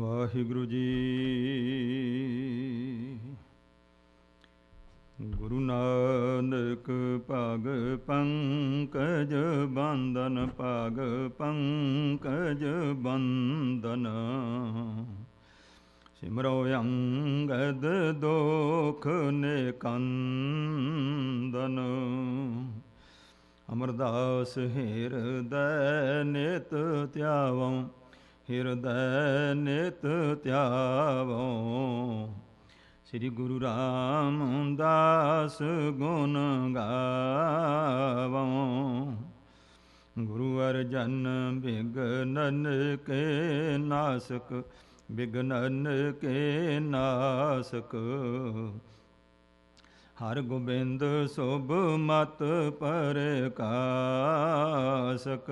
ਵਾਹਿਗੁਰੂ ਜੀ ਗੁਰੂ ਨਾਨਕ ਪਾਗ ਪੰਕਜ ਬੰਦਨ ਪਾਗ ਪੰਕਜ ਬੰਦਨ ਸਿਮਰੋ ਅੰਗਦ ਦੋਖ ਨੇ ਕੰਦਨ ਅਮਰਦਾਸ ਹਿਰਦੈ ਨਿਤ ਧਿਆਵਾਂ ਹਿਰਦੈ ਨਿਤ ਧਿਆਵੋ ਸ੍ਰੀ ਗੁਰੂ ਰਾਮਦਾਸ ਗੁਣ ਗਾਵੋ ਗੁਰੂ ਅਰਜਨ ਬਿਗਨਨ ਕੇ ਨਾਸਕ ਬਿਗਨਨ ਕੇ ਨਾਸਕ ਹਰ ਗੋਬਿੰਦ ਸੋਭ ਮਤ ਪਰਕਾਸਕ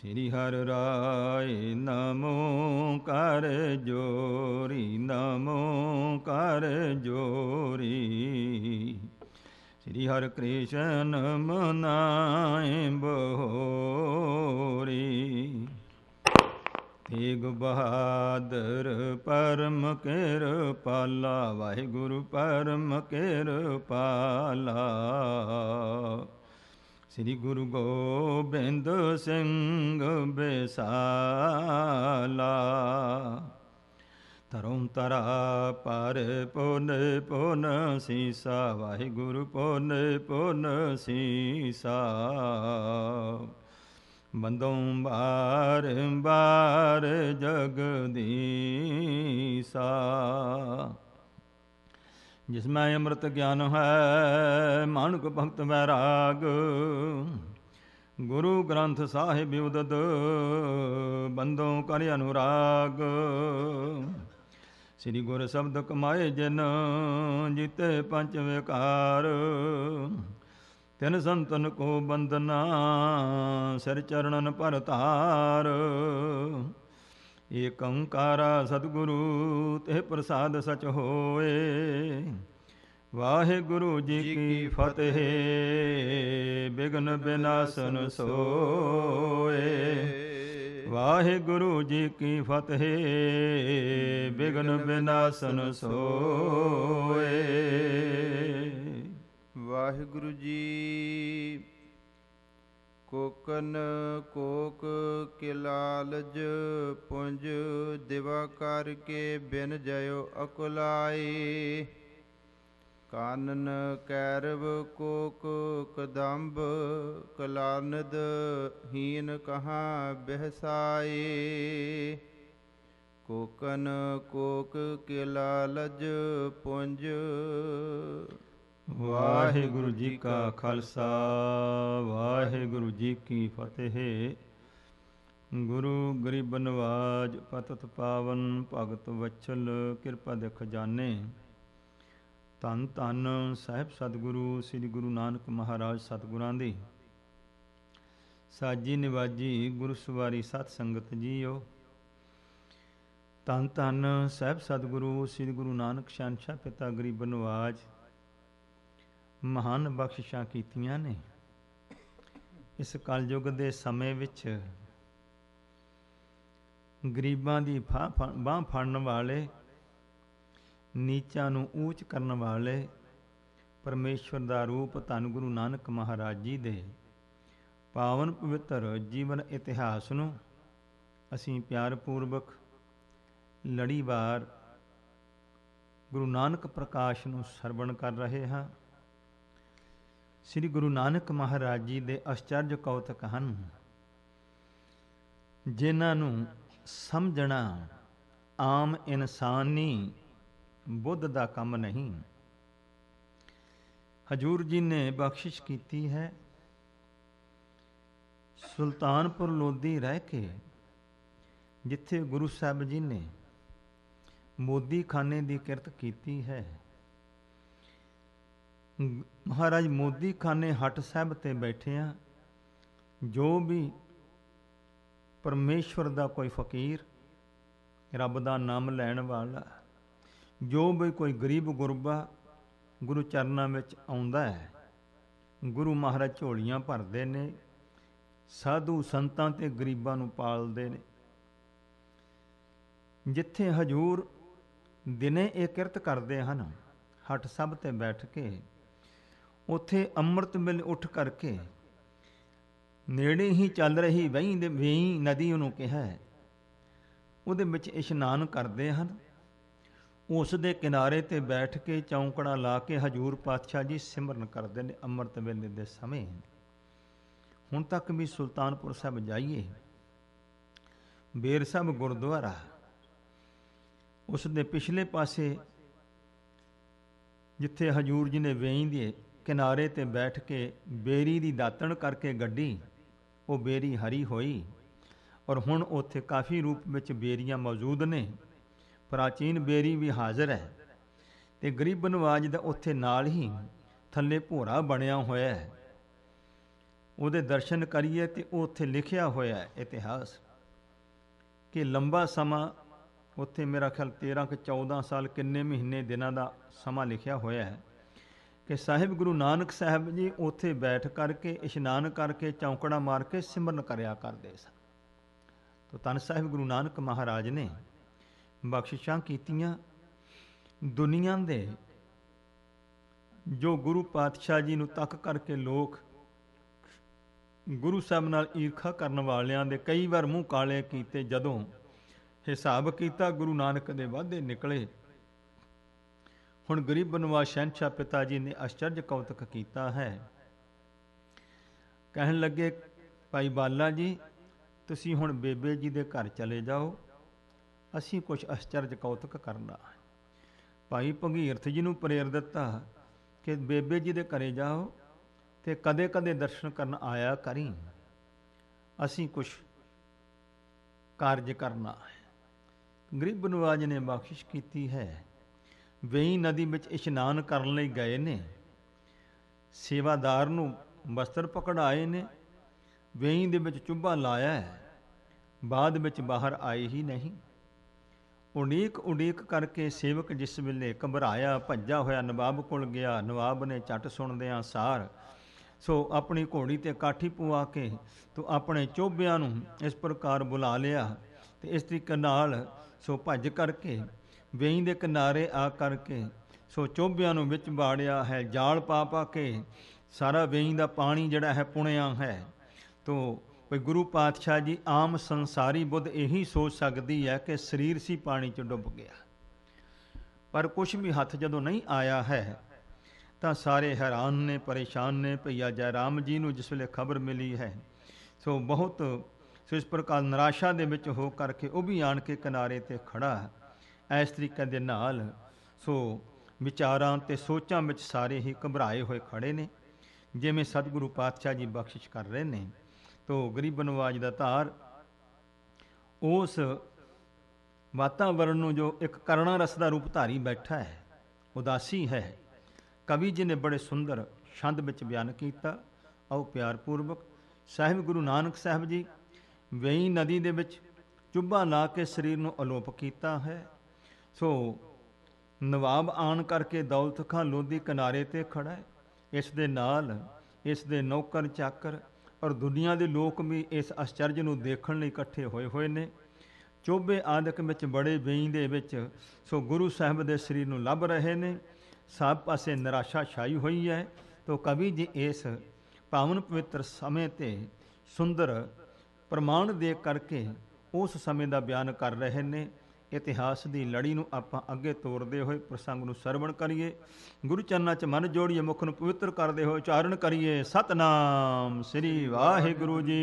ਸ੍ਰੀ ਹਰ ਰਾਇ ਨਮੋ ਕਰ ਜੋਰੀ ਨਮੋ ਕਰ ਜੋਰੀ ਸ੍ਰੀ ਹਰ ਕ੍ਰਿਸ਼ਨ ਮਨਾਇ ਬੋਰੀ ਤੇਗ ਬਹਾਦਰ ਪਰਮ ਕੇਰ ਪਾਲਾ ਵਾਹਿਗੁਰੂ ਪਰਮ ਕੇਰ ਪਾਲਾ ਸ੍ਰੀ ਗੁਰੂ ਗੋਬਿੰਦ ਸਿੰਘ ਬੇਸਾਲਾ ਤਰੋਂ ਤਰਾ ਪਰ ਪੁਨ ਪੁਨ ਸੀਸਾ ਵਾਹਿਗੁਰੂ ਪੁਨ ਪੁਨ ਸੀਸਾ ਬੰਦੋਂ ਬਾਰ ਬਾਰ ਜਗਦੀਸਾ ਜਿਸ ਮੈਂ ਅੰਮ੍ਰਿਤ ਗਿਆਨ ਹੈ ਮਾਨੁਕ ਭਗਤ ਵੈਰਾਗ ਗੁਰੂ ਗ੍ਰੰਥ ਸਾਹਿਬ ਉਦਦ ਬੰਦੋਂ ਕਰ ਅਨੁਰਾਗ ਸ੍ਰੀ ਗੁਰ ਸ਼ਬਦ ਕਮਾਏ ਜਨ ਜਿਤੇ ਪੰਜ ਵਿਕਾਰ ਤਿਨ ਸੰਤਨ ਕੋ ਬੰਦਨਾ ਸਿਰ ਚਰਨਨ ਪਰਤਾਰ ਏਕ ਓੰਕਾਰ ਸਤਿਗੁਰੂ ਤੇ ਪ੍ਰਸਾਦ ਸਚ ਹੋਏ ਵਾਹਿਗੁਰੂ ਜੀ ਕੀ ਫਤਿਹ ਬਿਗਨ ਬਿਨਾਸਨ ਸੋਏ ਵਾਹਿਗੁਰੂ ਜੀ ਕੀ ਫਤਿਹ ਬਿਗਨ ਬਿਨਾਸਨ ਸੋਏ ਵਾਹਿਗੁਰੂ ਜੀ ਕੋਕਨ ਕੋਕ ਕਿਲਾਲਜ ਪੁੰਜ ਦਿਵਾ ਕਰਕੇ ਬਿਨ ਜਯੋ ਅਕੁਲਾਈ ਕਾਨਨ ਕੈਰਵ ਕੋਕ ਕਦੰਬ ਕਲਾਨਦ ਹੀਨ ਕਹਾ ਬਹਿਸਾਈ ਕੋਕਨ ਕੋਕ ਕਿਲਾਲਜ ਪੁੰਜ ਵਾਹਿਗੁਰੂ ਜੀ ਕਾ ਖਾਲਸਾ ਵਾਹਿਗੁਰੂ ਜੀ ਕੀ ਫਤਿਹ ਗੁਰੂ ਗਰੀਬ ਨਵਾਜ ਪਤਤ ਪਾਵਨ ਭਗਤ ਵਛਲ ਕਿਰਪਾ ਦੇ ਖਜ਼ਾਨੇ ਤਨ ਤਨ ਸਹਿਬ ਸਤਿਗੁਰੂ ਸ੍ਰੀ ਗੁਰੂ ਨਾਨਕ ਮਹਾਰਾਜ ਸਤਿਗੁਰਾਂ ਦੀ ਸਾਜੀ ਨਿਵਾਜੀ ਗੁਰ ਸਵਾਰੀ ਸਤ ਸੰਗਤ ਜੀਓ ਤਨ ਤਨ ਸਹਿਬ ਸਤਿਗੁਰੂ ਸ੍ਰੀ ਗੁਰੂ ਨਾਨਕ ਸ਼ਾਨਸ਼ਾ ਪਿਤਾ ਗਰੀਬ ਨਵਾਜ ਮਹਾਨ ਬਖਸ਼ਿਸ਼ਾਂ ਕੀਤੀਆਂ ਨੇ ਇਸ ਕਲਯੁਗ ਦੇ ਸਮੇਂ ਵਿੱਚ ਗਰੀਬਾਂ ਦੀ ਬਾਹ ਫੜਨ ਵਾਲੇ ਨੀਚਾਂ ਨੂੰ ਉੱਚ ਕਰਨ ਵਾਲੇ ਪਰਮੇਸ਼ਵਰ ਦਾ ਰੂਪ ਧੰਨ ਗੁਰੂ ਨਾਨਕ ਮਹਾਰਾਜ ਜੀ ਦੇ ਪਾਵਨ ਪਵਿੱਤਰ ਜੀਵਨ ਇਤਿਹਾਸ ਨੂੰ ਅਸੀਂ ਪਿਆਰ ਪੂਰਵਕ ਲੜੀਵਾਰ ਗੁਰੂ ਨਾਨਕ ਪ੍ਰਕਾਸ਼ ਨੂੰ ਸਰਵਣ ਕਰ ਰਹੇ ਹਾਂ ਸ੍ਰੀ ਗੁਰੂ ਨਾਨਕ ਮਹਾਰਾਜ ਜੀ ਦੇ ਅਚਰਜ ਕੌਤਕ ਹਨ ਜਿਨ੍ਹਾਂ ਨੂੰ ਸਮਝਣਾ ਆਮ ਇਨਸਾਨੀ ਬੁੱਧ ਦਾ ਕੰਮ ਨਹੀਂ ਹਜੂਰ ਜੀ ਨੇ ਬਖਸ਼ਿਸ਼ ਕੀਤੀ ਹੈ ਸੁਲਤਾਨਪੁਰ ਲੋਧੀ ਰਹਿ ਕੇ ਜਿੱਥੇ ਗੁਰੂ ਸਾਹਿਬ ਜੀ ਨੇ ਮੋਦੀ ਖਾਨੇ ਦੀ ਕਿਰਤ ਕੀਤੀ ਹੈ ਮਹਾਰਾਜ ਮੋਦੀ ਖਾਨੇ ਹਟ ਸਾਹਿਬ ਤੇ ਬੈਠੇ ਆ ਜੋ ਵੀ ਪਰਮੇਸ਼ਵਰ ਦਾ ਕੋਈ ਫਕੀਰ ਰੱਬ ਦਾ ਨਾਮ ਲੈਣ ਵਾਲਾ ਜੋ ਵੀ ਕੋਈ ਗਰੀਬ ਗੁਰਬਾ ਗੁਰੂ ਚਰਨਾਂ ਵਿੱਚ ਆਉਂਦਾ ਹੈ ਗੁਰੂ ਮਹਾਰਾਜ ਝੋਲੀਆਂ ਭਰਦੇ ਨੇ ਸਾਧੂ ਸੰਤਾਂ ਤੇ ਗਰੀਬਾਂ ਨੂੰ ਪਾਲਦੇ ਨੇ ਜਿੱਥੇ ਹਜੂਰ ਦਿਨੇ ਇਹ ਕਿਰਤ ਕਰਦੇ ਹਨ ਹਟ ਸਭ ਤੇ ਬੈਠ ਕੇ ਉੱਥੇ ਅੰਮ੍ਰਿਤ ਮਿਲ ਉੱਠ ਕਰਕੇ ਨੇੜੇ ਹੀ ਚੱਲ ਰਹੀ ਵਹੀਂ ਦੇ ਵਹੀਂ ਨਦੀ ਨੂੰ ਕਿਹਾ ਉਹਦੇ ਵਿੱਚ ਇਸ਼ਨਾਨ ਕਰਦੇ ਹਨ ਉਸ ਦੇ ਕਿਨਾਰੇ ਤੇ ਬੈਠ ਕੇ ਚੌਂਕੜਾ ਲਾ ਕੇ ਹਜੂਰ ਪਾਤਸ਼ਾਹ ਜੀ ਸਿਮਰਨ ਕਰਦੇ ਨੇ ਅੰਮ੍ਰਿਤ ਵੇਲੇ ਦੇ ਸਮੇਂ ਹੁਣ ਤੱਕ ਵੀ ਸੁਲਤਾਨਪੁਰ ਸਾਹਿਬ ਜਾਈਏ ਬੇਰ ਸਾਹਿਬ ਗੁਰਦੁਆਰਾ ਉਸ ਦੇ ਪਿਛਲੇ ਪਾਸੇ ਜਿੱਥੇ ਹਜੂਰ ਜੀ ਨੇ ਵੇਈਂ ਦੇ ਕਿਨਾਰੇ ਤੇ ਬੈਠ ਕੇ 베ਰੀ ਦੀ ਦਾਤਣ ਕਰਕੇ ਗੱਡੀ ਉਹ 베ਰੀ ਹਰੀ ਹੋਈ ਔਰ ਹੁਣ ਉੱਥੇ ਕਾਫੀ ਰੂਪ ਵਿੱਚ 베ਰੀਆਂ ਮੌਜੂਦ ਨੇ ਪ੍ਰਾਚੀਨ 베ਰੀ ਵੀ ਹਾਜ਼ਰ ਹੈ ਤੇ ਗਰੀਬ ਨਵਾਜ ਦਾ ਉੱਥੇ ਨਾਲ ਹੀ ਥੱਲੇ ਭੋਰਾ ਬਣਿਆ ਹੋਇਆ ਹੈ ਉਹਦੇ ਦਰਸ਼ਨ ਕਰੀਏ ਤੇ ਉੱਥੇ ਲਿਖਿਆ ਹੋਇਆ ਹੈ ਇਤਿਹਾਸ ਕਿ ਲੰਬਾ ਸਮਾਂ ਉੱਥੇ ਮੇਰਾ ਖਿਆਲ 13 ਕਿ 14 ਸਾਲ ਕਿੰਨੇ ਮਹੀਨੇ ਦਿਨਾਂ ਦਾ ਸਮਾਂ ਲਿਖਿਆ ਹੋਇਆ ਹੈ ਕਿ ਸਾਹਿਬ ਗੁਰੂ ਨਾਨਕ ਸਾਹਿਬ ਜੀ ਉੱਥੇ ਬੈਠ ਕਰਕੇ ਇਸ਼ਨਾਨ ਕਰਕੇ ਚੌਂਕੜਾ ਮਾਰ ਕੇ ਸਿਮਰਨ ਕਰਿਆ ਕਰਦੇ ਸਨ ਤੋ ਤਨ ਸਾਹਿਬ ਗੁਰੂ ਨਾਨਕ ਮਹਾਰਾਜ ਨੇ ਬਖਸ਼ਿਸ਼ਾਂ ਕੀਤੀਆਂ ਦੁਨੀਆ ਦੇ ਜੋ ਗੁਰੂ ਪਾਤਸ਼ਾਹ ਜੀ ਨੂੰ ਤੱਕ ਕਰਕੇ ਲੋਕ ਗੁਰੂ ਸਾਹਿਬ ਨਾਲ ਈਰਖਾ ਕਰਨ ਵਾਲਿਆਂ ਦੇ ਕਈ ਵਾਰ ਮੂੰਹ ਕਾਲੇ ਕੀਤੇ ਜਦੋਂ ਹਿਸਾਬ ਕੀਤਾ ਗੁਰੂ ਨਾਨਕ ਦੇ ਵਾਅਦੇ ਨਿਕਲੇ ਹੁਣ ਗਰੀਬ ਬਨਵਾ ਸ਼ਹਿਨशाह ਪਿਤਾ ਜੀ ਨੇ ਅਚਰਜ ਕੌਤਕ ਕੀਤਾ ਹੈ ਕਹਿਣ ਲੱਗੇ ਭਾਈ ਬਾਲਾ ਜੀ ਤੁਸੀਂ ਹੁਣ ਬੇਬੇ ਜੀ ਦੇ ਘਰ ਚਲੇ ਜਾਓ ਅਸੀਂ ਕੁਝ ਅਚਰਜ ਕੌਤਕ ਕਰਨਾ ਭਾਈ ਭਗੀਰਥ ਜੀ ਨੂੰ ਪ੍ਰੇਰ ਦਿੱਤਾ ਕਿ ਬੇਬੇ ਜੀ ਦੇ ਘਰੇ ਜਾਓ ਤੇ ਕਦੇ-ਕਦੇ ਦਰਸ਼ਨ ਕਰਨ ਆਇਆ ਕਰੀ ਅਸੀਂ ਕੁਝ ਕਾਰਜ ਕਰਨਾ ਹੈ ਗਰੀਬ ਬਨਵਾਜ ਨੇ ਬਖਸ਼ਿਸ਼ ਕੀਤੀ ਹੈ ਵੇਈ ਨਦੀ ਵਿੱਚ ਇਸ਼ਨਾਨ ਕਰਨ ਲਈ ਗਏ ਨੇ ਸੇਵਾਦਾਰ ਨੂੰ ਵਸਤਰ ਪਕੜਾਏ ਨੇ ਵੇਈ ਦੇ ਵਿੱਚ ਚੁੰਬਾ ਲਾਇਆ ਹੈ ਬਾਅਦ ਵਿੱਚ ਬਾਹਰ ਆਏ ਹੀ ਨਹੀਂ ਉਡੀਕ ਉਡੀਕ ਕਰਕੇ ਸੇਵਕ ਜਿਸ ਵੇਲੇ ਘਬਰਾਇਆ ਭੱਜਾ ਹੋਇਆ ਨਵਾਬ ਕੋਲ ਗਿਆ ਨਵਾਬ ਨੇ ਛੱਟ ਸੁਣਦਿਆਂ ਸਾਰ ਸੋ ਆਪਣੀ ਘੋੜੀ ਤੇ ਕਾਠੀ ਪੁਆ ਕੇ ਤੋ ਆਪਣੇ ਚੋਬਿਆਂ ਨੂੰ ਇਸ ਪ੍ਰਕਾਰ ਬੁਲਾ ਲਿਆ ਤੇ ਇਸ ਤਰੀਕੇ ਨਾਲ ਸੋ ਭੱਜ ਕਰਕੇ ਵੇਈ ਦੇ ਕਿਨਾਰੇ ਆ ਕਰਕੇ ਸੋ ਚੋਬਿਆਂ ਨੂੰ ਵਿੱਚ ਬਾੜਿਆ ਹੈ ਜਾਲ ਪਾ ਪਾ ਕੇ ਸਾਰਾ ਵੇਈ ਦਾ ਪਾਣੀ ਜਿਹੜਾ ਹੈ ਪੁਣਿਆ ਹੈ ਤੋਂ ਕੋਈ ਗੁਰੂ ਪਾਤਸ਼ਾਹ ਜੀ ਆਮ ਸੰਸਾਰੀ ਬੁੱਧ ਇਹੀ ਸੋਚ ਸਕਦੀ ਹੈ ਕਿ ਸਰੀਰ ਸੀ ਪਾਣੀ 'ਚ ਡੁੱਬ ਗਿਆ ਪਰ ਕੁਝ ਵੀ ਹੱਥ ਜਦੋਂ ਨਹੀਂ ਆਇਆ ਹੈ ਤਾਂ ਸਾਰੇ ਹੈਰਾਨ ਨੇ ਪਰੇਸ਼ਾਨ ਨੇ ਭਈਆ ਜੈ ਰਾਮ ਜੀ ਨੂੰ ਜਿਸ ਵੇਲੇ ਖਬਰ ਮਿਲੀ ਹੈ ਸੋ ਬਹੁਤ ਸੋ ਇਸ ਪ੍ਰਕਾਰ ਨਿਰਾਸ਼ਾ ਦੇ ਵਿੱਚ ਹੋ ਕਰਕੇ ਉਹ ਵੀ ਆਣ ਕੇ ਕਿਨਾਰੇ ਤੇ ਖੜਾ ਹੈ ਇਸ ਤਰੀਕੇ ਦੇ ਨਾਲ ਸੋ ਵਿਚਾਰਾਂ ਤੇ ਸੋਚਾਂ ਵਿੱਚ ਸਾਰੇ ਹੀ ਘਬਰਾਏ ਹੋਏ ਖੜੇ ਨੇ ਜਿਵੇਂ ਸਤਿਗੁਰੂ ਪਾਤਸ਼ਾਹ ਜੀ ਬਖਸ਼ਿਸ਼ ਕਰ ਰਹੇ ਨੇ ਤੋ ਗਰੀਬ ਨਵਾਜ ਦਾ ਧਾਰ ਉਸ ਵਾਤਾਵਰਣ ਨੂੰ ਜੋ ਇੱਕ ਕਰਣਾ ਰਸ ਦਾ ਰੂਪ ਧਾਰੀ ਬੈਠਾ ਹੈ ਉਦਾਸੀ ਹੈ ਕਵੀ ਜੀ ਨੇ ਬੜੇ ਸੁੰਦਰ ਛੰਦ ਵਿੱਚ ਬਿਆਨ ਕੀਤਾ ਆਉ ਪਿਆਰ ਪੂਰਵਕ ਸਾਹਿਬ ਗੁਰੂ ਨਾਨਕ ਸਾਹਿਬ ਜੀ ਵੇਈ ਨਦੀ ਦੇ ਵਿੱਚ ਚੁੱਭਾ ਲਾ ਕੇ ਸਰੀਰ ਨੂੰ ਅਲੋਪ ਕੀਤਾ ਹੈ ਸੋ ਨਵਾਬ ਆਣ ਕਰਕੇ ਦੌਲਤ ਖਾਂ ਲੋਧੀ ਕਿਨਾਰੇ ਤੇ ਖੜਾ ਹੈ ਇਸ ਦੇ ਨਾਲ ਇਸ ਦੇ ਨੌਕਰ ਚਾਕਰ ਔਰ ਦੁਨੀਆ ਦੇ ਲੋਕ ਵੀ ਇਸ ਅਚਰਜ ਨੂੰ ਦੇਖਣ ਲਈ ਇਕੱਠੇ ਹੋਏ ਹੋਏ ਨੇ ਚੋਬੇ ਆਦਿਕ ਵਿੱਚ ਬੜੇ ਵੇਈ ਦੇ ਵਿੱਚ ਸੋ ਗੁਰੂ ਸਾਹਿਬ ਦੇ ਸਰੀਰ ਨੂੰ ਲੱਭ ਰਹੇ ਨੇ ਸਭ ਪਾਸੇ ਨਿਰਾਸ਼ਾ ਛਾਈ ਹੋਈ ਹੈ ਤੋ ਕਵੀ ਜੀ ਇਸ ਪਾਵਨ ਪਵਿੱਤਰ ਸਮੇਂ ਤੇ ਸੁੰਦਰ ਪ੍ਰਮਾਣ ਦੇ ਕਰਕੇ ਉਸ ਸਮੇਂ ਦਾ ਬਿਆਨ ਕਰ ਰਹੇ ਨੇ ਇਤਿਹਾਸ ਦੀ ਲੜੀ ਨੂੰ ਆਪਾਂ ਅੱਗੇ ਤੋਰਦੇ ਹੋਏ ਪ੍ਰਸੰਗ ਨੂੰ ਸਰਵਣ ਕਰੀਏ ਗੁਰੂ ਚਰਨਾਂ 'ਚ ਮਨ ਜੋੜੀਏ ਮੁਖ ਨੂੰ ਪਵਿੱਤਰ ਕਰਦੇ ਹੋਏ ਉਚਾਰਨ ਕਰੀਏ ਸਤਨਾਮ ਸ੍ਰੀ ਵਾਹਿਗੁਰੂ ਜੀ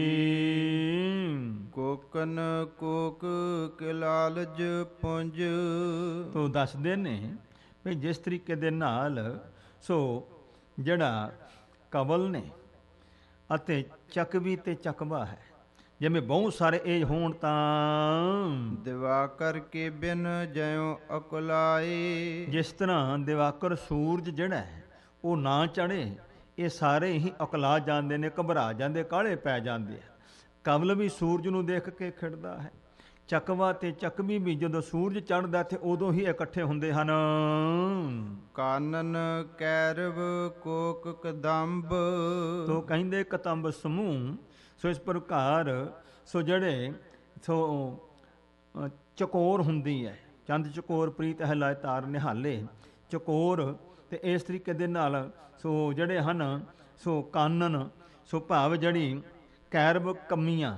ਕੋਕਨ ਕੋਕ ਕਿਲਾਲਜ ਪੁੰਜ ਤੋ ਦੱਸਦੇ ਨੇ ਵੀ ਜਿਸ ਤਰੀਕੇ ਦੇ ਨਾਲ ਸੋ ਜਿਹੜਾ ਕਵਲ ਨੇ ਅਤੇ ਚੱਕਵੀ ਤੇ ਚੱਕਵਾ ਹੈ ਜਿਵੇਂ ਬਹੁਤ ਸਾਰੇ ਏਜ ਹੋਣ ਤਾਂ ਦਿਵਾਕਰ ਕੇ ਬਿਨ ਜਿਉ ਅਕਲਾਏ ਜਿਸ ਤਰ੍ਹਾਂ ਦਿਵਾਕਰ ਸੂਰਜ ਜਿਹੜਾ ਹੈ ਉਹ ਨਾ ਚੜੇ ਇਹ ਸਾਰੇ ਹੀ ਅਕਲਾ ਜਾਂਦੇ ਨੇ ਘਬਰਾ ਜਾਂਦੇ ਕਾਲੇ ਪੈ ਜਾਂਦੇ ਆ ਕਮਲ ਵੀ ਸੂਰਜ ਨੂੰ ਦੇਖ ਕੇ ਖਿੜਦਾ ਹੈ ਚੱਕਵਾ ਤੇ ਚੱਕਵੀ ਵੀ ਜਦੋਂ ਸੂਰਜ ਚੜਦਾ ਤੇ ਉਦੋਂ ਹੀ ਇਕੱਠੇ ਹੁੰਦੇ ਹਨ ਕਾਨਨ ਕੈਰਵ ਕੋਕ ਕਦੰਬ ਤੋਂ ਕਹਿੰਦੇ ਕਤੰਬ ਸਮੂਹ ਸੋ ਇਸ ਪ੍ਰਕਾਰ ਸੋ ਜਿਹੜੇ ਸੋ ਚਕੋਰ ਹੁੰਦੀ ਹੈ ਚੰਦ ਚਕੋਰ ਪ੍ਰੀਤ ਹੈ ਲਾਇ ਤਾਰ ਨਿਹਾਲੇ ਚਕੋਰ ਤੇ ਇਸ ਤਰੀਕੇ ਦੇ ਨਾਲ ਸੋ ਜਿਹੜੇ ਹਨ ਸੋ ਕਾਨਨ ਸੋ ਭਾਵ ਜਿਹੜੀ ਕੈਰਬ ਕਮੀਆਂ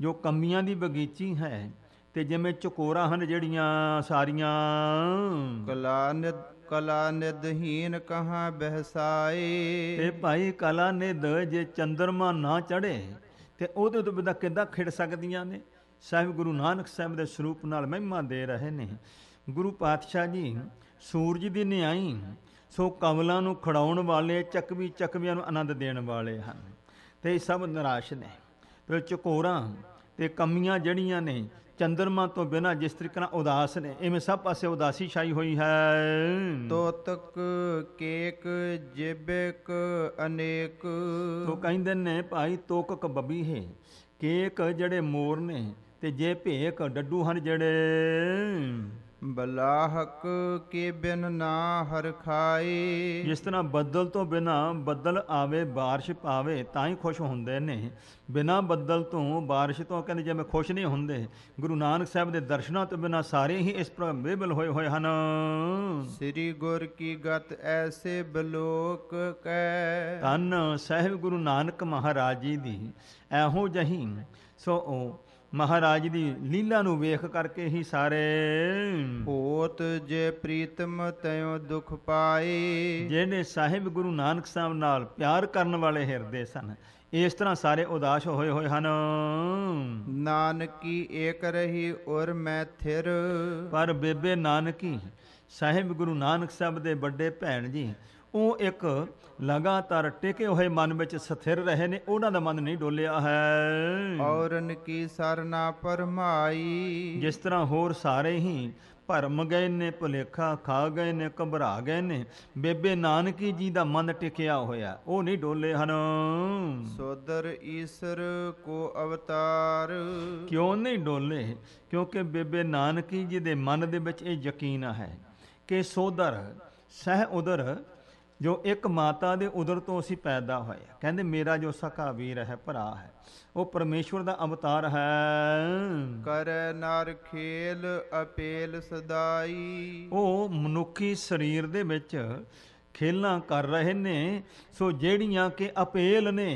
ਜੋ ਕਮੀਆਂ ਦੀ ਬਗੀਚੀ ਹੈ ਤੇ ਜਿਵੇਂ ਚਕੋਰਾ ਹਨ ਜਿਹੜੀਆਂ ਸਾਰੀਆਂ ਕਲਾਨਿਤ ਕਲਾ ਨਿਦਹੀਨ ਕਹਾ ਬਹਿਸਾਏ ਤੇ ਭਾਈ ਕਲਾ ਨਿਦ ਜੇ ਚੰਦਰਮਾ ਨਾ ਚੜੇ ਤੇ ਉਹਦੇ ਤੋਂ ਬਿਨਾਂ ਕਿੱਦਾਂ ਖਿੜ ਸਕਦੀਆਂ ਨੇ ਸਾਹਿਬ ਗੁਰੂ ਨਾਨਕ ਸਾਹਿਬ ਦੇ ਸਰੂਪ ਨਾਲ ਮਹਿਮਾ ਦੇ ਰਹੇ ਨੇ ਗੁਰੂ ਪਾਤਸ਼ਾਹ ਜੀ ਸੂਰਜ ਦੀ ਨਿਆਈ ਸੋ ਕਮਲਾਂ ਨੂੰ ਖੜਾਉਣ ਵਾਲੇ ਚੱਕਵੀ ਚੱਕਵੀਆਂ ਨੂੰ ਆਨੰਦ ਦੇਣ ਵਾਲੇ ਹਨ ਤੇ ਸਭ ਨਿਰਾਸ਼ ਨੇ ਤੇ ਚਕੋਰਾਂ ਤੇ ਕਮੀਆਂ ਜਿਹੜੀਆਂ ਨੇ ਚੰਦਰਮਾ ਤੋਂ ਬਿਨਾ ਜਿਸ ਤਰੀਕੇ ਨਾਲ ਉਦਾਸ ਨੇ ਐਵੇਂ ਸਭ ਪਾਸੇ ਉਦਾਸੀ ਛਾਈ ਹੋਈ ਹੈ ਤੋਤਕ ਕੇਕ ਜਿਬਕ ਅਨੇਕ ਤੋ ਕਹਿੰਦੇ ਨੇ ਭਾਈ ਤੋਕਕ ਬੱਬੀ ਹੈ ਕੇਕ ਜਿਹੜੇ ਮੋਰ ਨੇ ਤੇ ਜੇ ਭੇਕ ਡੱਡੂ ਹਨ ਜਿਹੜੇ ਬਲਾਹਕ ਕੇ ਬਿਨ ਨਾ ਹਰ ਖਾਏ ਜਿਸ ਤਰ੍ਹਾਂ ਬੱਦਲ ਤੋਂ ਬਿਨਾ ਬੱਦਲ ਆਵੇ بارش ਪਾਵੇ ਤਾਂ ਹੀ ਖੁਸ਼ ਹੁੰਦੇ ਨੇ ਬਿਨਾ ਬੱਦਲ ਤੋਂ بارش ਤੋਂ ਕਹਿੰਦੇ ਜਿਵੇਂ ਖੁਸ਼ ਨਹੀਂ ਹੁੰਦੇ ਗੁਰੂ ਨਾਨਕ ਸਾਹਿਬ ਦੇ ਦਰਸ਼ਨਾਂ ਤੋਂ ਬਿਨਾ ਸਾਰੇ ਹੀ ਇਸ ਪ੍ਰਭੇਬਲ ਹੋਏ ਹੋਏ ਹਨ ਸ੍ਰੀ ਗੁਰ ਕੀ ਗਤ ਐਸੇ ਬਲੋਕ ਕੈ ਤਨ ਸਹਿਬ ਗੁਰੂ ਨਾਨਕ ਮਹਾਰਾਜ ਜੀ ਦੀ ਐਹੋ ਜਹੀਂ ਸੋ ਉਹ ਮਹਾਰਾਜ ਦੀ ਲੀਲਾ ਨੂੰ ਵੇਖ ਕਰਕੇ ਹੀ ਸਾਰੇ ਹੋਤ ਜੇ ਪ੍ਰੀਤਮ ਤਇਓ ਦੁਖ ਪਾਏ ਜਿਹਨੇ ਸਾਹਿਬ ਗੁਰੂ ਨਾਨਕ ਸਾਹਿਬ ਨਾਲ ਪਿਆਰ ਕਰਨ ਵਾਲੇ ਹਿਰਦੇ ਸਨ ਇਸ ਤਰ੍ਹਾਂ ਸਾਰੇ ਉਦਾਸ ਹੋਏ ਹੋਏ ਹਨ ਨਾਨਕੀ ਏਕ ਰਹੀ ਔਰ ਮੈਂ ਥਿਰ ਪਰ ਬੇਬੇ ਨਾਨਕੀ ਸਾਹਿਬ ਗੁਰੂ ਨਾਨਕ ਸਾਹਿਬ ਦੇ ਵੱਡੇ ਭੈਣ ਜੀ ਉਹ ਇੱਕ ਲਗਾਤਾਰ ਟਿਕੇ ਹੋਏ ਮਨ ਵਿੱਚ ਸਥਿਰ ਰਹੇ ਨੇ ਉਹਨਾਂ ਦਾ ਮਨ ਨਹੀਂ ਡੋਲਿਆ ਹੈ ਔਰਨ ਕੀ ਸਰਨਾ ਪਰਮਾਈ ਜਿਸ ਤਰ੍ਹਾਂ ਹੋਰ ਸਾਰੇ ਹੀ ਭਰਮ ਗਏ ਨੇ ਭੁਲੇਖਾ ਖਾ ਗਏ ਨੇ ਘਬਰਾ ਗਏ ਨੇ ਬੇਬੇ ਨਾਨਕੀ ਜੀ ਦਾ ਮਨ ਟਿਕਿਆ ਹੋਇਆ ਉਹ ਨਹੀਂ ਡੋਲੇ ਹਨ ਸੋਦਰ ਈਸ਼ਰ ਕੋ ਅਵਤਾਰ ਕਿਉਂ ਨਹੀਂ ਡੋਲੇ ਕਿਉਂਕਿ ਬੇਬੇ ਨਾਨਕੀ ਜੀ ਦੇ ਮਨ ਦੇ ਵਿੱਚ ਇਹ ਯਕੀਨ ਹੈ ਕਿ ਸੋਦਰ ਸਹ ਉਦਰ ਜੋ ਇੱਕ ਮਾਤਾ ਦੇ ਉਦਰ ਤੋਂ ਅਸੀਂ ਪੈਦਾ ਹੋਏ ਕਹਿੰਦੇ ਮੇਰਾ ਜੋ ਸਕਾ ਵੀਰ ਹੈ ਭਰਾ ਹੈ ਉਹ ਪਰਮੇਸ਼ਵਰ ਦਾ ਅਵਤਾਰ ਹੈ ਕਰ ਨਰ ਖੇਲ ਅਪੇਲ ਸਦਾਈ ਉਹ ਮਨੁੱਖੀ ਸਰੀਰ ਦੇ ਵਿੱਚ ਖੇਲਾਂ ਕਰ ਰਹੇ ਨੇ ਸੋ ਜਿਹੜੀਆਂ ਕਿ ਅਪੇਲ ਨੇ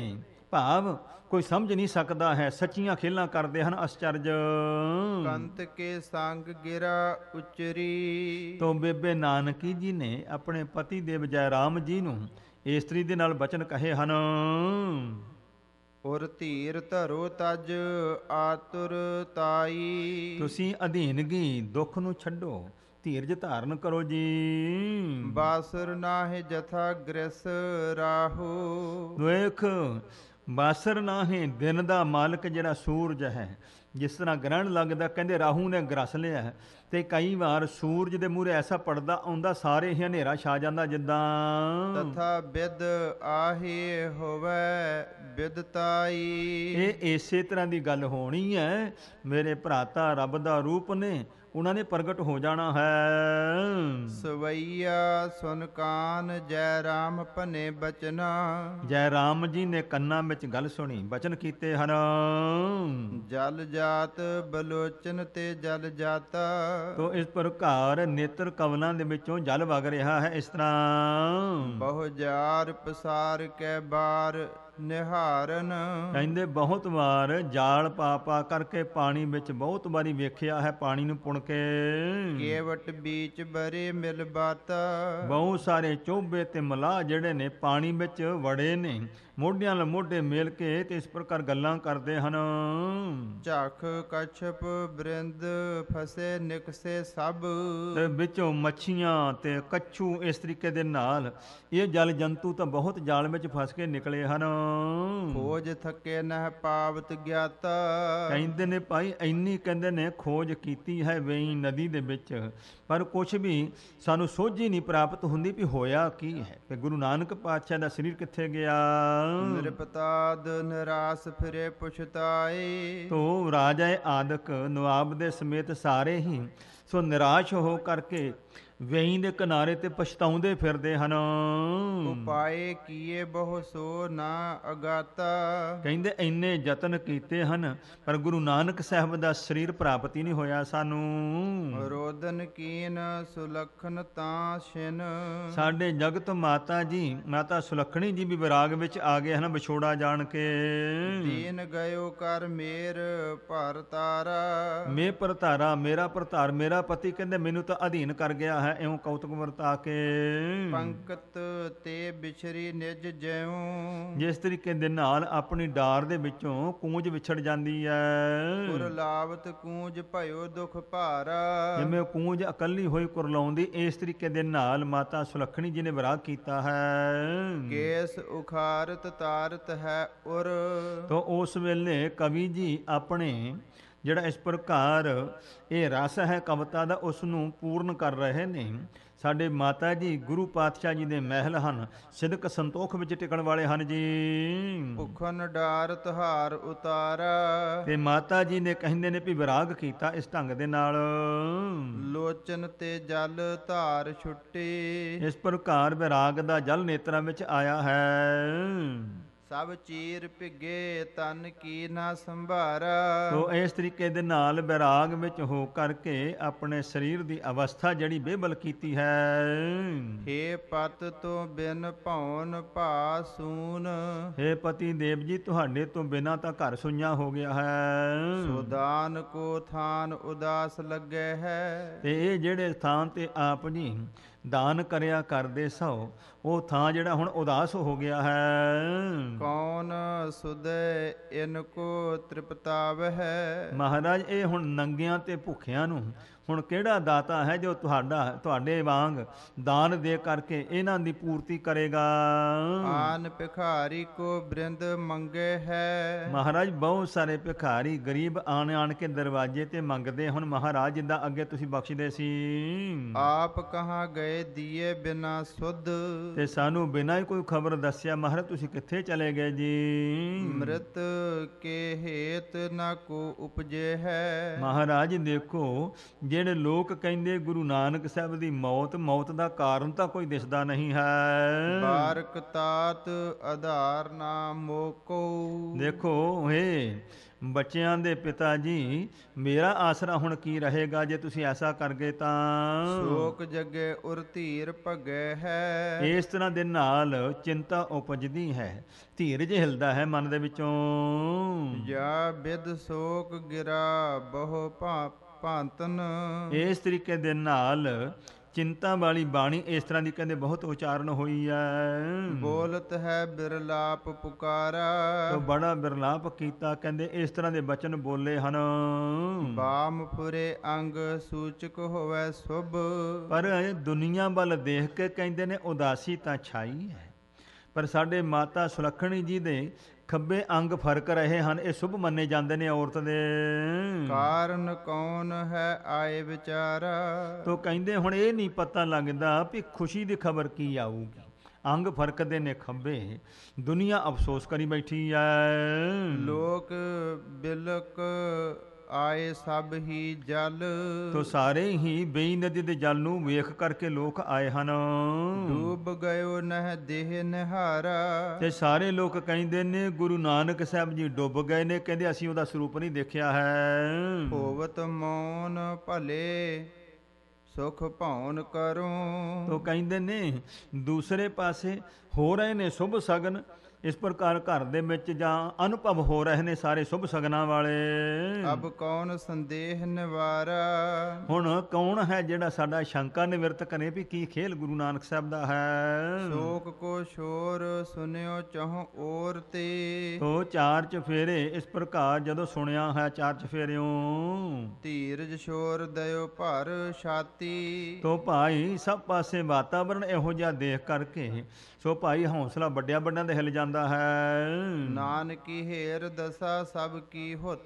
ਭਾਵ ਕੋਈ ਸਮਝ ਨਹੀਂ ਸਕਦਾ ਹੈ ਸੱਚੀਆਂ ਖੇਲਾਂ ਕਰਦੇ ਹਨ ਅਸਚਰਜ ਕੰਤ ਕੇ ਸੰਗ ਗਿਰਾ ਉਚਰੀ ਤੋਂ ਬੇਬੇ ਨਾਨਕੀ ਜੀ ਨੇ ਆਪਣੇ ਪਤੀ ਦੇ ਬਜਾਇ ਰਾਮ ਜੀ ਨੂੰ ਇਸਤਰੀ ਦੇ ਨਾਲ ਬਚਨ ਕਹੇ ਹਨ ਔਰ ਧੀਰ ਧਰੋ ਤਜ ਆਤੁਰ ਤਾਈ ਤੁਸੀਂ ਅਧੀਨਗੀ ਦੁੱਖ ਨੂੰ ਛੱਡੋ ਧੀਰਜ ਧਾਰਨ ਕਰੋ ਜੀ ਬਾਸਰ ਨਾਹਿ ਜਥਾ ਗ੍ਰਸ ਰਾਹੂ ਦੇਖ ਬਾਸਰ ਨਾ ਹੈ ਦਿਨ ਦਾ ਮਾਲਕ ਜਿਹੜਾ ਸੂਰਜ ਹੈ ਜਿਸ ਤਰ੍ਹਾਂ ਗ੍ਰਹਿਣ ਲੱਗਦਾ ਕਹਿੰਦੇ ਰਾਹੂ ਨੇ ਗ੍ਰਸ ਲਿਆ ਹੈ ਤੇ ਕਈ ਵਾਰ ਸੂਰਜ ਦੇ ਮੂਹਰੇ ਐਸਾ ਪੜਦਾ ਆਉਂਦਾ ਸਾਰੇ ਹੀ ਹਨੇਰਾ ਛਾ ਜਾਂਦਾ ਜਿੱਦਾਂ ਤਥਾ ਵਿਦ ਆਹੀ ਹੋਵੇ ਵਿਦਤਾਈ ਇਹ ਇਸੇ ਤਰ੍ਹਾਂ ਦੀ ਗੱਲ ਹੋਣੀ ਹੈ ਮੇਰੇ ਭਰਾਤਾ ਰੱਬ ਦਾ ਰੂਪ ਨੇ ਉਹਨਾਂ ਨੇ ਪ੍ਰਗਟ ਹੋ ਜਾਣਾ ਹੈ ਸਵਈਆ ਸੁਨ ਕਾਨ ਜੈ ਰਾਮ ਭਨੇ ਬਚਨਾ ਜੈ ਰਾਮ ਜੀ ਨੇ ਕੰਨਾਂ ਵਿੱਚ ਗੱਲ ਸੁਣੀ ਬਚਨ ਕੀਤੇ ਹਨ ਜਲ ਜਾਤ ਬਲੋਚਨ ਤੇ ਜਲ ਜਾਤਾ ਤੋ ਇਸ ਪ੍ਰਕਾਰ ਨੇਤਰ ਕਵਲਾਂ ਦੇ ਵਿੱਚੋਂ ਜਲ ਵਗ ਰਿਹਾ ਹੈ ਇਸ ਤਰ੍ਹਾਂ ਬਹੁ ਜਾਰ ਪਸਾਰ ਕੇ ਬਾਰ ਨਿਹਾਰਨ ਕਹਿੰਦੇ ਬਹੁਤ ਵਾਰ ਜਾਲ ਪਾ ਪਾ ਕਰਕੇ ਪਾਣੀ ਵਿੱਚ ਬਹੁਤ ਵਾਰੀ ਵੇਖਿਆ ਹੈ ਪਾਣੀ ਨੂੰ ਪੁਣ ਕੇ ਕੇਵਟ ਵਿੱਚ ਬਰੇ ਮਿਲ ਬਾਤ ਬਹੁਤ ਸਾਰੇ ਚੋਬੇ ਤੇ ਮਲਾ ਜਿਹੜੇ ਨੇ ਪਾਣੀ ਵਿੱਚ ਵੜੇ ਨੇ ਮੋਢਿਆਂ ਨਾਲ ਮੋਢੇ ਮਿਲ ਕੇ ਤੇ ਇਸ ਪ੍ਰਕਾਰ ਗੱਲਾਂ ਕਰਦੇ ਹਨ ਝਖ ਕਛਪ ਬ੍ਰਿੰਦ ਫਸੇ ਨਿਕਸੇ ਸਭ ਤੇ ਵਿੱਚੋਂ ਮੱਛੀਆਂ ਤੇ ਕੱਛੂ ਇਸ ਤਰੀਕੇ ਦੇ ਨਾਲ ਇਹ ਜਲ ਜੰਤੂ ਤਾਂ ਬਹੁਤ ਜਾਲ ਵਿੱਚ ਫਸ ਕੇ ਨਿਕਲੇ ਹਨ ਖੋਜ ਥੱਕੇ ਨਹਿ ਪਾਵਤ ਗਿਆਤ ਕਹਿੰਦੇ ਨੇ ਭਾਈ ਇੰਨੀ ਕਹਿੰਦੇ ਨੇ ਖੋਜ ਕੀਤੀ ਹੈ ਵੇਈ ਨਦੀ ਦੇ ਵਿੱਚ ਪਰ ਕੁਝ ਵੀ ਸਾਨੂੰ ਸੋਝੀ ਨਹੀਂ ਪ੍ਰਾਪਤ ਹੁੰਦੀ ਵੀ ਹੋਇਆ ਕੀ ਹੈ ਤੇ ਗੁਰੂ ਨਾਨਕ ਪਾਤਸ਼ਾਹ ਦਾ ਸਰੀਰ ਕਿੱਥੇ ਗਿਆ ਨਿਰਪਤਾਦ ਨਿਰਾਸ ਫਿਰੇ ਪੁਛਤਾਏ ਤੋ ਰਾਜੇ ਆਦਕ ਨਵਾਬ ਦੇ ਸਮੇਤ ਸਾਰੇ ਹੀ ਸੋ ਨਿਰਾਸ਼ ਹੋ ਕਰਕੇ ਵੇਈਂ ਦੇ ਕਿਨਾਰੇ ਤੇ ਪਛਤਾਉਂਦੇ ਫਿਰਦੇ ਹਨ ਉਪਾਏ ਕੀਏ ਬਹੁ ਸੋ ਨਾ ਅਗਾਤਾ ਕਹਿੰਦੇ ਇੰਨੇ ਯਤਨ ਕੀਤੇ ਹਨ ਪਰ ਗੁਰੂ ਨਾਨਕ ਸਾਹਿਬ ਦਾ ਸਰੀਰ ਪ੍ਰਾਪਤੀ ਨਹੀਂ ਹੋਇਆ ਸਾਨੂੰ ਰੋਦਨ ਕੀਨ ਸੁਲਖਣ ਤਾਂ ਛਿਨ ਸਾਡੇ ਜਗਤ ਮਾਤਾ ਜੀ ਮਾਤਾ ਸੁਲਖਣੀ ਜੀ ਵੀ ਵਿਰਾਗ ਵਿੱਚ ਆ ਗਏ ਹਨ ਵਿਛੋੜਾ ਜਾਣ ਕੇ ਦੀਨ ਗਇਓ ਕਰ ਮੇਰ ਭਰਤਾਰਾ ਮੇ ਪ੍ਰਤਾਰਾ ਮੇਰਾ ਪ੍ਰਤਾਰ ਮੇਰਾ ਪਤੀ ਕਹਿੰਦੇ ਮੈਨੂੰ ਤਾਂ ਅਧੀਨ ਕਰ ਗਿਆ ਹੈ ਇਉਂ ਕੌਤਕ ਵਰਤਾ ਕੇ ਪੰਕਤ ਤੇ ਵਿਛਰੀ ਨਿਜ ਜਿਉ ਜਿਸ ਤਰੀਕੇ ਦੇ ਨਾਲ ਆਪਣੀ ਡਾਰ ਦੇ ਵਿੱਚੋਂ ਕੂੰਜ ਵਿਛੜ ਜਾਂਦੀ ਹੈ ਲਾਵਤ ਕੂੰਜ ਭਇਓ ਦੁਖ ਭਾਰਾ ਜਿਵੇਂ ਕੂੰਜ ਇਕੱਲੀ ਹੋਈ ਲਾਉਂਦੀ ਇਸ ਤਰੀਕੇ ਦੇ ਨਾਲ ਮਾਤਾ ਸੁਲਖਣੀ ਜੀ ਨੇ ਵਿਰਾਗ ਕੀਤਾ ਹੈ ਕੇਸ ਉਖਾਰਤ ਤਾਰਤ ਹੈ ਔਰ ਤੋਂ ਉਸ ਵੇਲੇ ਕਵੀ ਜੀ ਆਪਣੇ ਜਿਹੜਾ ਇਸ ਪ੍ਰਕਾਰ ਇਹ ਰਸ ਹੈ ਕਵਤਾ ਦਾ ਉਸ ਨੂੰ ਪੂਰਨ ਕਰ ਰਹੇ ਨੇ ਸਾਡੇ ਮਾਤਾ ਜੀ ਗੁਰੂ ਪਾਤਸ਼ਾਹ ਜੀ ਦੇ ਮਹਿਲ ਹਨ ਸਿਦਕ ਸੰਤੋਖ ਵਿੱਚ ਟਿਕਣ ਵਾਲੇ ਹਨ ਜੀ ਭੁਖਨ ਡਾਰ ਤਹਾਰ ਉਤਾਰਾ ਤੇ ਮਾਤਾ ਜੀ ਨੇ ਕਹਿੰਦੇ ਨੇ ਵੀ ਵਿਰਾਗ ਕੀਤਾ ਇਸ ਢੰਗ ਦੇ ਨਾਲ ਲੋਚਨ ਤੇ ਜਲ ਧਾਰ ਛੁੱਟੀ ਇਸ ਪ੍ਰਕਾਰ ਵਿਰਾਗ ਦਾ ਜਲ ਨੇਤਰਾਂ ਵਿੱਚ ਆਇਆ ਹੈ ਸਭ ਚੀਰ ਭਿਗੇ ਤਨ ਕੀ ਨਾ ਸੰਭਾਰਾ ਸੋ ਇਸ ਤਰੀਕੇ ਦੇ ਨਾਲ ਵਿਰਾਗ ਵਿੱਚ ਹੋ ਕਰਕੇ ਆਪਣੇ ਸਰੀਰ ਦੀ ਅਵਸਥਾ ਜਿਹੜੀ ਬੇਬਲ ਕੀਤੀ ਹੈ ਏ ਪਤ ਤੋਂ ਬਿਨ ਭਾ ਸੂਨ ਏ ਪਤੀ ਦੇਵ ਜੀ ਤੁਹਾਡੇ ਤੋਂ ਬਿਨਾ ਤਾਂ ਘਰ ਸੁਈਆਂ ਹੋ ਗਿਆ ਹੈ ਸੁਦਾਨ ਕੋ ਥਾਨ ਉਦਾਸ ਲੱਗੇ ਹੈ ਤੇ ਇਹ ਜਿਹੜੇ ਥਾਨ ਤੇ ਆਪ ਜੀ ਦਾਨ ਕਰਿਆ ਕਰਦੇ ਸੋ ਉਹ ਥਾਂ ਜਿਹੜਾ ਹੁਣ ਉਦਾਸ ਹੋ ਗਿਆ ਹੈ ਸੁਦੈ ਇਨ ਕੋ ਤ੍ਰਿਪਤਾਵ ਹੈ ਮਹਾਰਾਜ ਇਹ ਹੁਣ ਨੰਗਿਆਂ ਤੇ ਭੁੱਖਿਆਂ ਨੂੰ ਹੁਣ ਕਿਹੜਾ ਦਾਤਾ ਹੈ ਜੋ ਤੁਹਾਡਾ ਤੁਹਾਡੇ ਵਾਂਗ ਦਾਨ ਦੇ ਕਰਕੇ ਇਹਨਾਂ ਦੀ ਪੂਰਤੀ ਕਰੇਗਾ ਆਨ ਭਿਖਾਰੀ ਕੋ ਬ੍ਰਿੰਦ ਮੰਗੇ ਹੈ ਮਹਾਰਾਜ ਬਹੁਤ ਸਾਰੇ ਭਿਖਾਰੀ ਗਰੀਬ ਆਣ ਆਣ ਕੇ ਦਰਵਾਜ਼ੇ ਤੇ ਮੰਗਦੇ ਹੁਣ ਮਹਾਰਾਜ ਜਿੱਦਾਂ ਅੱਗੇ ਤੁਸੀਂ ਬਖਸ਼ਦੇ ਸੀ ਆਪ ਕਹਾ ਗਏ ਦੀਏ ਬਿਨਾ ਸੁਧ ਤੇ ਸਾਨੂੰ ਬਿਨਾ ਹੀ ਕੋਈ ਖਬਰ ਦੱਸਿਆ ਮਹਾਰਾਜ ਤੁਸੀਂ ਕਿੱਥੇ ਚਲੇ ਗਏ ਜੀ ਮ੍ਰਿਤ ਕੇ ਹੇਤ ਨ ਕੋ ਉਪਜੇ ਹੈ ਮਹਾਰਾਜ ਦੇਖੋ ਜਿਹੜੇ ਲੋਕ ਕਹਿੰਦੇ ਗੁਰੂ ਨਾਨਕ ਸਾਹਿਬ ਦੀ ਮੌਤ ਮੌਤ ਦਾ ਕਾਰਨ ਤਾਂ ਕੋਈ ਦਿਸਦਾ ਨਹੀਂ ਹੈ ਬਾਰਕ ਤਾਤ ਆਧਾਰ ਨਾ ਮੋਕੋ ਦੇਖੋ ਏ ਬੱਚਿਆਂ ਦੇ ਪਿਤਾ ਜੀ ਮੇਰਾ ਆਸਰਾ ਹੁਣ ਕੀ ਰਹੇਗਾ ਜੇ ਤੁਸੀਂ ਐਸਾ ਕਰਗੇ ਤਾਂ ਸ਼ੋਕ ਜਗੇ ਉਰ ਧੀਰ ਭਗੇ ਹੈ ਇਸ ਤਰ੍ਹਾਂ ਦੇ ਨਾਲ ਚਿੰਤਾ ਉਪਜਦੀ ਹੈ ਧੀਰਜ ਹਿਲਦਾ ਹੈ ਮਨ ਦੇ ਵਿੱਚੋਂ ਜਾ ਵਿਦ ਸ਼ੋਕ ਗਿਰਾ ਬਹੁ ਭਾਂਤਨ ਇਸ ਤਰੀਕੇ ਦੇ ਨਾਲ ਚਿੰਤਾ ਵਾਲੀ ਬਾਣੀ ਇਸ ਤਰ੍ਹਾਂ ਦੀ ਕਹਿੰਦੇ ਬਹੁਤ ਉਚਾਰਨ ਹੋਈ ਹੈ ਬੋਲਤ ਹੈ ਬਿਰਲਾਪ ਪੁਕਾਰਾ ਤੋ ਬੜਾ ਬਿਰਲਾਪ ਕੀਤਾ ਕਹਿੰਦੇ ਇਸ ਤਰ੍ਹਾਂ ਦੇ ਬਚਨ ਬੋਲੇ ਹਨ ਬਾਮਪੁਰੇ ਅੰਗ ਸੂਚਕ ਹੋਵੇ ਸੁਭ ਪਰ ਦੁਨੀਆ ਵੱਲ ਦੇਖ ਕੇ ਕਹਿੰਦੇ ਨੇ ਉਦਾਸੀ ਤਾਂ ਛਾਈ ਹੈ ਪਰ ਸਾਡੇ ਮਾਤਾ ਸੁਲੱਖਣੀ ਜੀ ਦੇ ਖੱਬੇ ਅੰਗ ਫਰਕ ਰਹੇ ਹਨ ਇਹ ਸ਼ੁਭ ਮੰਨੇ ਜਾਂਦੇ ਨੇ ਔਰਤ ਦੇ ਕਾਰਨ ਕੌਣ ਹੈ ਆਏ ਵਿਚਾਰਾ ਤੋ ਕਹਿੰਦੇ ਹੁਣ ਇਹ ਨਹੀਂ ਪਤਾ ਲੱਗਦਾ ਵੀ ਖੁਸ਼ੀ ਦੀ ਖਬਰ ਕੀ ਆਊਗੀ ਅੰਗ ਫਰਕਦੇ ਨੇ ਖੰਬੇ ਦੁਨੀਆ ਅਫਸੋਸ ਕਰੀ ਬੈਠੀ ਐ ਲੋਕ ਬਿਲਕ ਆਏ ਸਭ ਹੀ ਜਲ ਤੋ ਸਾਰੇ ਹੀ ਬਈ ਨਦੀ ਦੇ ਜਲ ਨੂੰ ਵੇਖ ਕਰਕੇ ਲੋਕ ਆਏ ਹਨ ਡੂਬ ਗਇਓ ਨਹ ਦੇਹ ਨਹਾਰਾ ਤੇ ਸਾਰੇ ਲੋਕ ਕਹਿੰਦੇ ਨੇ ਗੁਰੂ ਨਾਨਕ ਸਾਹਿਬ ਜੀ ਡੁੱਬ ਗਏ ਨੇ ਕਹਿੰਦੇ ਅਸੀਂ ਉਹਦਾ ਸਰੂਪ ਨਹੀਂ ਦੇਖਿਆ ਹੈ ਹੋਵਤ ਮੌਨ ਭਲੇ ਸੁਖ ਭੌਣ ਕਰੋ ਤੋ ਕਹਿੰਦੇ ਨੇ ਦੂਸਰੇ ਪਾਸੇ ਹੋ ਰਹੇ ਨੇ ਸੁਭ ਸਗਨ ਇਸ ਪ੍ਰਕਾਰ ਘਰ ਦੇ ਵਿੱਚ ਜਾਂ ਅਨੁਭਵ ਹੋ ਰਹੇ ਨੇ ਸਾਰੇ ਸ਼ੁਭ ਸਗਨਾਂ ਵਾਲੇ ਅਬ ਕੌਣ ਸੰਦੇਹ ਨਿਵਾਰਾ ਹੁਣ ਕੌਣ ਹੈ ਜਿਹੜਾ ਸਾਡਾ ਸ਼ੰਕਾ ਨਿਵਰਤ ਕਰੇ ਵੀ ਕੀ ਖੇਲ ਗੁਰੂ ਨਾਨਕ ਸਾਹਿਬ ਦਾ ਹੈ ਸ਼ੋਕ ਕੋ ਸ਼ੋਰ ਸੁਨਿਓ ਚਹੁ ਔਰ ਤੇ ਤੋ ਚਾਰ ਚਫੇਰੇ ਇਸ ਪ੍ਰਕਾਰ ਜਦੋਂ ਸੁਣਿਆ ਹੈ ਚਾਰ ਚਫੇਰਿਓ ਧੀਰਜ ਸ਼ੋਰ ਦਇਓ ਭਰ ਛਾਤੀ ਤੋ ਭਾਈ ਸਭ ਪਾਸੇ ਵਾਤਾਵਰਣ ਇਹੋ ਜਿਹਾ ਦੇਖ ਕਰਕੇ ਸੋ ਭਾਈ ਹੌਸਲਾ ਵੱਡਿਆਂ ਵੱਡਿਆਂ ਦੇ ਹਿੱਲ ਜਾਂਦਾ ਹੈ ਨਾਨਕੀ ਹੇਰ ਦਸਾ ਸਭ ਕੀ ਹੁਤ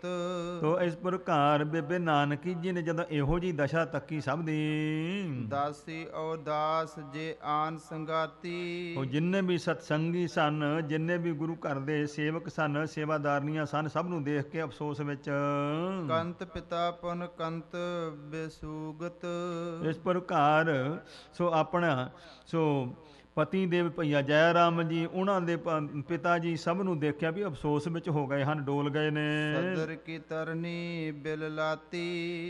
ਸੋ ਇਸ ਪ੍ਰਕਾਰ ਬੇਬੇ ਨਾਨਕੀ ਜੀ ਨੇ ਜਦੋਂ ਇਹੋ ਜੀ ਦਸ਼ਾ ਤੱਕੀ ਸਭ ਦੀ ਦਾਸੀ ਔ ਦਾਸ ਜੇ ਆਨ ਸੰਗਾਤੀ ਉਹ ਜਿੰਨੇ ਵੀ ਸਤਸੰਗੀ ਸਨ ਜਿੰਨੇ ਵੀ ਗੁਰੂ ਘਰ ਦੇ ਸੇਵਕ ਸਨ ਸੇਵਾਦਾਰਨੀਆਂ ਸਨ ਸਭ ਨੂੰ ਦੇਖ ਕੇ ਅਫਸੋਸ ਵਿੱਚ ਕੰਤ ਪਿਤਾ ਪੁਨ ਕੰਤ ਬੇਸੂਗਤ ਇਸ ਪ੍ਰਕਾਰ ਸੋ ਆਪਣਾ ਸੋ ਪਤੀ ਦੇਵ ਭਈਆ ਜੈ ਰਾਮ ਜੀ ਉਹਨਾਂ ਦੇ ਪਿਤਾ ਜੀ ਸਭ ਨੂੰ ਦੇਖਿਆ ਵੀ ਅਫਸੋਸ ਵਿੱਚ ਹੋ ਗਏ ਹਨ ਡੋਲ ਗਏ ਨੇ ਸਦਰ ਕੀ ਤਰਨੀ ਬਿਲ ਲਾਤੀ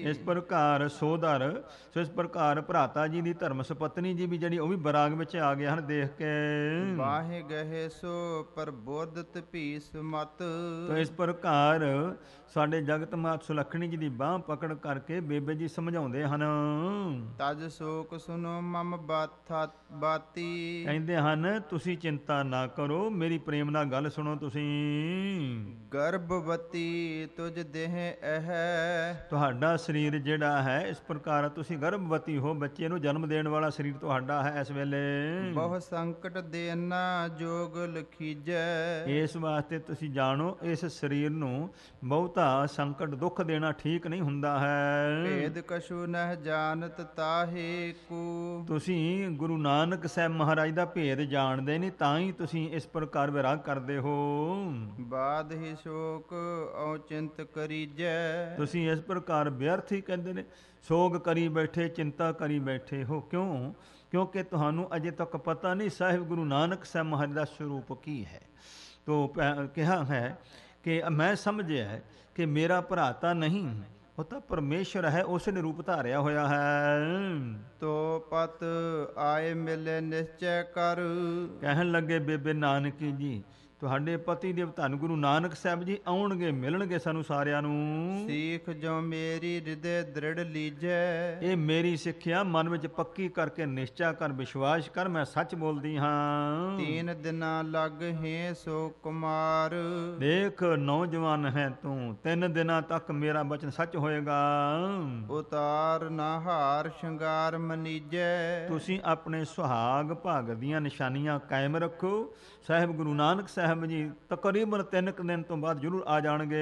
ਇਸ ਪ੍ਰਕਾਰ ਸੋਧਰ ਸੋ ਇਸ ਪ੍ਰਕਾਰ ਭਰਾਤਾ ਜੀ ਦੀ ਧਰਮ ਸੁਪਤਨੀ ਜੀ ਵੀ ਜਿਹੜੀ ਉਹ ਵੀ ਬਰਾਗ ਵਿੱਚ ਆ ਗਏ ਹਨ ਦੇਖ ਕੇ ਬਾਹੇ ਗਏ ਸੋ ਪ੍ਰਬੋਧਤ ਭੀਸ ਮਤ ਤੋ ਇਸ ਪ੍ਰਕਾਰ ਸਾਡੇ ਜਗਤ ਮਾਤ ਸੁਲਖਣੀ ਜੀ ਦੀ ਬਾਹ ਪਕੜ ਕਰਕੇ ਬੇਬੇ ਜੀ ਸਮਝਾਉਂਦੇ ਹਨ ਤਜ ਸੋਕ ਸੁਨੋ ਮਮ ਬਾਥਾ ਬਾਤੀ ਕਹਿੰਦੇ ਹਨ ਤੁਸੀਂ ਚਿੰਤਾ ਨਾ ਕਰੋ ਮੇਰੀ ਪ੍ਰੇਮ ਨਾਲ ਗੱਲ ਸੁਣੋ ਤੁਸੀਂ ਗਰਭਵਤੀ ਤੁਝ ਦੇਹ ਇਹ ਤੁਹਾਡਾ ਸਰੀਰ ਜਿਹੜਾ ਹੈ ਇਸ ਪ੍ਰਕਾਰ ਤੁਸੀਂ ਗਰਭਵਤੀ ਹੋ ਬੱਚੇ ਨੂੰ ਜਨਮ ਦੇਣ ਵਾਲਾ ਸਰੀਰ ਤੁਹਾਡਾ ਹੈ ਇਸ ਵੇਲੇ ਬਹੁ ਸੰਕਟ ਦੇਨਾ ਜੋਗ ਲਖੀਜੈ ਇਸ ਵਾਸਤੇ ਤੁਸੀਂ ਜਾਣੋ ਇਸ ਸਰੀਰ ਨੂੰ ਬਹੁਤਾ ਸੰਕਟ ਦੁੱਖ ਦੇਣਾ ਠੀਕ ਨਹੀਂ ਹੁੰਦਾ ਹੈ ਭੇਦ ਕਸ਼ੂ ਨਹ ਜਾਣਤ ਤਾਹੇ ਕੋ ਤੁਸੀਂ ਗੁਰੂ ਨਾਨਕ ਸਾਹਿਬ ਮਹਾਰਾਜ ਸਮਾਜ ਦਾ ਭੇਦ ਜਾਣਦੇ ਨਹੀਂ ਤਾਂ ਹੀ ਤੁਸੀਂ ਇਸ ਪ੍ਰਕਾਰ ਵਿਰਾਗ ਕਰਦੇ ਹੋ ਬਾਦ ਹੀ ਸ਼ੋਕ ਔ ਚਿੰਤ ਕਰੀਜੈ ਤੁਸੀਂ ਇਸ ਪ੍ਰਕਾਰ ਵਿਅਰਥ ਹੀ ਕਹਿੰਦੇ ਨੇ ਸੋਗ ਕਰੀ ਬੈਠੇ ਚਿੰਤਾ ਕਰੀ ਬੈਠੇ ਹੋ ਕਿਉਂ ਕਿਉਂਕਿ ਤੁਹਾਨੂੰ ਅਜੇ ਤੱਕ ਪਤਾ ਨਹੀਂ ਸਾਹਿਬ ਗੁਰੂ ਨਾਨਕ ਸਾਹਿਬ ਮਹਾਰਾਜ ਦਾ ਸਰੂਪ ਕੀ ਹੈ ਤੋ ਕਿਹਾ ਹੈ ਕਿ ਮੈਂ ਸਮਝਿਆ ਕਿ ਮੇਰਾ ਭਰਾ ਤਾਂ ਨਹੀਂ ਉਹ ਤਾਂ ਪਰਮੇਸ਼ਰ ਹੈ ਉਸ ਨੇ ਰੂਪ ਧਾਰਿਆ ਹੋਇਆ ਹੈ ਤੋ ਪਤ ਆਏ ਮਿਲੇ ਨਿਸ਼ਚੈ ਕਰ ਕਹਿਣ ਲੱਗੇ ਬੇਬੇ ਨਾਨਕੀ ਜੀ ਤੁਹਾਡੇ ਪਤੀ ਦੇਵ ਧੰਨ ਗੁਰੂ ਨਾਨਕ ਸਾਹਿਬ ਜੀ ਆਉਣਗੇ ਮਿਲਣਗੇ ਸਾਨੂੰ ਸਾਰਿਆਂ ਨੂੰ ਸਿੱਖ ਜੋ ਮੇਰੀ ਹਿਰਦੇ ਦ੍ਰਿੜ ਲੀਜੈ ਇਹ ਮੇਰੀ ਸਿੱਖਿਆ ਮਨ ਵਿੱਚ ਪੱਕੀ ਕਰਕੇ ਨਿਸ਼ਚਾ ਕਰ ਵਿਸ਼ਵਾਸ ਕਰ ਮੈਂ ਸੱਚ ਬੋਲਦੀ ਹਾਂ ਤੀਨ ਦਿਨਾਂ ਲੱਗ ਹੈ ਸੋ ਕੁਮਾਰ ਦੇਖ ਨੌਜਵਾਨ ਹੈ ਤੂੰ ਤਿੰਨ ਦਿਨਾਂ ਤੱਕ ਮੇਰਾ ਬਚਨ ਸੱਚ ਹੋਏਗਾ ਉਤਾਰ ਨਾ ਹਾਰ ਸ਼ਿੰਗਾਰ ਮਨੀਜੈ ਤੁਸੀਂ ਆਪਣੇ ਸੁਹਾਗ ਭਾਗ ਦੀਆਂ ਨਿਸ਼ਾਨੀਆਂ ਕਾਇਮ ਰੱਖੋ ਸਾਹਿਬ ਗੁਰੂ ਨਾਨਕ ਸਾਹਿਬ ਅਹਿਮ ਜੀ ਤਕਰੀਬਨ 3 ਦਿਨ ਤੋਂ ਬਾਅਦ ਜ਼ਰੂਰ ਆ ਜਾਣਗੇ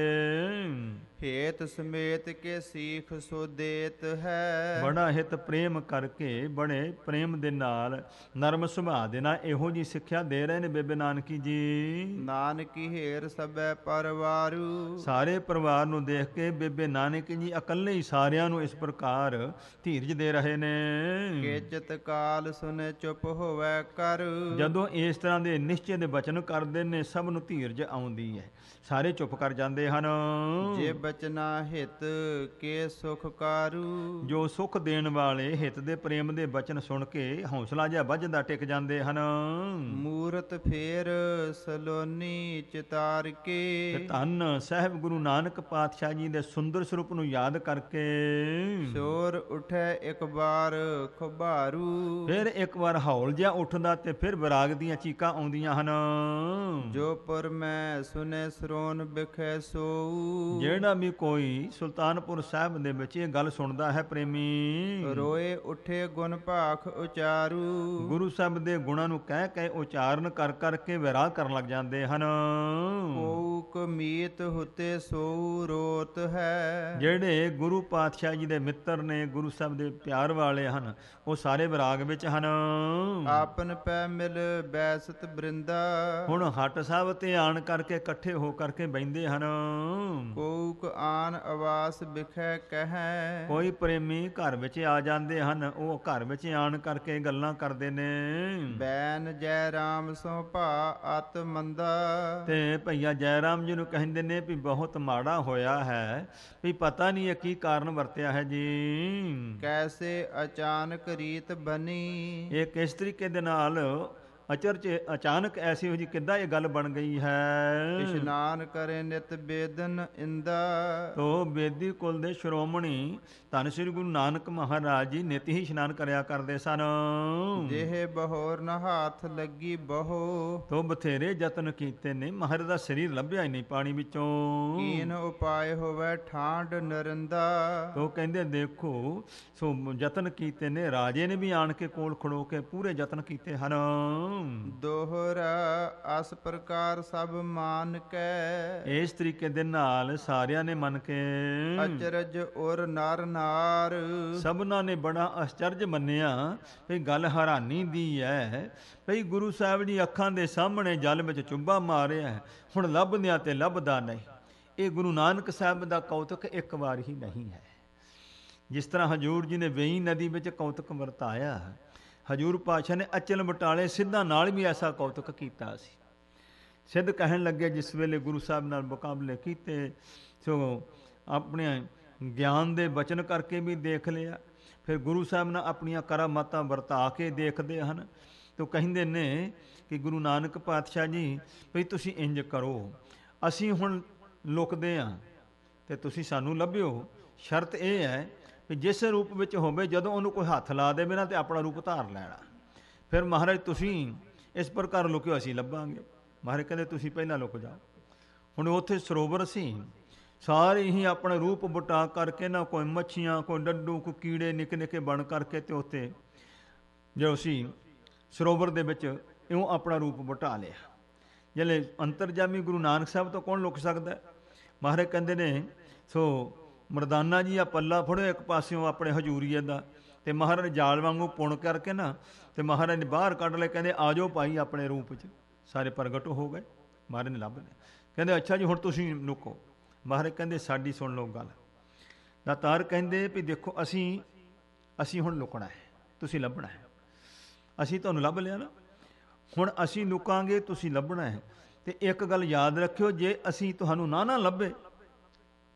ਹੇਤ ਸਮੇਤ ਕੇ ਸੀਖ ਸੁਦੇਤ ਹੈ ਬਣਾ ਹਿਤ ਪ੍ਰੇਮ ਕਰਕੇ ਬਣੇ ਪ੍ਰੇਮ ਦੇ ਨਾਲ ਨਰਮ ਸੁਭਾਅ ਦੇ ਨਾਲ ਇਹੋ ਜੀ ਸਿੱਖਿਆ ਦੇ ਰਹੇ ਨੇ ਬੇਬੇ ਨਾਨਕੀ ਜੀ ਨਾਨਕੀ ਹੇਰ ਸਭੈ ਪਰਵਾਰੂ ਸਾਰੇ ਪਰਿਵਾਰ ਨੂੰ ਦੇਖ ਕੇ ਬੇਬੇ ਨਾਨਕ ਜੀ ਇਕੱਲੇ ਹੀ ਸਾਰਿਆਂ ਨੂੰ ਇਸ ਪ੍ਰਕਾਰ ਧੀਰਜ ਦੇ ਰਹੇ ਨੇ ਕੇਚਤ ਕਾਲ ਸੁਨੇ ਚੁੱਪ ਹੋਵੇ ਕਰ ਜਦੋਂ ਇਸ ਤਰ੍ਹਾਂ ਦੇ ਨਿਸ਼ਚੇ ਦੇ ਬਚਨ ਕਰਦੇ ਨੇ ਸਭ ਨੂੰ ਧੀਰਜ ਆਉਂਦੀ ਹੈ ਸਾਰੇ ਚੁੱਪ ਕਰ ਜਾਂਦੇ ਹਨ ਜੇ ਬਚਨਾ ਹਿਤ ਕੇ ਸੁਖ ਕਾਰੂ ਜੋ ਸੁਖ ਦੇਣ ਵਾਲੇ ਹਿਤ ਦੇ ਪ੍ਰੇਮ ਦੇ ਬਚਨ ਸੁਣ ਕੇ ਹੌਸਲਾ ਜਿਹਾ ਵੱਜਦਾ ਟਿਕ ਜਾਂਦੇ ਹਨ ਮੂਰਤ ਫੇਰ ਸਲੋਨੀ ਚਿਤਾਰ ਕੇ ਧੰਨ ਸਹਿਬ ਗੁਰੂ ਨਾਨਕ ਪਾਤਸ਼ਾਹ ਜੀ ਦੇ ਸੁੰਦਰ ਸਰੂਪ ਨੂੰ ਯਾਦ ਕਰਕੇ ਸ਼ੋਰ ਉਠੇ ਇੱਕ ਵਾਰ ਖੁਬਾਰੂ ਫਿਰ ਇੱਕ ਵਾਰ ਹੌਲ ਜਿਹਾ ਉੱਠਦਾ ਤੇ ਫਿਰ ਵਿਰਾਗ ਦੀਆਂ ਚੀਕਾਂ ਆਉਂਦੀਆਂ ਹਨ ਜੋ ਪਰ ਮੈਂ ਸੁਨੇ ਸਰੋ ਜੋਨ ਬਖੈ ਸੋ ਜਿਹੜਾ ਵੀ ਕੋਈ ਸੁਲਤਾਨਪੁਰ ਸਾਹਿਬ ਦੇ ਵਿੱਚ ਇਹ ਗੱਲ ਸੁਣਦਾ ਹੈ ਪ੍ਰੇਮੀ ਰੋਏ ਉੱਠੇ ਗੁਣ ਭਾਖ ਉਚਾਰੂ ਗੁਰੂ ਸਾਹਿਬ ਦੇ ਗੁਣਾਂ ਨੂੰ ਕਹਿ ਕਹਿ ਉਚਾਰਨ ਕਰ ਕਰਕੇ ਵਿਰਾਗ ਕਰਨ ਲੱਗ ਜਾਂਦੇ ਹਨ ਕੋ ਕਮੀਤ ਹੁਤੇ ਸੋ ਰੋਤ ਹੈ ਜਿਹੜੇ ਗੁਰੂ ਪਾਤਸ਼ਾਹ ਜੀ ਦੇ ਮਿੱਤਰ ਨੇ ਗੁਰੂ ਸਾਹਿਬ ਦੇ ਪਿਆਰ ਵਾਲੇ ਹਨ ਉਹ ਸਾਰੇ ਵਿਰਾਗ ਵਿੱਚ ਹਨ ਆਪਨ ਪੈ ਮਿਲ ਬੈਸਤ ਬ੍ਰਿੰਦਾ ਹੁਣ ਹਟ ਸਾਹਿਬ ਤੇ ਆਣ ਕਰਕੇ ਇਕੱਠੇ ਹੋ ਕੇ ਕਰਕੇ ਬੈੰਦੇ ਹਨ ਕੋਕ ਆਨ ਆਵਾਸ ਵਿਖੇ ਕਹੈ ਕੋਈ ਪ੍ਰੇਮੀ ਘਰ ਵਿੱਚ ਆ ਜਾਂਦੇ ਹਨ ਉਹ ਘਰ ਵਿੱਚ ਆਣ ਕਰਕੇ ਗੱਲਾਂ ਕਰਦੇ ਨੇ ਬੈਨ ਜੈ ਰਾਮ ਸੋ ਭਾ ਅਤ ਮੰਦਾ ਤੇ ਭਈਆ ਜੈ ਰਾਮ ਜੀ ਨੂੰ ਕਹਿੰਦੇ ਨੇ ਵੀ ਬਹੁਤ ਮਾੜਾ ਹੋਇਆ ਹੈ ਵੀ ਪਤਾ ਨਹੀਂ ਇਹ ਕੀ ਕਾਰਨ ਵਰਤਿਆ ਹੈ ਜੀ ਕੈਸੇ ਅਚਾਨਕ ਰੀਤ ਬਣੀ ਇਹ ਕਿਸ ਤਰੀਕੇ ਦੇ ਨਾਲ ਅਚਰਚ ਅਚਾਨਕ ਐਸੀ ਹੋ ਜੀ ਕਿੱਦਾਂ ਇਹ ਗੱਲ ਬਣ ਗਈ ਹੈ ਇਸ਼ਨਾਨ ਕਰੇ ਨਿਤ ਬੇਦਨ ਇੰਦਾ ਤੋ ਬੇਦੀ ਕੁਲ ਦੇ ਸ਼੍ਰੋਮਣੀ ਧੰਨ ਸ੍ਰੀ ਗੁਰੂ ਨਾਨਕ ਮਹਾਰਾਜ ਜੀ ਨਿਤ ਹੀ ਇਸ਼ਨਾਨ ਕਰਿਆ ਕਰਦੇ ਸਨ ਜਿਹ ਬਹੋਰ ਨਾ ਹੱਥ ਲੱਗੀ ਬਹੁ ਤੋ ਬਥੇਰੇ ਯਤਨ ਕੀਤੇ ਨੇ ਮਹਾਰਾਜ ਦਾ ਸਰੀਰ ਲੱਭਿਆ ਹੀ ਨਹੀਂ ਪਾਣੀ ਵਿੱਚੋਂ ਕੀਨ ਉਪਾਏ ਹੋਵੇ ਠਾਂਡ ਨਰੰਦਾ ਤੋ ਕਹਿੰਦੇ ਦੇਖੋ ਸੋ ਯਤਨ ਕੀਤੇ ਨੇ ਰਾਜੇ ਨੇ ਵੀ ਆਣ ਕੇ ਕੋਲ ਖੜੋ ਕੇ ਪੂਰੇ ਯਤਨ ਕੀਤੇ ਹਨ ਦੋਹਰ ਅਸ ਪ੍ਰਕਾਰ ਸਭ ਮਾਨ ਕੇ ਇਸ ਤਰੀਕੇ ਦੇ ਨਾਲ ਸਾਰਿਆਂ ਨੇ ਮੰਨ ਕੇ ਅਚਰਜ ਔਰ ਨਰ ਨਾਰ ਸਭਨਾ ਨੇ ਬੜਾ ਅਚਰਜ ਮੰਨਿਆ ਵੀ ਗੱਲ ਹੈਰਾਨੀ ਦੀ ਐ ਭਈ ਗੁਰੂ ਸਾਹਿਬ ਜੀ ਅੱਖਾਂ ਦੇ ਸਾਹਮਣੇ ਜਲ ਵਿੱਚ ਚੁੰਬਾ ਮਾਰਿਆ ਹੁਣ ਲੱਭਦਿਆਂ ਤੇ ਲੱਭਦਾ ਨਹੀਂ ਇਹ ਗੁਰੂ ਨਾਨਕ ਸਾਹਿਬ ਦਾ ਕੌਤਕ ਇੱਕ ਵਾਰ ਹੀ ਨਹੀਂ ਹੈ ਜਿਸ ਤਰ੍ਹਾਂ ਹਜੂਰ ਜੀ ਨੇ ਵੇਈ ਨਦੀ ਵਿੱਚ ਕੌਤਕ ਵਰਤਾਇਆ ਹਜੂਰ ਪਾਸ਼ਾ ਨੇ ਅਚਲ ਬਟਾਲੇ ਸਿੱਧਾ ਨਾਲ ਵੀ ਐਸਾ ਕੌਤਕ ਕੀਤਾ ਸੀ ਸਿੱਧ ਕਹਿਣ ਲੱਗੇ ਜਿਸ ਵੇਲੇ ਗੁਰੂ ਸਾਹਿਬ ਨਾਲ ਮੁਕਾਬਲੇ ਕੀਤੇ ਸੋ ਆਪਣੇ ਗਿਆਨ ਦੇ ਬਚਨ ਕਰਕੇ ਵੀ ਦੇਖ ਲਿਆ ਫਿਰ ਗੁਰੂ ਸਾਹਿਬ ਨੇ ਆਪਣੀਆਂ ਕਰਾਮਾਤਾਂ ਵਰਤਾ ਕੇ ਦੇਖਦੇ ਹਨ ਤੋ ਕਹਿੰਦੇ ਨੇ ਕਿ ਗੁਰੂ ਨਾਨਕ ਪਾਤਸ਼ਾਹ ਜੀ ਵੀ ਤੁਸੀਂ ਇੰਜ ਕਰੋ ਅਸੀਂ ਹੁਣ ਲੁਕਦੇ ਆ ਤੇ ਤੁਸੀਂ ਸਾਨੂੰ ਲੱਭਿਓ ਸ਼ਰਤ ਇਹ ਹੈ ਕਿ ਜਿਸ ਰੂਪ ਵਿੱਚ ਹੋਵੇ ਜਦੋਂ ਉਹਨੂੰ ਕੋਈ ਹੱਥ ਲਾ ਦੇਵੇ ਨਾ ਤੇ ਆਪਣਾ ਰੂਪ ਧਾਰ ਲੈਣਾ ਫਿਰ ਮਹਾਰਾਜ ਤੁਸੀਂ ਇਸ ਪ੍ਰਕਾਰ ਲੁਕਿਓ ਅਸੀਂ ਲੱਭਾਂਗੇ ਮਹਾਰਾਜ ਕਹਿੰਦੇ ਤੁਸੀਂ ਪਹਿਲਾਂ ਲੁਕ ਜਾਓ ਹੁਣ ਉੱਥੇ ਸਰੋਵਰ ਸੀ ਸਾਰੇ ਹੀ ਆਪਣੇ ਰੂਪ ਬਟਾ ਕਰਕੇ ਨਾ ਕੋਈ ਮੱਛੀਆਂ ਕੋਈ ਡੱਡੂ ਕੋਈ ਕੀੜੇ ਨਿੱਕੇ ਨਿੱਕੇ ਬਣ ਕਰਕੇ ਤੇ ਉੱਤੇ ਜੋ ਸੀ ਸਰੋਵਰ ਦੇ ਵਿੱਚ ਇਉਂ ਆਪਣਾ ਰੂਪ ਬਟਾ ਲਿਆ ਜਿਹੜੇ ਅੰਤਰਜਾਮੀ ਗੁਰੂ ਨਾਨਕ ਸਾਹਿਬ ਤੋਂ ਕੌਣ ਲੁਕ ਸਕਦਾ ਮਹਾਰਾਜ ਕਹਿੰਦੇ ਨੇ ਸੋ ਮਰਦਾਨਾ ਜੀ ਆ ਪੱਲਾ ਫੜੋ ਇੱਕ ਪਾਸਿਓਂ ਆਪਣੇ ਹਜੂਰੀਏ ਦਾ ਤੇ ਮਹਾਰਾਜ ਜਾਲ ਵਾਂਗੂ ਪੁਣ ਕਰਕੇ ਨਾ ਤੇ ਮਹਾਰਾਜ ਨੇ ਬਾਹਰ ਕੱਢ ਲੈ ਕਹਿੰਦੇ ਆਜੋ ਭਾਈ ਆਪਣੇ ਰੂਪ 'ਚ ਸਾਰੇ ਪ੍ਰਗਟ ਹੋ ਗਏ ਮਹਾਰਾਜ ਨੇ ਲੱਭ ਲਿਆ ਕਹਿੰਦੇ ਅੱਛਾ ਜੀ ਹੁਣ ਤੁਸੀਂ ਨੁਕੋ ਮਹਾਰਾਜ ਕਹਿੰਦੇ ਸਾਡੀ ਸੁਣ ਲਓ ਗੱਲ ਦਾਤਾਰ ਕਹਿੰਦੇ ਵੀ ਦੇਖੋ ਅਸੀਂ ਅਸੀਂ ਹੁਣ ਲੁਕਣਾ ਹੈ ਤੁਸੀਂ ਲੱਭਣਾ ਹੈ ਅਸੀਂ ਤੁਹਾਨੂੰ ਲੱਭ ਲਿਆ ਨਾ ਹੁਣ ਅਸੀਂ ਲੁਕਾਂਗੇ ਤੁਸੀਂ ਲੱਭਣਾ ਹੈ ਤੇ ਇੱਕ ਗੱਲ ਯਾਦ ਰੱਖਿਓ ਜੇ ਅਸੀਂ ਤੁਹਾਨੂੰ ਨਾ ਨਾ ਲੱਭੇ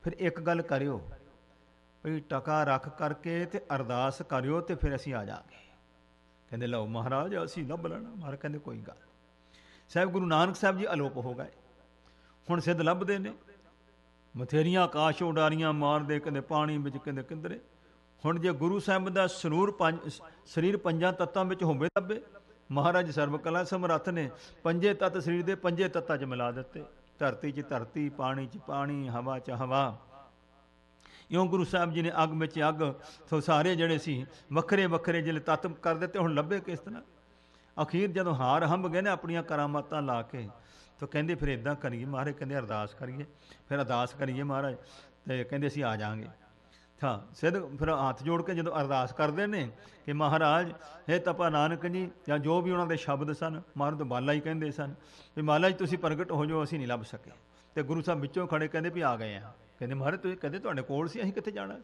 ਫਿਰ ਇੱਕ ਗੱਲ ਕਰਿਓ ਵੀ ਟਕਾ ਰੱਖ ਕਰਕੇ ਤੇ ਅਰਦਾਸ ਕਰਿਓ ਤੇ ਫਿਰ ਅਸੀਂ ਆ ਜਾਾਂਗੇ ਕਹਿੰਦੇ ਲਓ ਮਹਾਰਾਜ ਅਸੀਂ ਲੱਭ ਲੈਣਾ ਮਹਾਰਾਜ ਕਹਿੰਦੇ ਕੋਈ ਗੱਲ ਸਾਹਿਬ ਗੁਰੂ ਨਾਨਕ ਸਾਹਿਬ ਜੀ ਅਲੋਪ ਹੋ ਗਏ ਹੁਣ ਸਿੱਧ ਲੱਭਦੇ ਨੇ ਮਥੇਰੀਆਂ ਆਕਾਸ਼ ਉਡਾਰੀਆਂ ਮਾਰਦੇ ਕਹਿੰਦੇ ਪਾਣੀ ਵਿੱਚ ਕਹਿੰਦੇ ਕਿੰਦਰੇ ਹੁਣ ਜੇ ਗੁਰੂ ਸਾਹਿਬ ਦਾ ਸਰੂਰ ਪੰਜ ਸਰੀਰ ਪੰਜਾਂ ਤੱਤਾਂ ਵਿੱਚ ਹੋਵੇ ਦੱਬੇ ਮਹਾਰਾਜ ਸਰਬ ਕਲਾ ਸਮਰੱਥ ਨੇ ਪੰਜੇ ਤੱਤ ਸਰੀਰ ਦੇ ਪੰਜੇ ਤੱਤਾਂ 'ਚ ਮਿਲਾ ਦਿੱਤੇ ਧਰਤੀ 'ਚ ਧਰਤੀ ਪਾਣੀ 'ਚ ਪਾਣੀ ਹਵਾ 'ਚ ਹਵਾ ਇਉਂ ਗੁਰੂ ਸਾਹਿਬ ਜੀ ਨੇ ਅਗ ਵਿੱਚ ਅਗ ਸੋ ਸਾਰੇ ਜਿਹੜੇ ਸੀ ਵੱਖਰੇ ਵੱਖਰੇ ਜਿਹੜੇ ਤਤ ਕਰ ਦਿੱਤੇ ਹੁਣ ਲੱਭੇ ਕਿਸ ਤਰ੍ਹਾਂ ਅਖੀਰ ਜਦੋਂ ਹਾਰ ਹੰਭ ਗਏ ਨੇ ਆਪਣੀਆਂ ਕਰਾਮਾਤਾਂ ਲਾ ਕੇ ਤੋ ਕਹਿੰਦੇ ਫਿਰ ਇਦਾਂ ਕਰੀਏ ਮਹਾਰਾਜ ਕਹਿੰਦੇ ਅਰਦਾਸ ਕਰੀਏ ਫਿਰ ਅਰਦਾਸ ਕਰੀਏ ਮਹਾਰਾਜ ਤੇ ਕਹਿੰਦੇ ਅਸੀਂ ਆ ਜਾਾਂਗੇ ਹਾਂ ਸਿੱਧ ਫਿਰ ਹੱਥ ਜੋੜ ਕੇ ਜਦੋਂ ਅਰਦਾਸ ਕਰਦੇ ਨੇ ਕਿ ਮਹਾਰਾਜ ਹੈ ਤਪਾ ਨਾਨਕ ਜੀ ਜਾਂ ਜੋ ਵੀ ਉਹਨਾਂ ਦੇ ਸ਼ਬਦ ਸਨ ਮਹਾਰਾਜ ਤੋਂ ਬਾਲਾ ਹੀ ਕਹਿੰਦੇ ਸਨ ਵੀ ਮਹਾਰਾਜ ਤੁਸੀਂ ਪ੍ਰਗਟ ਹੋ ਜਾਓ ਅਸੀਂ ਨਹੀਂ ਲੱਭ ਸਕੇ ਤੇ ਗੁਰੂ ਸਾਹਿਬ ਵਿੱਚੋਂ ਖੜੇ ਕਹਿੰਦੇ ਵੀ ਆ ਗਏ ਆ ਕਹਿੰਦੇ ਮਹਾਰਾਜ ਤੁਸੀਂ ਕਦੇ ਤੁਹਾਡੇ ਕੋਲ ਸੀ ਅਸੀਂ ਕਿੱਥੇ ਜਾਣਾ ਸੀ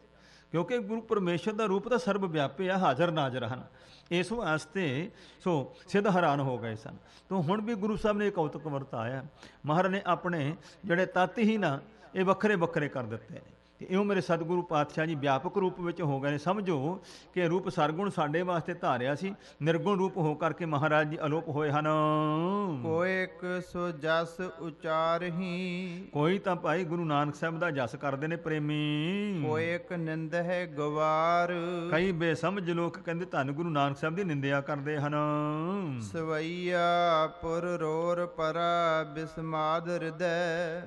ਕਿਉਂਕਿ ਗੁਰੂ ਪਰਮੇਸ਼ਰ ਦਾ ਰੂਪ ਤਾਂ ਸਰਬ ਵਿਆਪੇ ਆ ਹਾਜ਼ਰ ਨਾਜ਼ਰ ਹਨ ਇਸ ਵਾਸਤੇ ਸੋ ਸਿੱਧ ਹੈਰਾਨ ਹੋ ਗਏ ਸਨ ਤੋਂ ਹੁਣ ਵੀ ਗੁਰੂ ਸਾਹਿਬ ਨੇ ਇੱਕ ਔਤਕ ਵਰਤਾਇਆ ਮਹਾਰਾਜ ਨੇ ਆਪਣੇ ਜਿਹੜੇ ਤਤ ਹੀ ਨਾ ਇਹ ਵੱਖਰੇ ਵੱਖਰੇ ਕਰ ਦਿੱਤੇ ਨੇ ਤੇ ਇਉਂ ਮੇਰੇ ਸਤਿਗੁਰੂ ਪਾਤਸ਼ਾਹ ਜੀ ਵਿਆਪਕ ਰੂਪ ਵਿੱਚ ਹੋ ਗਏ ਨੇ ਸਮਝੋ ਕਿ ਰੂਪ ਸਰਗੁਣ ਸਾਡੇ ਵਾਸਤੇ ਧਾਰਿਆ ਸੀ ਨਿਰਗੁਣ ਰੂਪ ਹੋ ਕਰਕੇ ਮਹਾਰਾਜ ਜੀ ਅਲੋਪ ਹੋਏ ਹਨ ਕੋਈ ਇੱਕ ਸੋ ਜਸ ਉਚਾਰਹੀ ਕੋਈ ਤਾਂ ਭਾਈ ਗੁਰੂ ਨਾਨਕ ਸਾਹਿਬ ਦਾ ਜਸ ਕਰਦੇ ਨੇ ਪ੍ਰੇਮੀ ਕੋਈ ਇੱਕ ਨਿੰਦ ਹੈ ਗਵਾਰ ਕਈ ਬੇਸਮਝ ਲੋਕ ਕਹਿੰਦੇ ਧੰਨ ਗੁਰੂ ਨਾਨਕ ਸਾਹਿਬ ਦੀ ਨਿੰਦਿਆ ਕਰਦੇ ਹਨ ਸਵਈਆ ਪੁਰ ਰੋਰ ਪਰਾ ਬਿਸਮਾਦ ਹਿਰਦੈ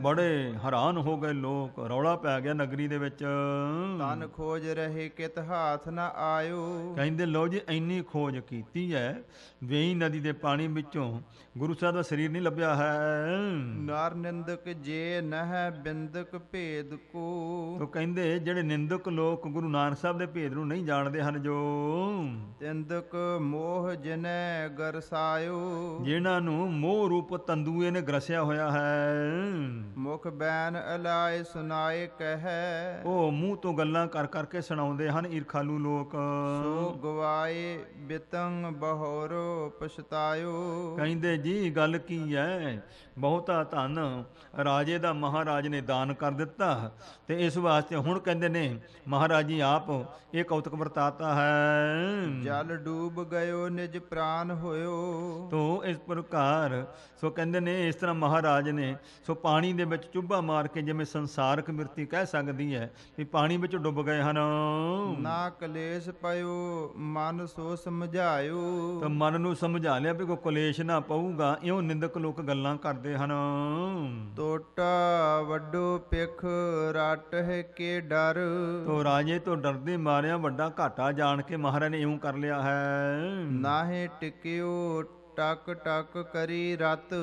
ਬੜੇ ਹੈਰਾਨ ਹੋ ਗਏ ਲੋਕ ਰੌਲਾ ਪੈ ਗਿਆ ਨਗਰ ਨਗਰੀ ਦੇ ਵਿੱਚ ਤਨ ਖੋਜ ਰਹੇ ਕਿਤ ਹਾਥ ਨਾ ਆਇਓ ਕਹਿੰਦੇ ਲੋ ਜੀ ਇੰਨੀ ਖੋਜ ਕੀਤੀ ਹੈ ਵੇਈ ਨਦੀ ਦੇ ਪਾਣੀ ਵਿੱਚੋਂ ਗੁਰੂ ਸਾਹਿਬ ਦਾ ਸਰੀਰ ਨਹੀਂ ਲੱਭਿਆ ਹੈ ਨਾਰ ਨਿੰਦਕ ਜੇ ਨਹਿ ਬਿੰਦਕ ਭੇਦ ਕੋ ਤੋ ਕਹਿੰਦੇ ਜਿਹੜੇ ਨਿੰਦਕ ਲੋਕ ਗੁਰੂ ਨਾਨਕ ਸਾਹਿਬ ਦੇ ਭੇਦ ਨੂੰ ਨਹੀਂ ਜਾਣਦੇ ਹਨ ਜੋ ਤਿੰਦਕ ਮੋਹ ਜਿਨੈ ਗਰਸਾਇਓ ਜਿਨ੍ਹਾਂ ਨੂੰ ਮੋਹ ਰੂਪ ਤੰਦੂਏ ਨੇ ਗਰਸਿਆ ਹੋਇਆ ਹੈ ਮੁਖ ਬੈਨ ਅਲਾਏ ਸੁਨਾਏ ਕਹੈ ਉਹ ਮੂੰਹ ਤੋਂ ਗੱਲਾਂ ਕਰ ਕਰਕੇ ਸੁਣਾਉਂਦੇ ਹਨ ਈਰਖਾਲੂ ਲੋਕ ਸੋ ਗਵਾਏ ਬਿਤੰ ਬਹੋਰੋ ਪਛਤਾਇਓ ਕਹਿੰਦੇ ਜੀ ਗੱਲ ਕੀ ਐ ਬਹੁਤਾ ਧਨ ਰਾਜੇ ਦਾ ਮਹਾਰਾਜ ਨੇ ਦਾਨ ਕਰ ਦਿੱਤਾ ਤੇ ਇਸ ਵਾਸਤੇ ਹੁਣ ਕਹਿੰਦੇ ਨੇ ਮਹਾਰਾਜ ਜੀ ਆਪ ਇਹ ਕੌਤਕ ਵਰਤਾਤਾ ਹੈ ਜਲ ਡੂਬ ਗਇਓ ਨਿਜ ਪ੍ਰਾਨ ਹੋਇਓ ਤੋ ਇਸ ਪ੍ਰਕਾਰ ਸੋ ਕਹਿੰਦੇ ਨੇ ਇਸ ਤਰ੍ਹਾਂ ਮਹਾਰਾਜ ਨੇ ਸੋ ਪਾਣੀ ਦੇ ਵਿੱਚ ਚੁੱਭਾ ਮਾਰ ਕੇ ਜਿਵੇਂ ਸੰਸਾਰਕ ਮਿਰਤੀ ਕਹਿ ਸਕਦੀ ਹੈ ਵੀ ਪਾਣੀ ਵਿੱਚ ਡੁੱਬ ਗਏ ਹਨ ਨਾ ਕਲੇਸ਼ ਪਇਓ ਮਨ ਸੋ ਸਮਝਾਇਓ ਤਾਂ ਮਨ ਨੂੰ ਸਮਝਾ ਲਿਆ ਵੀ ਕੋ ਕਲੇਸ਼ ਨਾ ਪਾਉ ਰਹੂਗਾ ਇਉ ਨਿੰਦਕ ਲੋਕ ਗੱਲਾਂ ਕਰਦੇ ਹਨ ਟੋਟਾ ਵੱਡੋ ਪਿਖ ਰਟ ਹੈ ਕੇ ਡਰ ਤੋ ਰਾਜੇ ਤੋਂ ਡਰਦੇ ਮਾਰਿਆ ਵੱਡਾ ਘਾਟਾ ਜਾਣ ਕੇ ਮਹਾਰਾਜ ਨੇ ਇਉਂ ਕਰ ਲਿਆ ਹੈ ਨਾਹੇ ਟਿਕਿਓ ਟਕ ਟਕ ਕਰੀ ਰਤ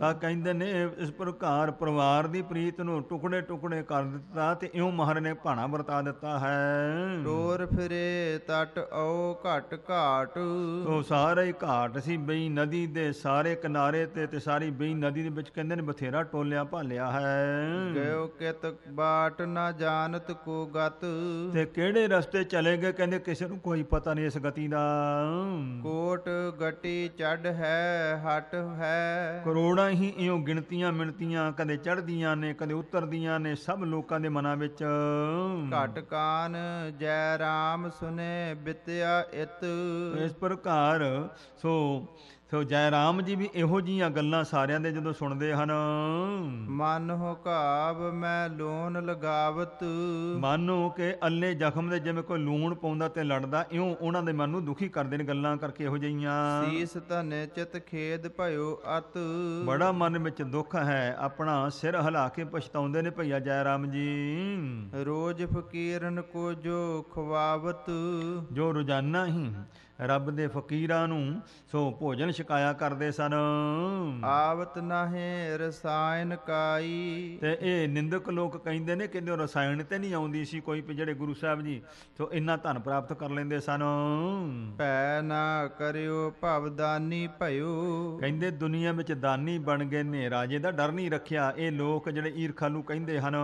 ਤਾਂ ਕਹਿੰਦੇ ਨੇ ਇਸ ਪ੍ਰਕਾਰ ਪਰਿਵਾਰ ਦੀ ਪ੍ਰੀਤ ਨੂੰ ਟੁਕੜੇ ਟੁਕੜੇ ਕਰ ਦਿੱਤਾ ਤੇ ਇਉਂ ਮਹਾਰ ਨੇ ਭਾਣਾ ਵਰਤਾ ਦਿੱਤਾ ਹੈ ਟੋਰ ਫਿਰੇ ਟਟ ਔ ਘਟ ਘਾਟ ਉਹ ਸਾਰੇ ਹੀ ਘਾਟ ਸੀ ਬਈ ਨਦੀ ਦੇ ਸਾਰੇ ਕਿਨਾਰੇ ਤੇ ਤੇ ਸਾਰੀ ਬਈ ਨਦੀ ਦੇ ਵਿੱਚ ਕਹਿੰਦੇ ਨੇ ਬਥੇਰਾ ਟੋਲਿਆ ਭਾਲਿਆ ਹੈ ਗਇਓ ਕਿਤ ਬਾਟ ਨਾ ਜਾਣਤ ਕੋ ਗਤ ਤੇ ਕਿਹੜੇ ਰਸਤੇ ਚਲੇਗੇ ਕਹਿੰਦੇ ਕਿਸੇ ਨੂੰ ਕੋਈ ਪਤਾ ਨਹੀਂ ਇਸ ਗਤੀ ਦਾ ਕੋਟ ਗਟੀ ਚੜ ਹੈ ਹਟ ਹੈ ਕਰੋੜਾਂ ਹੀ ਇਉ ਗਿਣਤੀਆਂ ਮਿਣਤੀਆਂ ਕਦੇ ਚੜਦੀਆਂ ਨੇ ਕਦੇ ਉਤਰਦੀਆਂ ਨੇ ਸਭ ਲੋਕਾਂ ਦੇ ਮਨਾਂ ਵਿੱਚ ਘਟ ਕਾਨ ਜੈ ਰਾਮ ਸੁਨੇ ਬਿਤਿਆ ਇਤ ਇਸ ਪ੍ਰਕਾਰ ਸੋ ਸੋ ਜੈ ਰਾਮ ਜੀ ਵੀ ਇਹੋ ਜੀਆਂ ਗੱਲਾਂ ਸਾਰਿਆਂ ਦੇ ਜਦੋਂ ਸੁਣਦੇ ਹਨ ਮਨ ਹੁਕਾਬ ਮੈਂ ਲੋਨ ਲਗਾਵਤ ਮਾਨੋ ਕਿ ਅੱਲੇ ਜ਼ਖਮ ਦੇ ਜਿਵੇਂ ਕੋਈ ਲੂਣ ਪਾਉਂਦਾ ਤੇ ਲੜਦਾ ਇਉਂ ਉਹਨਾਂ ਦੇ ਮਨ ਨੂੰ ਦੁਖੀ ਕਰਦੇ ਨੇ ਗੱਲਾਂ ਕਰਕੇ ਇਹੋ ਜਈਆਂ ਸੀਸ ਧਨੇ ਚਿਤ ਖੇਦ ਭਇਓ ਅਤ ਬੜਾ ਮਨ ਵਿੱਚ ਦੁੱਖ ਹੈ ਆਪਣਾ ਸਿਰ ਹਲਾ ਕੇ ਪਛਤਾਉਂਦੇ ਨੇ ਭਈਆ ਜੈ ਰਾਮ ਜੀ ਰੋਜ਼ ਫਕੀਰਨ ਕੋ ਜੋ ਖਵਾਵਤ ਜੋ ਰੋਜ਼ਾਨਾ ਹੀ ਰੱਬ ਦੇ ਫਕੀਰਾਂ ਨੂੰ ਸੋ ਭੋਜਨ ਛਕਾਇਆ ਕਰਦੇ ਸਨ ਆਵਤ ਨਾਹੀਂ ਰਸਾਇਣ ਕਾਈ ਤੇ ਇਹ ਨਿੰਦਕ ਲੋਕ ਕਹਿੰਦੇ ਨੇ ਕਿੰਨੇ ਰਸਾਇਣ ਤੇ ਨਹੀਂ ਆਉਂਦੀ ਸੀ ਕੋਈ ਜਿਹੜੇ ਗੁਰੂ ਸਾਹਿਬ ਜੀ ਸੋ ਇੰਨਾ ਧਨ ਪ੍ਰਾਪਤ ਕਰ ਲੈਂਦੇ ਸਨ ਭੈ ਨਾ ਕਰਿਓ ਭਵਦਾਨੀ ਭਇਓ ਕਹਿੰਦੇ ਦੁਨੀਆ ਵਿੱਚ ਦਾਨੀ ਬਣ ਗਏ ਨੇ ਰਾਜੇ ਦਾ ਡਰ ਨਹੀਂ ਰੱਖਿਆ ਇਹ ਲੋਕ ਜਿਹੜੇ ਈਰਖਾ ਨੂੰ ਕਹਿੰਦੇ ਹਨ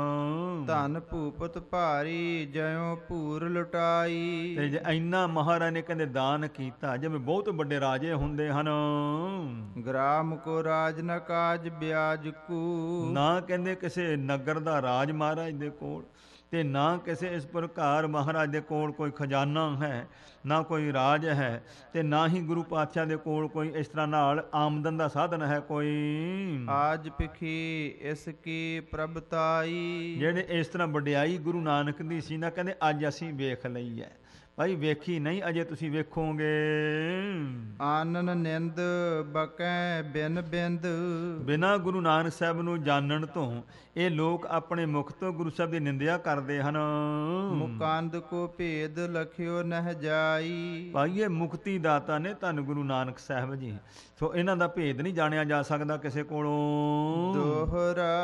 ਧਨ ਭੂਪਤ ਭਾਰੀ ਜਿਉਂ ਭੂਰ ਲਟਾਈ ਤੇ ਇੰਨਾ ਮਹਾਰਾਜ ਨੇ ਕਹਿੰਦੇ ਦਾਨ ਕੀਤਾ ਜਿਵੇਂ ਬਹੁਤ ਵੱਡੇ ਰਾਜੇ ਹੁੰਦੇ ਹਨ ਗ੍ਰਾਮ ਕੋ ਰਾਜ ਨ ਕਾਜ ਬਿਆਜ ਕੂ ਨਾ ਕਹਿੰਦੇ ਕਿਸੇ ਨਗਰ ਦਾ ਰਾਜ ਮਹਾਰਾਜ ਦੇ ਕੋਲ ਤੇ ਨਾ ਕਿਸੇ ਇਸ ਪ੍ਰਕਾਰ ਮਹਾਰਾਜ ਦੇ ਕੋਲ ਕੋਈ ਖਜ਼ਾਨਾ ਹੈ ਨਾ ਕੋਈ ਰਾਜ ਹੈ ਤੇ ਨਾ ਹੀ ਗੁਰੂ ਪਾਤਸ਼ਾਹ ਦੇ ਕੋਲ ਕੋਈ ਇਸ ਤਰ੍ਹਾਂ ਨਾਲ ਆਮਦਨ ਦਾ ਸਾਧਨ ਹੈ ਕੋਈ ਆਜ ਪਖੀ ਇਸ ਕੀ ਪ੍ਰਭਤਾਈ ਜਿਹੜੇ ਇਸ ਤਰ੍ਹਾਂ ਵਡਿਆਈ ਗੁਰੂ ਨਾਨਕ ਦੀ ਸੀ ਨਾ ਕਹਿੰਦੇ ਅੱਜ ਅਸੀਂ ਵੇਖ ਲਈ ਹੈ ਭਾਈ ਵੇਖੀ ਨਹੀਂ ਅਜੇ ਤੁਸੀਂ ਵੇਖੋਗੇ ਆਨਨ ਨਿੰਦ ਬਕੈ ਬਿਨ ਬਿੰਦ ਬਿਨਾ ਗੁਰੂ ਨਾਨਕ ਸਾਹਿਬ ਨੂੰ ਜਾਣਨ ਤੋਂ ਇਹ ਲੋਕ ਆਪਣੇ ਮੁਖ ਤੋਂ ਗੁਰੂ ਸਾਹਿਬ ਦੀ ਨਿੰਦਿਆ ਕਰਦੇ ਹਨ ਮੁਕੰਦ ਕੋ ਭੇਦ ਲਖਿਓ ਨਹ ਜਾਈ ਭਾਈ ਇਹ ਮੁਕਤੀ ਦਾਤਾ ਨੇ ਧੰਨ ਗੁਰੂ ਨਾਨਕ ਸਾਹਿਬ ਜੀ ਸੋ ਇਹਨਾਂ ਦਾ ਭੇਦ ਨਹੀਂ ਜਾਣਿਆ ਜਾ ਸਕਦਾ ਕਿਸੇ ਕੋਲੋਂ ਦੋਹਰਾ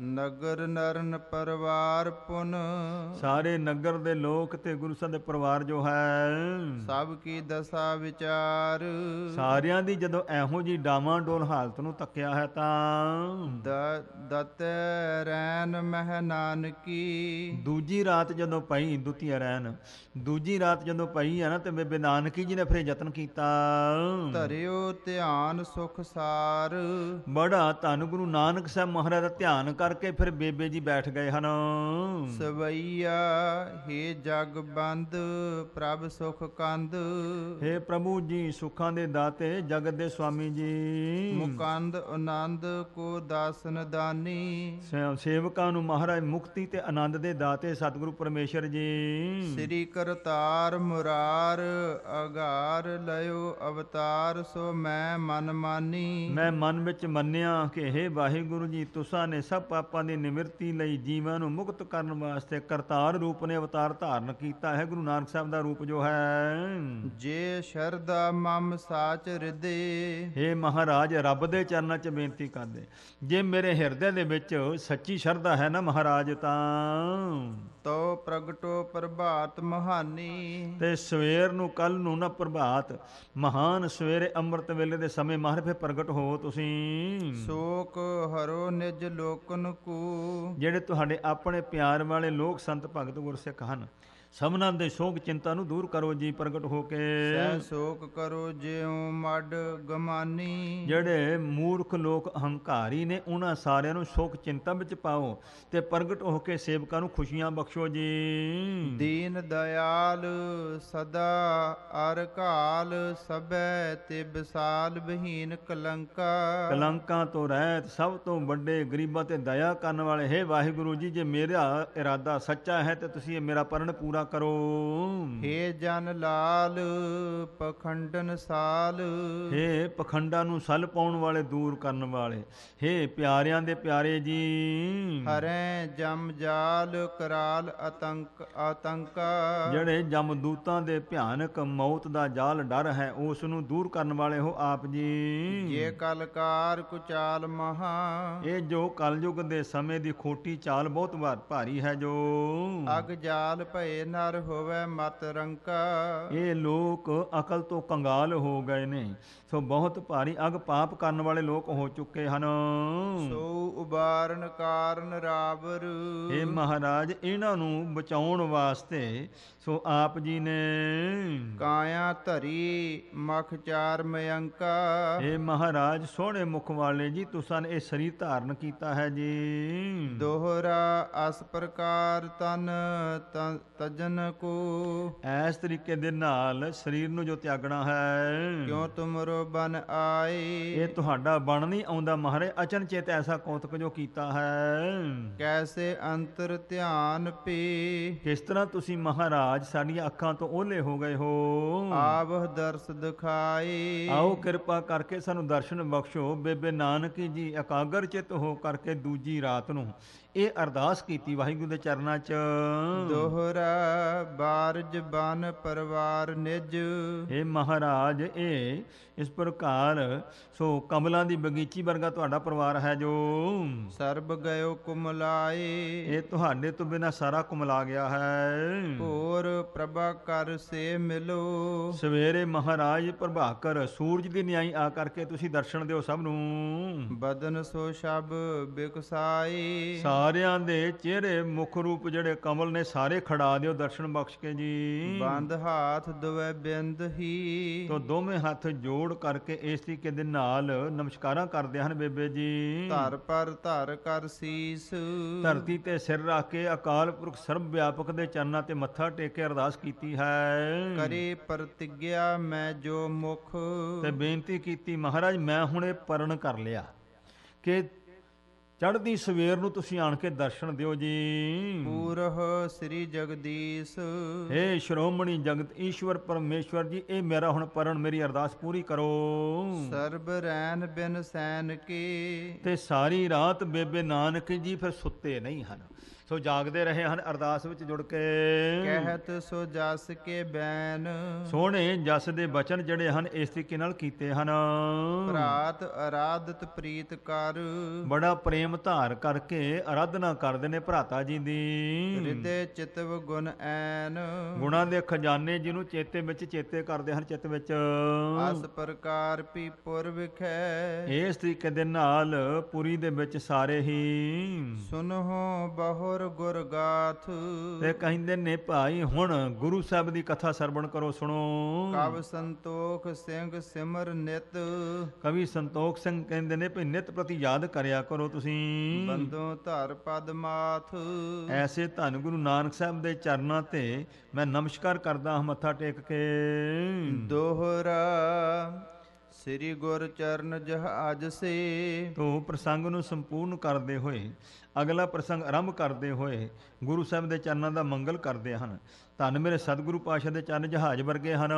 ਨਗਰ ਨਰਨ ਪਰਿਵਾਰ ਪੁਨ ਸਾਰੇ ਨਗਰ ਦੇ ਲੋਕ ਤੇ ਗੁਰੂ ਸਾਹਿਬ ਦੇ ਪਰਿਵਾਰ ਜੋ ਹੈ ਸਭ ਕੀ ਦਸਾ ਵਿਚਾਰ ਸਾਰਿਆਂ ਦੀ ਜਦੋਂ ਐਹੋ ਜੀ ਡਾਵਾਂ ਡੋਲ ਹਾਲਤ ਨੂੰ ਤੱਕਿਆ ਹੈ ਤਾਂ ਦਤ ਰੈਨ ਮਹਿ ਨਾਨਕੀ ਦੂਜੀ ਰਾਤ ਜਦੋਂ ਪਈ ਦੁਤੀਆ ਰੈਨ ਦੂਜੀ ਰਾਤ ਜਦੋਂ ਪਈ ਆ ਨਾ ਤੇ ਬੇਬੇ ਨਾਨਕੀ ਜੀ ਨੇ ਫਿਰ ਯਤਨ ਕੀਤਾ ਧਰਿਓ ਧਿਆਨ ਸੁਖ ਸਾਰ ਬੜਾ ਧੰਨ ਗੁਰੂ ਨਾਨਕ ਸਾਹਿਬ ਮਹਾਰਾਜ ਦਾ ਧਿਆਨ ਕਰਕੇ ਫਿਰ ਬੇਬੇ ਜੀ ਬੈਠ ਗਏ ਹਨ ਸਵਈਆ ਏ ਜਗ ਬੰਦ ਪ੍ਰਭ ਸੁਖ ਕੰਦ ਹੇ ਪ੍ਰਭੂ ਜੀ ਸੁਖਾਂ ਦੇ ਦਾਤੇ ਜਗਤ ਦੇ ਸਵਾਮੀ ਜੀ ਮੁਕੰਦ ਆਨੰਦ ਕੋ ਦਾਸਨ ਦਾਨੀ ਸੇਵਕਾਂ ਨੂੰ ਮਹਾਰਾਜ ਮੁਕਤੀ ਤੇ ਆਨੰਦ ਦੇ ਦਾਤੇ ਸਤਿਗੁਰੂ ਪਰਮੇਸ਼ਰ ਜੀ ਸ੍ਰੀ ਕਰਤਾਰ ਮੁਰਾਰ ਅਗਾਰ ਲਇਓ ਅਵਤਾਰ ਸੋ ਮੈਂ ਮਨ ਮਾਨੀ ਮੈਂ ਮਨ ਵਿੱਚ ਮੰਨਿਆ ਕਿ ਹੇ ਵਾਹਿਗੁਰੂ ਜੀ ਤੁਸਾਂ ਨੇ ਸਭ ਪਾਪਾਂ ਦੀ ਨਿਮਰਤੀ ਲਈ ਜੀਵਾਂ ਨੂੰ ਮੁਕਤ ਕਰਨ ਵਾਸਤੇ ਕਰਤਾਰ ਰੂਪ ਨੇ ਅਵਤਾਰ ਧਾਰਨ ਕੀਤਾ ਹੈ ਗੁਰੂ ਨਾਨਕ ਸਾਹਿਬ ਦਾ ਰੂਪ ਜੋ ਹੈ ਜੇ ਸ਼ਰਧਾ ਮਮ ਸਾਚ ਹਿਰਦੇ ਏ ਮਹਾਰਾਜ ਰੱਬ ਦੇ ਚਰਨਾਂ 'ਚ ਬੇਨਤੀ ਕਰਦੇ ਜੇ ਮੇਰੇ ਹਿਰਦੇ ਦੇ ਵਿੱਚ ਸੱਚੀ ਸ਼ਰਧਾ ਹੈ ਨਾ ਮਹਾਰਾਜ ਤਾਂ ਤੋ ਪ੍ਰਗਟੋ ਪ੍ਰਭਾਤ ਮਹਾਨੀ ਤੇ ਸਵੇਰ ਨੂੰ ਕੱਲ ਨੂੰ ਨਾ ਪ੍ਰਭਾਤ ਮਹਾਨ ਸਵੇਰੇ ਅੰਮ੍ਰਿਤ ਵੇਲੇ ਦੇ ਸਮੇਂ ਮਹਾਰਫੇ ਪ੍ਰਗਟ ਹੋ ਤੁਸੀਂ ਸੋਕ ਹਰੋ ਨਿਜ ਲੋਕਨ ਕੋ ਜਿਹੜੇ ਤੁਹਾਡੇ ਆਪਣੇ ਪਿਆਰ ਵਾਲੇ ਲੋਕ ਸੰਤ ਭਗਤ ਗੁਰਸਿੱਖ ਹਨ ਸਭਨਾਂ ਦੇ ਸ਼ੋਕ ਚਿੰਤਾ ਨੂੰ ਦੂਰ ਕਰੋ ਜੀ ਪ੍ਰਗਟ ਹੋ ਕੇ ਸਹਿ ਸ਼ੋਕ ਕਰੋ ਜਿਉ ਮੜ ਗਮਾਨੀ ਜਿਹੜੇ ਮੂਰਖ ਲੋਕ ਹੰਕਾਰੀ ਨੇ ਉਹਨਾਂ ਸਾਰਿਆਂ ਨੂੰ ਸ਼ੋਕ ਚਿੰਤਾ ਵਿੱਚ ਪਾਓ ਤੇ ਪ੍ਰਗਟ ਹੋ ਕੇ ਸੇਵਕਾਂ ਨੂੰ ਖੁਸ਼ੀਆਂ ਬਖਸ਼ੋ ਜੀ ਦੀਨ ਦਇਆਲ ਸਦਾ ਅਰ ਕਾਲ ਸਭੈ ਤੇ ਵਿਸਾਲ ਬਹੀਨ ਕਲੰਕਾ ਕਲੰਕਾਂ ਤੋਂ ਰਹਿਤ ਸਭ ਤੋਂ ਵੱਡੇ ਗਰੀਬਾਂ ਤੇ ਦਇਆ ਕਰਨ ਵਾਲੇ ਹੈ ਵਾਹਿਗੁਰੂ ਜੀ ਜੇ ਮੇਰਾ ਇਰਾਦਾ ਸੱਚਾ ਹੈ ਤੇ ਤੁਸੀਂ ਇਹ ਮੇਰਾ ਪਰਣ ਪੂਰਾ ਨਾ ਕਰੋ हे ਜਨ ਲਾਲ ਪਖੰਡਨ ਸਾਲ हे ਪਖੰਡਾ ਨੂੰ ਸਲ ਪਾਉਣ ਵਾਲੇ ਦੂਰ ਕਰਨ ਵਾਲੇ हे ਪਿਆਰਿਆਂ ਦੇ ਪਿਆਰੇ ਜੀ ਹਰੇ ਜਮ ਜਾਲ ਕਰਾਲ ਅਤੰਕ ਅਤੰਕ ਜਿਹੜੇ ਜਮ ਦੂਤਾਂ ਦੇ ਭਿਆਨਕ ਮੌਤ ਦਾ ਜਾਲ ਡਰ ਹੈ ਉਸ ਨੂੰ ਦੂਰ ਕਰਨ ਵਾਲੇ ਹੋ ਆਪ ਜੀ ਜੇ ਕਲਕਾਰ ਕੁਚਾਲ ਮਹਾ ਇਹ ਜੋ ਕਲਯੁਗ ਦੇ ਸਮੇਂ ਦੀ ਖੋਟੀ ਚਾਲ ਬਹੁਤ ਭਾਰੀ ਹੈ ਜੋ ਅਗ ਜਾਲ ਭਏ ਨਰ ਹੋਵੇ ਮਤ ਰੰਕਾ ਇਹ ਲੋਕ ਅਕਲ ਤੋਂ ਕੰਗਾਲ ਹੋ ਗਏ ਨੇ ਸੋ ਬਹੁਤ ਭਾਰੀ ਅਗ ਪਾਪ ਕਰਨ ਵਾਲੇ ਲੋਕ ਹੋ ਚੁੱਕੇ ਹਨ ਸੋ ਉਬਾਰਨ ਕਾਰਨ ਰਾਵਰ ਇਹ ਮਹਾਰਾਜ ਇਹਨਾਂ ਨੂੰ ਬਚਾਉਣ ਵਾਸਤੇ ਸੋ ਆਪ ਜੀ ਨੇ ਕਾਇਆ ਧਰੀ ਮਖ ਚਾਰ ਮਯੰਕਾ ਇਹ ਮਹਾਰਾਜ ਸੋਹਣੇ ਮੁਖ ਵਾਲੇ ਜੀ ਤੁਸਾਂ ਨੇ ਇਹ ਸਰੀਰ ਧਾਰਨ ਕੀਤਾ ਹੈ ਜੀ ਦੋਹਰਾ ਅਸ ਪ੍ਰਕਾਰ ਤਨ ਤਜ ਸੱਜਣ ਕੋ ਐਸ ਤਰੀਕੇ ਦੇ ਨਾਲ ਸਰੀਰ ਨੂੰ ਜੋ ਤਿਆਗਣਾ ਹੈ ਕਿਉ ਤੁਮਰੋ ਬਨ ਆਏ ਇਹ ਤੁਹਾਡਾ ਬਣ ਨਹੀਂ ਆਉਂਦਾ ਮਹਾਰੇ ਅਚਨ ਚੇਤ ਐਸਾ ਕੌਤਕ ਜੋ ਕੀਤਾ ਹੈ ਕੈਸੇ ਅੰਤਰ ਧਿਆਨ ਪੇ ਕਿਸ ਤਰ੍ਹਾਂ ਤੁਸੀਂ ਮਹਾਰਾਜ ਸਾਡੀਆਂ ਅੱਖਾਂ ਤੋਂ ਓਲੇ ਹੋ ਗਏ ਹੋ ਆਪ ਦਰਸ ਦਿਖਾਈ ਆਓ ਕਿਰਪਾ ਕਰਕੇ ਸਾਨੂੰ ਦਰਸ਼ਨ ਬਖਸ਼ੋ ਬੇਬੇ ਨਾਨਕ ਜੀ ਇਕਾਗਰ ਚਿਤ ਹੋ ਕਰਕੇ ਦੂਜੀ ਰਾਤ ਨੂੰ ਇਹ ਅਰਦਾਸ ਕੀਤੀ ਵਾਹਿਗੁਰੂ ਦੇ ਚਰਨਾਂ 'ਚ ਦੋਹਰਾ ਬਾਰਜ ਬਨ ਪਰਵਾਰ ਨਿਜ ਏ ਮਹਾਰਾਜ ਇਹ ਇਸ ਪ੍ਰਕਾਰ ਸੋ ਕਮਲਾਂ ਦੀ ਬਗੀਚੀ ਵਰਗਾ ਤੁਹਾਡਾ ਪਰਿਵਾਰ ਹੈ ਜੋ ਸਰਬ ਗਇਓ ਕੁਮਲਾਏ ਇਹ ਤੁਹਾਡੇ ਤੋਂ ਬਿਨਾ ਸਾਰਾ ਕੁਮਲਾ ਗਿਆ ਹੈ ਹੋਰ ਪ੍ਰਭਾ ਕਰ ਸੇ ਮਿਲੋ ਸਵੇਰੇ ਮਹਾਰਾਜ ਪ੍ਰਭਾ ਕਰ ਸੂਰਜ ਦੀ ਨਿਆਈ ਆ ਕਰਕੇ ਤੁਸੀਂ ਦਰਸ਼ਨ ਦਿਓ ਸਭ ਨੂੰ ਬਦਨ ਸੋ ਸ਼ਬ ਬਿਕਸਾਈ ਸਾਰਿਆਂ ਦੇ ਚਿਹਰੇ ਮੁਖ ਰੂਪ ਜਿਹੜੇ ਕਮਲ ਨੇ ਸਾਰੇ ਖੜਾ ਦਿਓ ਦਰਸ਼ਨ ਬਖਸ਼ ਕੇ ਜੀ ਬੰਦ ਹੱਥ ਦਵੇ ਬਿੰਦ ਹੀ ਤੋ ਦੋਵੇਂ ਹੱਥ ਜੋ ਜੋੜ ਕਰਕੇ ਇਸ ਤਰੀਕੇ ਦੇ ਨਾਲ ਨਮਸਕਾਰਾਂ ਕਰਦੇ ਹਨ ਬੇਬੇ ਜੀ ਧਰ ਪਰ ਧਰ ਕਰ ਸੀਸ ਧਰਤੀ ਤੇ ਸਿਰ ਰੱਖ ਕੇ ਅਕਾਲ ਪੁਰਖ ਸਰਬ ਵਿਆਪਕ ਦੇ ਚਰਨਾਂ ਤੇ ਮੱਥਾ ਟੇਕ ਕੇ ਅਰਦਾਸ ਕੀਤੀ ਹੈ ਕਰੇ ਪ੍ਰਤਿਗਿਆ ਮੈਂ ਜੋ ਮੁਖ ਤੇ ਬੇਨਤੀ ਕੀਤੀ ਮਹਾਰਾਜ ਮੈਂ ਹੁਣੇ ਪਰਣ ਕਰ ਲਿਆ ਕਿ ਚੜ੍ਹਦੀ ਸਵੇਰ ਨੂੰ ਤੁਸੀਂ ਆਣ ਕੇ ਦਰਸ਼ਨ ਦਿਓ ਜੀ ਪੂਰਹ ਸ੍ਰੀ ਜਗਦੀਸ਼ हे ਸ਼੍ਰੋਮਣੀ ਜਗਤ ਈਸ਼ਵਰ ਪਰਮੇਸ਼ਵਰ ਜੀ ਇਹ ਮੇਰਾ ਹੁਣ ਪਰਣ ਮੇਰੀ ਅਰਦਾਸ ਪੂਰੀ ਕਰੋ ਸਰਬ ਰੈਨ ਬਿਨ ਸੈਨ ਕੀ ਤੇ ਸਾਰੀ ਰਾਤ ਬੇਬੇ ਨਾਨਕ ਜੀ ਫਿਰ ਸੁੱਤੇ ਨਹੀਂ ਹਨ ਸੋ ਜਾਗਦੇ ਰਹੇ ਹਨ ਅਰਦਾਸ ਵਿੱਚ ਜੁੜ ਕੇ ਕਹਿਤ ਸੋ ਜਸ ਕੇ ਬੈਨ ਸੋਹਣੇ ਜਸ ਦੇ ਬਚਨ ਜਿਹੜੇ ਹਨ ਇਸ ਤਰੀਕੇ ਨਾਲ ਕੀਤੇ ਹਨ ਭਰਾਤ ਅਰਾਧਤ ਪ੍ਰੀਤ ਕਰ ਬੜਾ ਪ੍ਰੇਮ ਧਾਰ ਕਰਕੇ ਅਰਾਧਨਾ ਕਰਦੇ ਨੇ ਭਰਾਤਾ ਜੀ ਦੀ ਹਿਰਦੇ ਚਿਤਵ ਗੁਣ ਐਨ ਗੁਣਾਂ ਦੇ ਖਜ਼ਾਨੇ ਜਿਹਨੂੰ ਚੇਤੇ ਵਿੱਚ ਚੇਤੇ ਕਰਦੇ ਹਨ ਚਿਤ ਵਿੱਚ ਅਸ ਪ੍ਰਕਾਰ ਪੀ ਪੁਰਵਖੈ ਇਸ ਤਰੀਕੇ ਦੇ ਨਾਲ ਪੁਰੀ ਦੇ ਵਿੱਚ ਸਾਰੇ ਹੀ ਸੁਨਹੁ ਬਹੁ ਗੁਰ ਗੁਰਗਾਥ ਤੇ ਕਹਿੰਦੇ ਨੇ ਭਾਈ ਹੁਣ ਗੁਰੂ ਸਾਹਿਬ ਦੀ ਕਥਾ ਸਰਵਣ ਕਰੋ ਸੁਣੋ ਕਵ ਸੰਤੋਖ ਸਿੰਘ ਸਿਮਰ ਨਿਤ ਕਵੀ ਸੰਤੋਖ ਸਿੰਘ ਕਹਿੰਦੇ ਨੇ ਭਈ ਨਿਤ ਪ੍ਰਤੀ ਯਾਦ ਕਰਿਆ ਕਰੋ ਤੁਸੀਂ ਬੰਦੋਂ ਧਰ ਪਦ ਮਾਥ ਐਸੇ ਧੰਨ ਗੁਰੂ ਨਾਨਕ ਸਾਹਿਬ ਦੇ ਚਰਨਾਂ ਤੇ ਮੈਂ ਨਮਸਕਾਰ ਕਰਦਾ ਹਾਂ ਮੱਥਾ ਟੇਕ ਕੇ ਦੋਹਰਾ ਸ੍ਰੀ ਗੁਰ ਚਰਨ ਜਹਾਜ ਸੇ ਤੋ ਪ੍ਰਸੰਗ ਨੂੰ ਸੰਪੂਰਨ ਕਰਦੇ ਹੋਏ ਅਗਲਾ ਪ੍ਰਸੰਗ ਆਰੰਭ ਕਰਦੇ ਹੋਏ ਗੁਰੂ ਸਾਹਿਬ ਦੇ ਚਰਨਾਂ ਦਾ ਮੰਗਲ ਕਰਦੇ ਹਨ ਧੰਨ ਮੇਰੇ ਸਤਿਗੁਰੂ ਪਾਸ਼ਾ ਦੇ ਚੰਨ ਜਹਾਜ਼ ਵਰਗੇ ਹਨ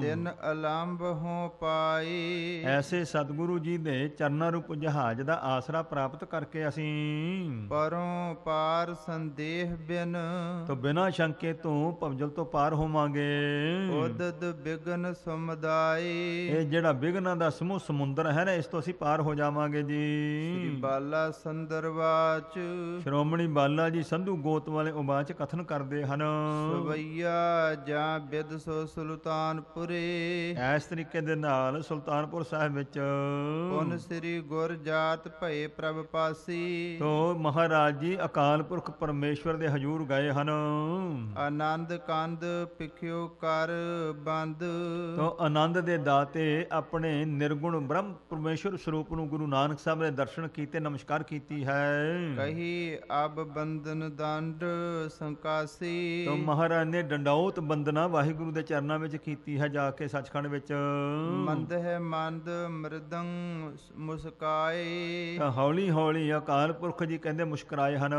ਤਿੰਨ ਅਲੰਬ ਹੋ ਪਾਈ ਐਸੇ ਸਤਿਗੁਰੂ ਜੀ ਦੇ ਚਰਨ ਰੂਪ ਜਹਾਜ਼ ਦਾ ਆਸਰਾ ਪ੍ਰਾਪਤ ਕਰਕੇ ਅਸੀਂ ਪਰੋਂ ਪਾਰ ਸੰਦੇਹ ਬਿਨ ਤੋ ਬਿਨਾ ਸ਼ੰਕੇ ਤੋਂ ਭਵਜਲ ਤੋਂ ਪਾਰ ਹੋਵਾਂਗੇ ਉਦਦ ਬਿਗਨ ਸਮਦਾਈ ਇਹ ਜਿਹੜਾ ਬਿਗਨਾਂ ਦਾ ਸਮੂਹ ਸਮੁੰਦਰ ਹੈ ਨਾ ਇਸ ਤੋਂ ਅਸੀਂ ਪਾਰ ਹੋ ਜਾਵਾਂਗੇ ਜੀ ਸ੍ਰੀ ਬਾਲਾ ਸੰਦਰਵਾਚ ਸ਼੍ਰੋਮਣੀ ਬਾਲਾ ਜੀ ਸੰਧੂ ਗੋਤ ਵਾਲੇ ਉਬਾਚ ਕਥਨ ਕਰਦੇ ਹਨ ਬਵਈਆ ਜਾਂ ਬਿਦ ਸੋ ਸੁਲਤਾਨਪੁਰੇ ਇਸ ਤਰੀਕੇ ਦੇ ਨਾਲ ਸੁਲਤਾਨਪੁਰ ਸਾਹਿਬ ਵਿੱਚ ਪੁਨ ਸ੍ਰੀ ਗੁਰ ਜਾਤ ਭਏ ਪ੍ਰਭ ਪਾਸੀ ਤੋ ਮਹਾਰਾਜ ਜੀ ਅਕਾਲ ਪੁਰਖ ਪਰਮੇਸ਼ਵਰ ਦੇ ਹਜ਼ੂਰ ਗਏ ਹਨ ਆਨੰਦ ਕੰਦ ਪਿਖਿਓ ਕਰ ਬੰਦ ਤੋ ਆਨੰਦ ਦੇ ਦਾਤੇ ਆਪਣੇ ਨਿਰਗੁਣ ਬ੍ਰਹਮ ਪਰਮੇਸ਼ਵਰ ਸਰੂਪ ਨੂੰ ਗੁਰੂ ਨਾਨਕ ਸਾਹਿਬ ਨੇ ਦਰਸ਼ਨ ਕੀਤੇ ਨਮਸਕਾਰ ਕੀਤੀ ਹੈ ਕਹੀ ਅਬ ਬੰਦਨ ਦੰਡ ਸੰਕਾਸੀ ਤੋ ਮਹਾਰਾਜ ਨੇ ਡੰਡਾਉਤ ਬੰਦਨਾ ਵਾਹਿਗੁਰੂ ਦੇ ਚਰਨਾਂ ਵਿੱਚ ਕੀਤੀ ਹੈ ਜਾ ਕੇ ਸੱਚਖੰਡ ਵਿੱਚ ਮੰਦ ਹੈ ਮੰਦ ਮਰਦੰ ਮੁਸਕਾਏ ਤਾਂ ਹੌਲੀ ਹੌਲੀ ਅਕਾਲ ਪੁਰਖ ਜੀ ਕਹਿੰਦੇ ਮੁਸਕਰਾਏ ਹਨ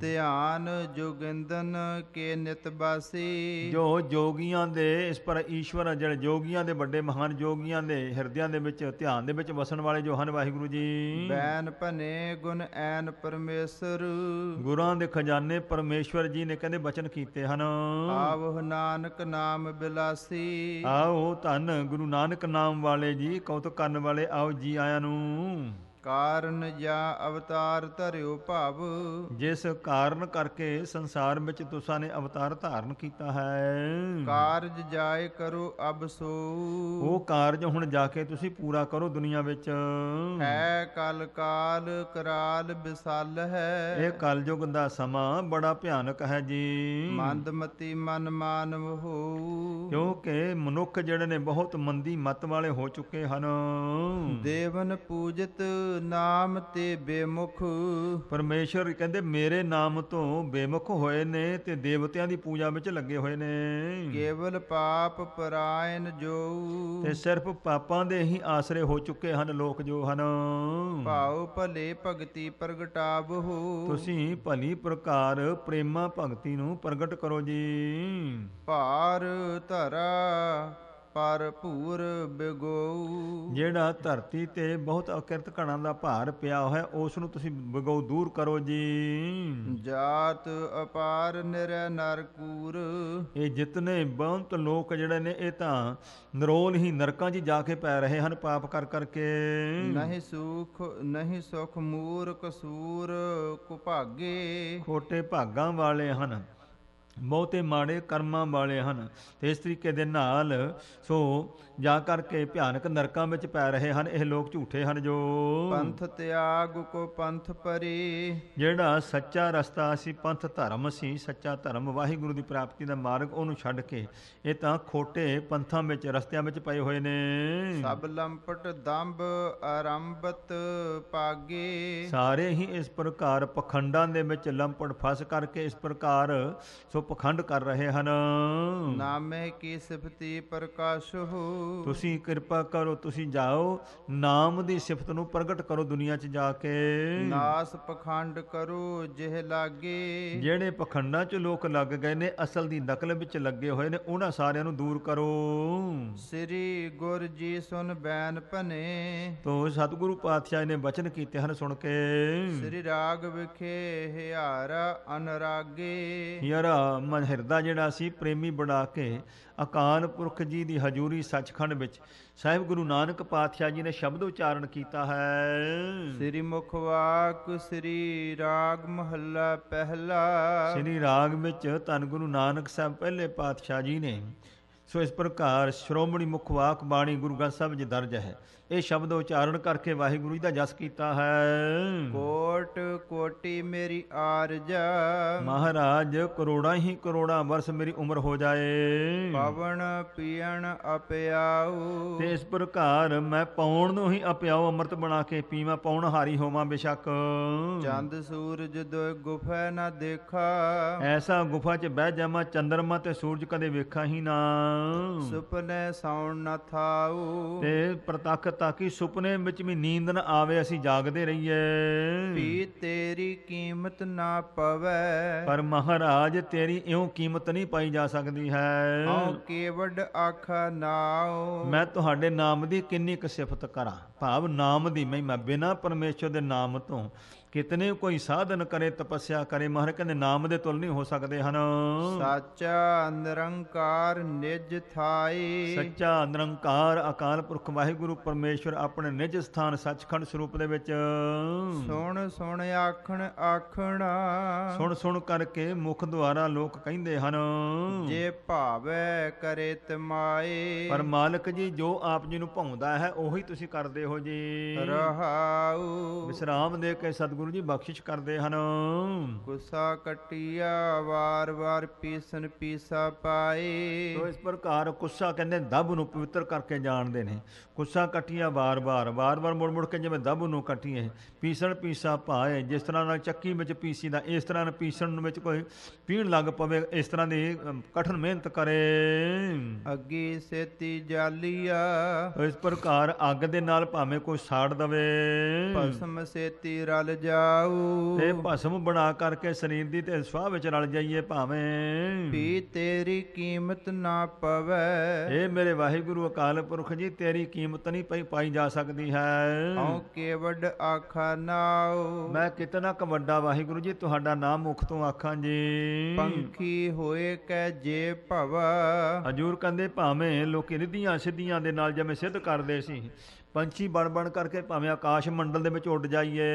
ਧਿਆਨ ਜੋਗਿੰਦਨ ਕੇ ਬਾਸੀ ਜੋ ਜੋਗੀਆਂ ਦੇ ਇਸ ਪਰ ਈਸ਼ਵਰ ਜਿਹੜੇ ਜੋਗੀਆਂ ਦੇ ਵੱਡੇ ਮਹਾਨ ਜੋਗੀਆਂ ਦੇ ਹਿਰਦਿਆਂ ਦੇ ਵਿੱਚ ਧਿਆਨ ਦੇ ਵਿੱਚ ਵਸਣ ਵਾਲੇ ਜੋ ਹਨ ਵਾਹਿਗੁਰੂ ਜੀ ਬੈਨ ਭਨੇ ਗੁਣ ਐਨ ਪਰਮੇਸ਼ਰ ਗੁਰਾਂ ਦੇ ਖਜ਼ਾਨੇ ਪਰਮੇਸ਼ਰ ਜੀ ਨੇ ਕਹਿੰਦੇ ਬਚਨ ਕੀਤੇ ਕੀਤੇ ਹਨ ਆਵਹ ਨਾਨਕ ਨਾਮ ਬਿਲਾਸੀ ਆਓ ਧੰਨ ਗੁਰੂ ਨਾਨਕ ਨਾਮ ਵਾਲੇ ਜੀ ਕਉਤ ਕਰਨ ਵਾਲੇ ਆਓ ਜੀ ਆਇਆਂ ਨੂੰ ਕਾਰਨ ਜਾਂ ਅਵਤਾਰ ਧਰਿਓ ਭਵ ਜਿਸ ਕਾਰਨ ਕਰਕੇ ਸੰਸਾਰ ਵਿੱਚ ਤੁਸਾਂ ਨੇ ਅਵਤਾਰ ਧਾਰਨ ਕੀਤਾ ਹੈ ਕਾਰਜ ਜਾਏ ਕਰੋ ਅਬ ਸੋ ਉਹ ਕਾਰਜ ਹੁਣ ਜਾ ਕੇ ਤੁਸੀਂ ਪੂਰਾ ਕਰੋ ਦੁਨੀਆ ਵਿੱਚ ਹੈ ਕਲ ਕਾਲ ਕਰਾਲ ਵਿਸਲ ਹੈ ਇਹ ਕਲਯੁਗ ਦਾ ਸਮਾਂ ਬੜਾ ਭਿਆਨਕ ਹੈ ਜੀ ਮੰਦਮਤੀ ਮਨ ਮਾਨਵ ਹੋ ਕਿਉਂਕਿ ਮਨੁੱਖ ਜਿਹੜੇ ਨੇ ਬਹੁਤ ਮੰਦੀ ਮਤ ਵਾਲੇ ਹੋ ਚੁੱਕੇ ਹਨ ਦੇਵਨ ਪੂਜਿਤ ਨਾਮ ਤੇ ਬੇਮੁਖ ਪਰਮੇਸ਼ਰ ਕਹਿੰਦੇ ਮੇਰੇ ਨਾਮ ਤੋਂ ਬੇਮੁਖ ਹੋਏ ਨੇ ਤੇ ਦੇਵਤਿਆਂ ਦੀ ਪੂਜਾ ਵਿੱਚ ਲੱਗੇ ਹੋਏ ਨੇ ਕੇਵਲ ਪਾਪ ਪਰਾਇਣ ਜੋ ਤੇ ਸਿਰਫ ਪਾਪਾਂ ਦੇ ਹੀ ਆਸਰੇ ਹੋ ਚੁੱਕੇ ਹਨ ਲੋਕ ਜੋ ਹਨ ਭਾਉ ਭਲੇ ਭਗਤੀ ਹੋ ਤੁਸੀਂ ਭਲੀ ਪ੍ਰਕਾਰ ਪ੍ਰੇਮਾ ਭਗਤੀ ਨੂੰ ਪ੍ਰਗਟ ਕਰੋ ਜੀ ਭਾਰ ਧਰਾ ਭਰਪੂਰ ਬਿਗੋਉ ਜਿਹੜਾ ਧਰਤੀ ਤੇ ਬਹੁਤ ਅਕਿਰਤ ਘਣਾ ਦਾ ਭਾਰ ਪਿਆ ਹੋਇਆ ਉਸ ਨੂੰ ਤੁਸੀਂ ਬਿਗੋਉ ਦੂਰ ਕਰੋ ਜੀ ਜਾਤ ਅਪਾਰ ਨਿਰੈ ਨਰਕੂਰ ਇਹ ਜਿਤਨੇ ਬਹੁਤ ਲੋਕ ਜਿਹੜੇ ਨੇ ਇਹ ਤਾਂ ਨਰੋਲ ਹੀ ਨਰਕਾਂ 'ਚ ਜਾ ਕੇ ਪੈ ਰਹੇ ਹਨ ਪਾਪ ਕਰ ਕਰਕੇ ਨਹੀਂ ਸੁਖ ਨਹੀਂ ਸੁਖ ਮੂਰਖ ਸੂਰ ਕੁਭਾਗੇ ਖੋਟੇ ਭਾਗਾਂ ਵਾਲੇ ਹਨ ਬਹੁਤੇ ਮਾੜੇ ਕਰਮਾਂ ਵਾਲੇ ਹਨ ਤੇ ਇਸ ਤਰੀਕੇ ਦੇ ਨਾਲ ਸੋ ਜਾ ਕਰਕੇ ਭਿਆਨਕ ਨਰਕਾਂ ਵਿੱਚ ਪੈ ਰਹੇ ਹਨ ਇਹ ਲੋਕ ਝੂਠੇ ਹਨ ਜੋ ਪੰਥ ਤਿਆਗ ਕੋ ਪੰਥ ਪਰੇ ਜਿਹੜਾ ਸੱਚਾ ਰਸਤਾ ਸੀ ਪੰਥ ਧਰਮ ਸੀ ਸੱਚਾ ਧਰਮ ਵਾਹਿਗੁਰੂ ਦੀ ਪ੍ਰਾਪਤੀ ਦਾ ਮਾਰਗ ਉਹਨੂੰ ਛੱਡ ਕੇ ਇਹ ਤਾਂ ਖੋਟੇ ਪੰਥਾਂ ਵਿੱਚ ਰਸਤਿਆਂ ਵਿੱਚ ਪਏ ਹੋਏ ਨੇ ਸਭ ਲੰਪਟ ਦੰਬ ਆਰੰਭਤ ਪਾਗੇ ਸਾਰੇ ਹੀ ਇਸ ਪ੍ਰਕਾਰ ਪਖੰਡਾਂ ਦੇ ਵਿੱਚ ਲੰਪਟ ਫਸ ਕਰਕੇ ਇਸ ਪ੍ਰਕਾਰ ਸੋ ਪਖੰਡ ਕਰ ਰਹੇ ਹਨ ਨਾਮੇ ਕੀ ਸਿਫਤੀ ਪ੍ਰਕਾਸ਼ ਹੋ ਤੁਸੀਂ ਕਿਰਪਾ ਕਰੋ ਤੁਸੀਂ ਜਾਓ ਨਾਮ ਦੀ ਸਿਫਤ ਨੂੰ ਪ੍ਰਗਟ ਕਰੋ ਦੁਨੀਆ 'ਚ ਜਾ ਕੇ ਨਾਸ ਪਖੰਡ ਕਰੋ ਜਿਹ ਲਾਗੇ ਜਿਹੜੇ ਪਖੰਡਾਂ 'ਚ ਲੋਕ ਲੱਗ ਗਏ ਨੇ ਅਸਲ ਦੀ ਨਕਲ ਵਿੱਚ ਲੱਗੇ ਹੋਏ ਨੇ ਉਹਨਾਂ ਸਾਰਿਆਂ ਨੂੰ ਦੂਰ ਕਰੋ ਸ੍ਰੀ ਗੁਰ ਜੀ ਸੁਨ ਬੈਨ ਭਨੇ ਤੋ ਸਤਿਗੁਰੂ ਪਾਤਸ਼ਾਹ ਨੇ ਬਚਨ ਕੀਤੇ ਹਨ ਸੁਣ ਕੇ ਸ੍ਰੀ ਰਾਗ ਵਿਖੇ ਹਿਆਰਾ ਅਨਰਾਗੇ ਯਾਰਾ ਮਨ ਹਿਰਦਾ ਜਿਹੜਾ ਸੀ ਪ੍ਰੇਮੀ ਬਣਾ ਕੇ ਅਕਾਲ ਪੁਰਖ ਜੀ ਦੀ ਹਜ਼ੂਰੀ ਸੱਚਖੰਡ ਵਿੱਚ ਸਾਹਿਬ ਗੁਰੂ ਨਾਨਕ ਪਾਤਸ਼ਾਹ ਜੀ ਨੇ ਸ਼ਬਦ ਉਚਾਰਨ ਕੀਤਾ ਹੈ ਸ੍ਰੀ ਮੁਖ ਵਾਕ ਸ੍ਰੀ ਰਾਗ ਮਹੱਲਾ ਪਹਿਲਾ ਸ੍ਰੀ ਰਾਗ ਵਿੱਚ ਧੰ ਗੁਰੂ ਨਾਨਕ ਸਾਹਿਬ ਪਹਿਲੇ ਪਾਤਸ਼ਾਹ ਜੀ ਨੇ ਸੋ ਇਸ ਪ੍ਰਕਾਰ ਸ਼੍ਰੋਮਣੀ ਮੁਖ ਵਾਕ ਬਾਣੀ ਗੁਰੂ ਗ੍ਰੰਥ ਸਾਹਿਬ ਜੀ ਦਰਜ ਹੈ ਇਹ ਸ਼ਬਦ ਉਚਾਰਨ ਕਰਕੇ ਵਾਹਿਗੁਰੂ ਜੀ ਦਾ ਜਸ ਕੀਤਾ ਹੈ ਕੋਟ ਕੋਟੀ ਮੇਰੀ ਆਰਜ ਮਹਾਰਾਜ ਕਰੋੜਾਂ ਹੀ ਕਰੋੜਾਂ ਵਰਸ ਮੇਰੀ ਉਮਰ ਹੋ ਜਾਏ ਪਵਨ ਪੀਣ ਅਪਿਆਉ ਤੇ ਇਸ ਪ੍ਰਕਾਰ ਮੈਂ ਪੌਣ ਨੂੰ ਹੀ ਅਪਿਆਉ ਅੰਮ੍ਰਿਤ ਬਣਾ ਕੇ ਪੀਵਾਂ ਪੌਣ ਹਾਰੀ ਹੋਵਾਂ ਬਿਸ਼ੱਕ ਚੰਦ ਸੂਰਜ ਦੋ ਗੁਫਾ ਨਾ ਦੇਖਾ ਐਸਾ ਗੁਫਾ 'ਚ ਬਹਿ ਜਾਵਾਂ ਚੰਦਰਮਾ ਤੇ ਸੂਰਜ ਕਦੇ ਵੇਖਾਂ ਹੀ ਨਾ ਸੁਪਨੇ ਸੌਣ ਨਾ ਥਾਉ ਤੇ ਪ੍ਰਤੱਖ ਤਾਂ ਕਿ ਸੁਪਨੇ ਵਿੱਚ ਵੀ ਨੀਂਦ ਨਾ ਆਵੇ ਅਸੀਂ ਜਾਗਦੇ ਰਹੀਏ ਵੀ ਤੇਰੀ ਕੀਮਤ ਨਾ ਪਵੇ ਪਰ ਮਹਾਰਾਜ ਤੇਰੀ ਇਉਂ ਕੀਮਤ ਨਹੀਂ ਪਾਈ ਜਾ ਸਕਦੀ ਹੈ ਹਉ ਕੇਵਡ ਆਖਾ ਨਾਉ ਮੈਂ ਤੁਹਾਡੇ ਨਾਮ ਦੀ ਕਿੰਨੀ ਕੁ ਸਿਫਤ ਕਰਾਂ ਭਾਵ ਨਾਮ ਦੀ ਮਹਿਮਾ ਬਿਨਾ ਪਰਮੇਸ਼ਰ ਦੇ ਨਾਮ ਤੋਂ ਕਿਤਨੇ ਕੋਈ ਸਾਧਨ ਕਰੇ ਤਪੱਸਿਆ ਕਰੇ ਮਹਰ ਕਹਿੰਦੇ ਨਾਮ ਦੇ ਤੁਲ ਨਹੀਂ ਹੋ ਸਕਦੇ ਹਨ ਸੱਚਾ ਨਿਰੰਕਾਰ ਨਿਜ ਥਾਈ ਸੱਚਾ ਨਿਰੰਕਾਰ ਅਕਾਲ ਪੁਰਖ ਵਾਹਿਗੁਰੂ ਪਰਮੇਸ਼ਰ ਆਪਣੇ ਨਿਜ ਸਥਾਨ ਸੱਚਖੰਡ ਸਰੂਪ ਦੇ ਵਿੱਚ ਸੁਣ ਸੁਣ ਆਖਣ ਆਖਣਾ ਸੁਣ ਸੁਣ ਕਰਕੇ ਮੁਖ ਦੁਆਰਾ ਲੋਕ ਕਹਿੰਦੇ ਹਨ ਜੇ ਭਾਵੇ ਕਰੇ ਤਮਾਏ ਪਰ ਮਾਲਕ ਜੀ ਜੋ ਆਪ ਜੀ ਨੂੰ ਭਾਉਂਦਾ ਹੈ ਉਹੀ ਤੁਸੀਂ ਕਰਦੇ ਹੋ ਜੀ ਰਹਾਉ ਵਿਸਰਾਮ ਦੇ ਕੇ ਸਤਿਗੁਰੂ ਗੁਰੂ ਜੀ ਬਖਸ਼ਿਸ਼ ਕਰਦੇ ਹਨ ਗੁੱਸਾ ਕਟਿਆ ਵਾਰ-ਵਾਰ ਪੀਸਨ ਪੀਸਾ ਪਾਏ ਸੋ ਇਸ ਪ੍ਰਕਾਰ ਗੁੱਸਾ ਕਹਿੰਦੇ ਦਬ ਨੂੰ ਪਵਿੱਤਰ ਕਰਕੇ ਜਾਣਦੇ ਨੇ ਗੁੱਸਾ ਕਟਿਆ ਵਾਰ-ਵਾਰ ਵਾਰ-ਵਾਰ ਮੁੜ-ਮੁੜ ਕੇ ਜਿਵੇਂ ਦਬ ਨੂੰ ਕਟੀਏ ਪੀਸਣ ਪੀਸਾ ਪਾਏ ਜਿਸ ਤਰ੍ਹਾਂ ਨਾਲ ਚੱਕੀ ਵਿੱਚ ਪੀਸੀ ਦਾ ਇਸ ਤਰ੍ਹਾਂ ਨਾਲ ਪੀਸਣ ਨੂੰ ਵਿੱਚ ਕੋਈ ਪੀਣ ਲੱਗ ਪਵੇ ਇਸ ਤਰ੍ਹਾਂ ਦੀ ਕਠਨ ਮਿਹਨਤ ਕਰੇ ਅੱਗੇ ਸੇਤੀ ਜਾਲੀਆ ਇਸ ਪ੍ਰਕਾਰ ਅੱਗ ਦੇ ਨਾਲ ਭਾਵੇਂ ਕੋਈ ਸਾੜ ਦਵੇ ਭਸਮ ਸੇਤੀ ਰਲ ਜਾਉ ਤੇ ਭਸਮ ਬਣਾ ਕਰਕੇ ਸਰੀਰ ਦੀ ਤੇ ਸਵਾਹ ਵਿੱਚ ਰਲ ਜਾਈਏ ਭਾਵੇਂ ਵੀ ਤੇਰੀ ਕੀਮਤ ਨਾ ਪਵੇ ਏ ਮੇਰੇ ਵਾਹਿਗੁਰੂ ਅਕਾਲ ਪੁਰਖ ਜੀ ਤੇਰੀ ਕੀਮਤ ਨਹੀਂ ਪਈ ਪਾਈ ਜਾ ਸਕਦੀ ਹੈ ਹਉ ਕੇਵਡ ਆਖਾ ਨਾਉ ਮੈਂ ਕਿਤਨਾ ਕ ਵੱਡਾ ਵਾਹਿਗੁਰੂ ਜੀ ਤੁਹਾਡਾ ਨਾਮ ਮੁਖ ਤੋਂ ਆਖਾਂ ਜੀ ਪੰਖੀ ਹੋਏ ਕੈ ਜੇ ਭਵ ਹਜੂਰ ਕਹਿੰਦੇ ਭਾਵੇਂ ਲੋਕੀ ਰਿੱਧੀਆਂ ਸਿੱਧੀਆਂ ਦੇ ਨਾਲ ਜਿਵੇਂ ਸਿੱਧ ਕਰਦੇ ਸੀ ਪੰਛੀ ਬਣ ਬਣ ਕਰਕੇ ਭਾਵੇਂ ਆਕਾਸ਼ ਮੰਡਲ ਦੇ ਵਿੱਚ ਉੱਡ ਜਾਈਏ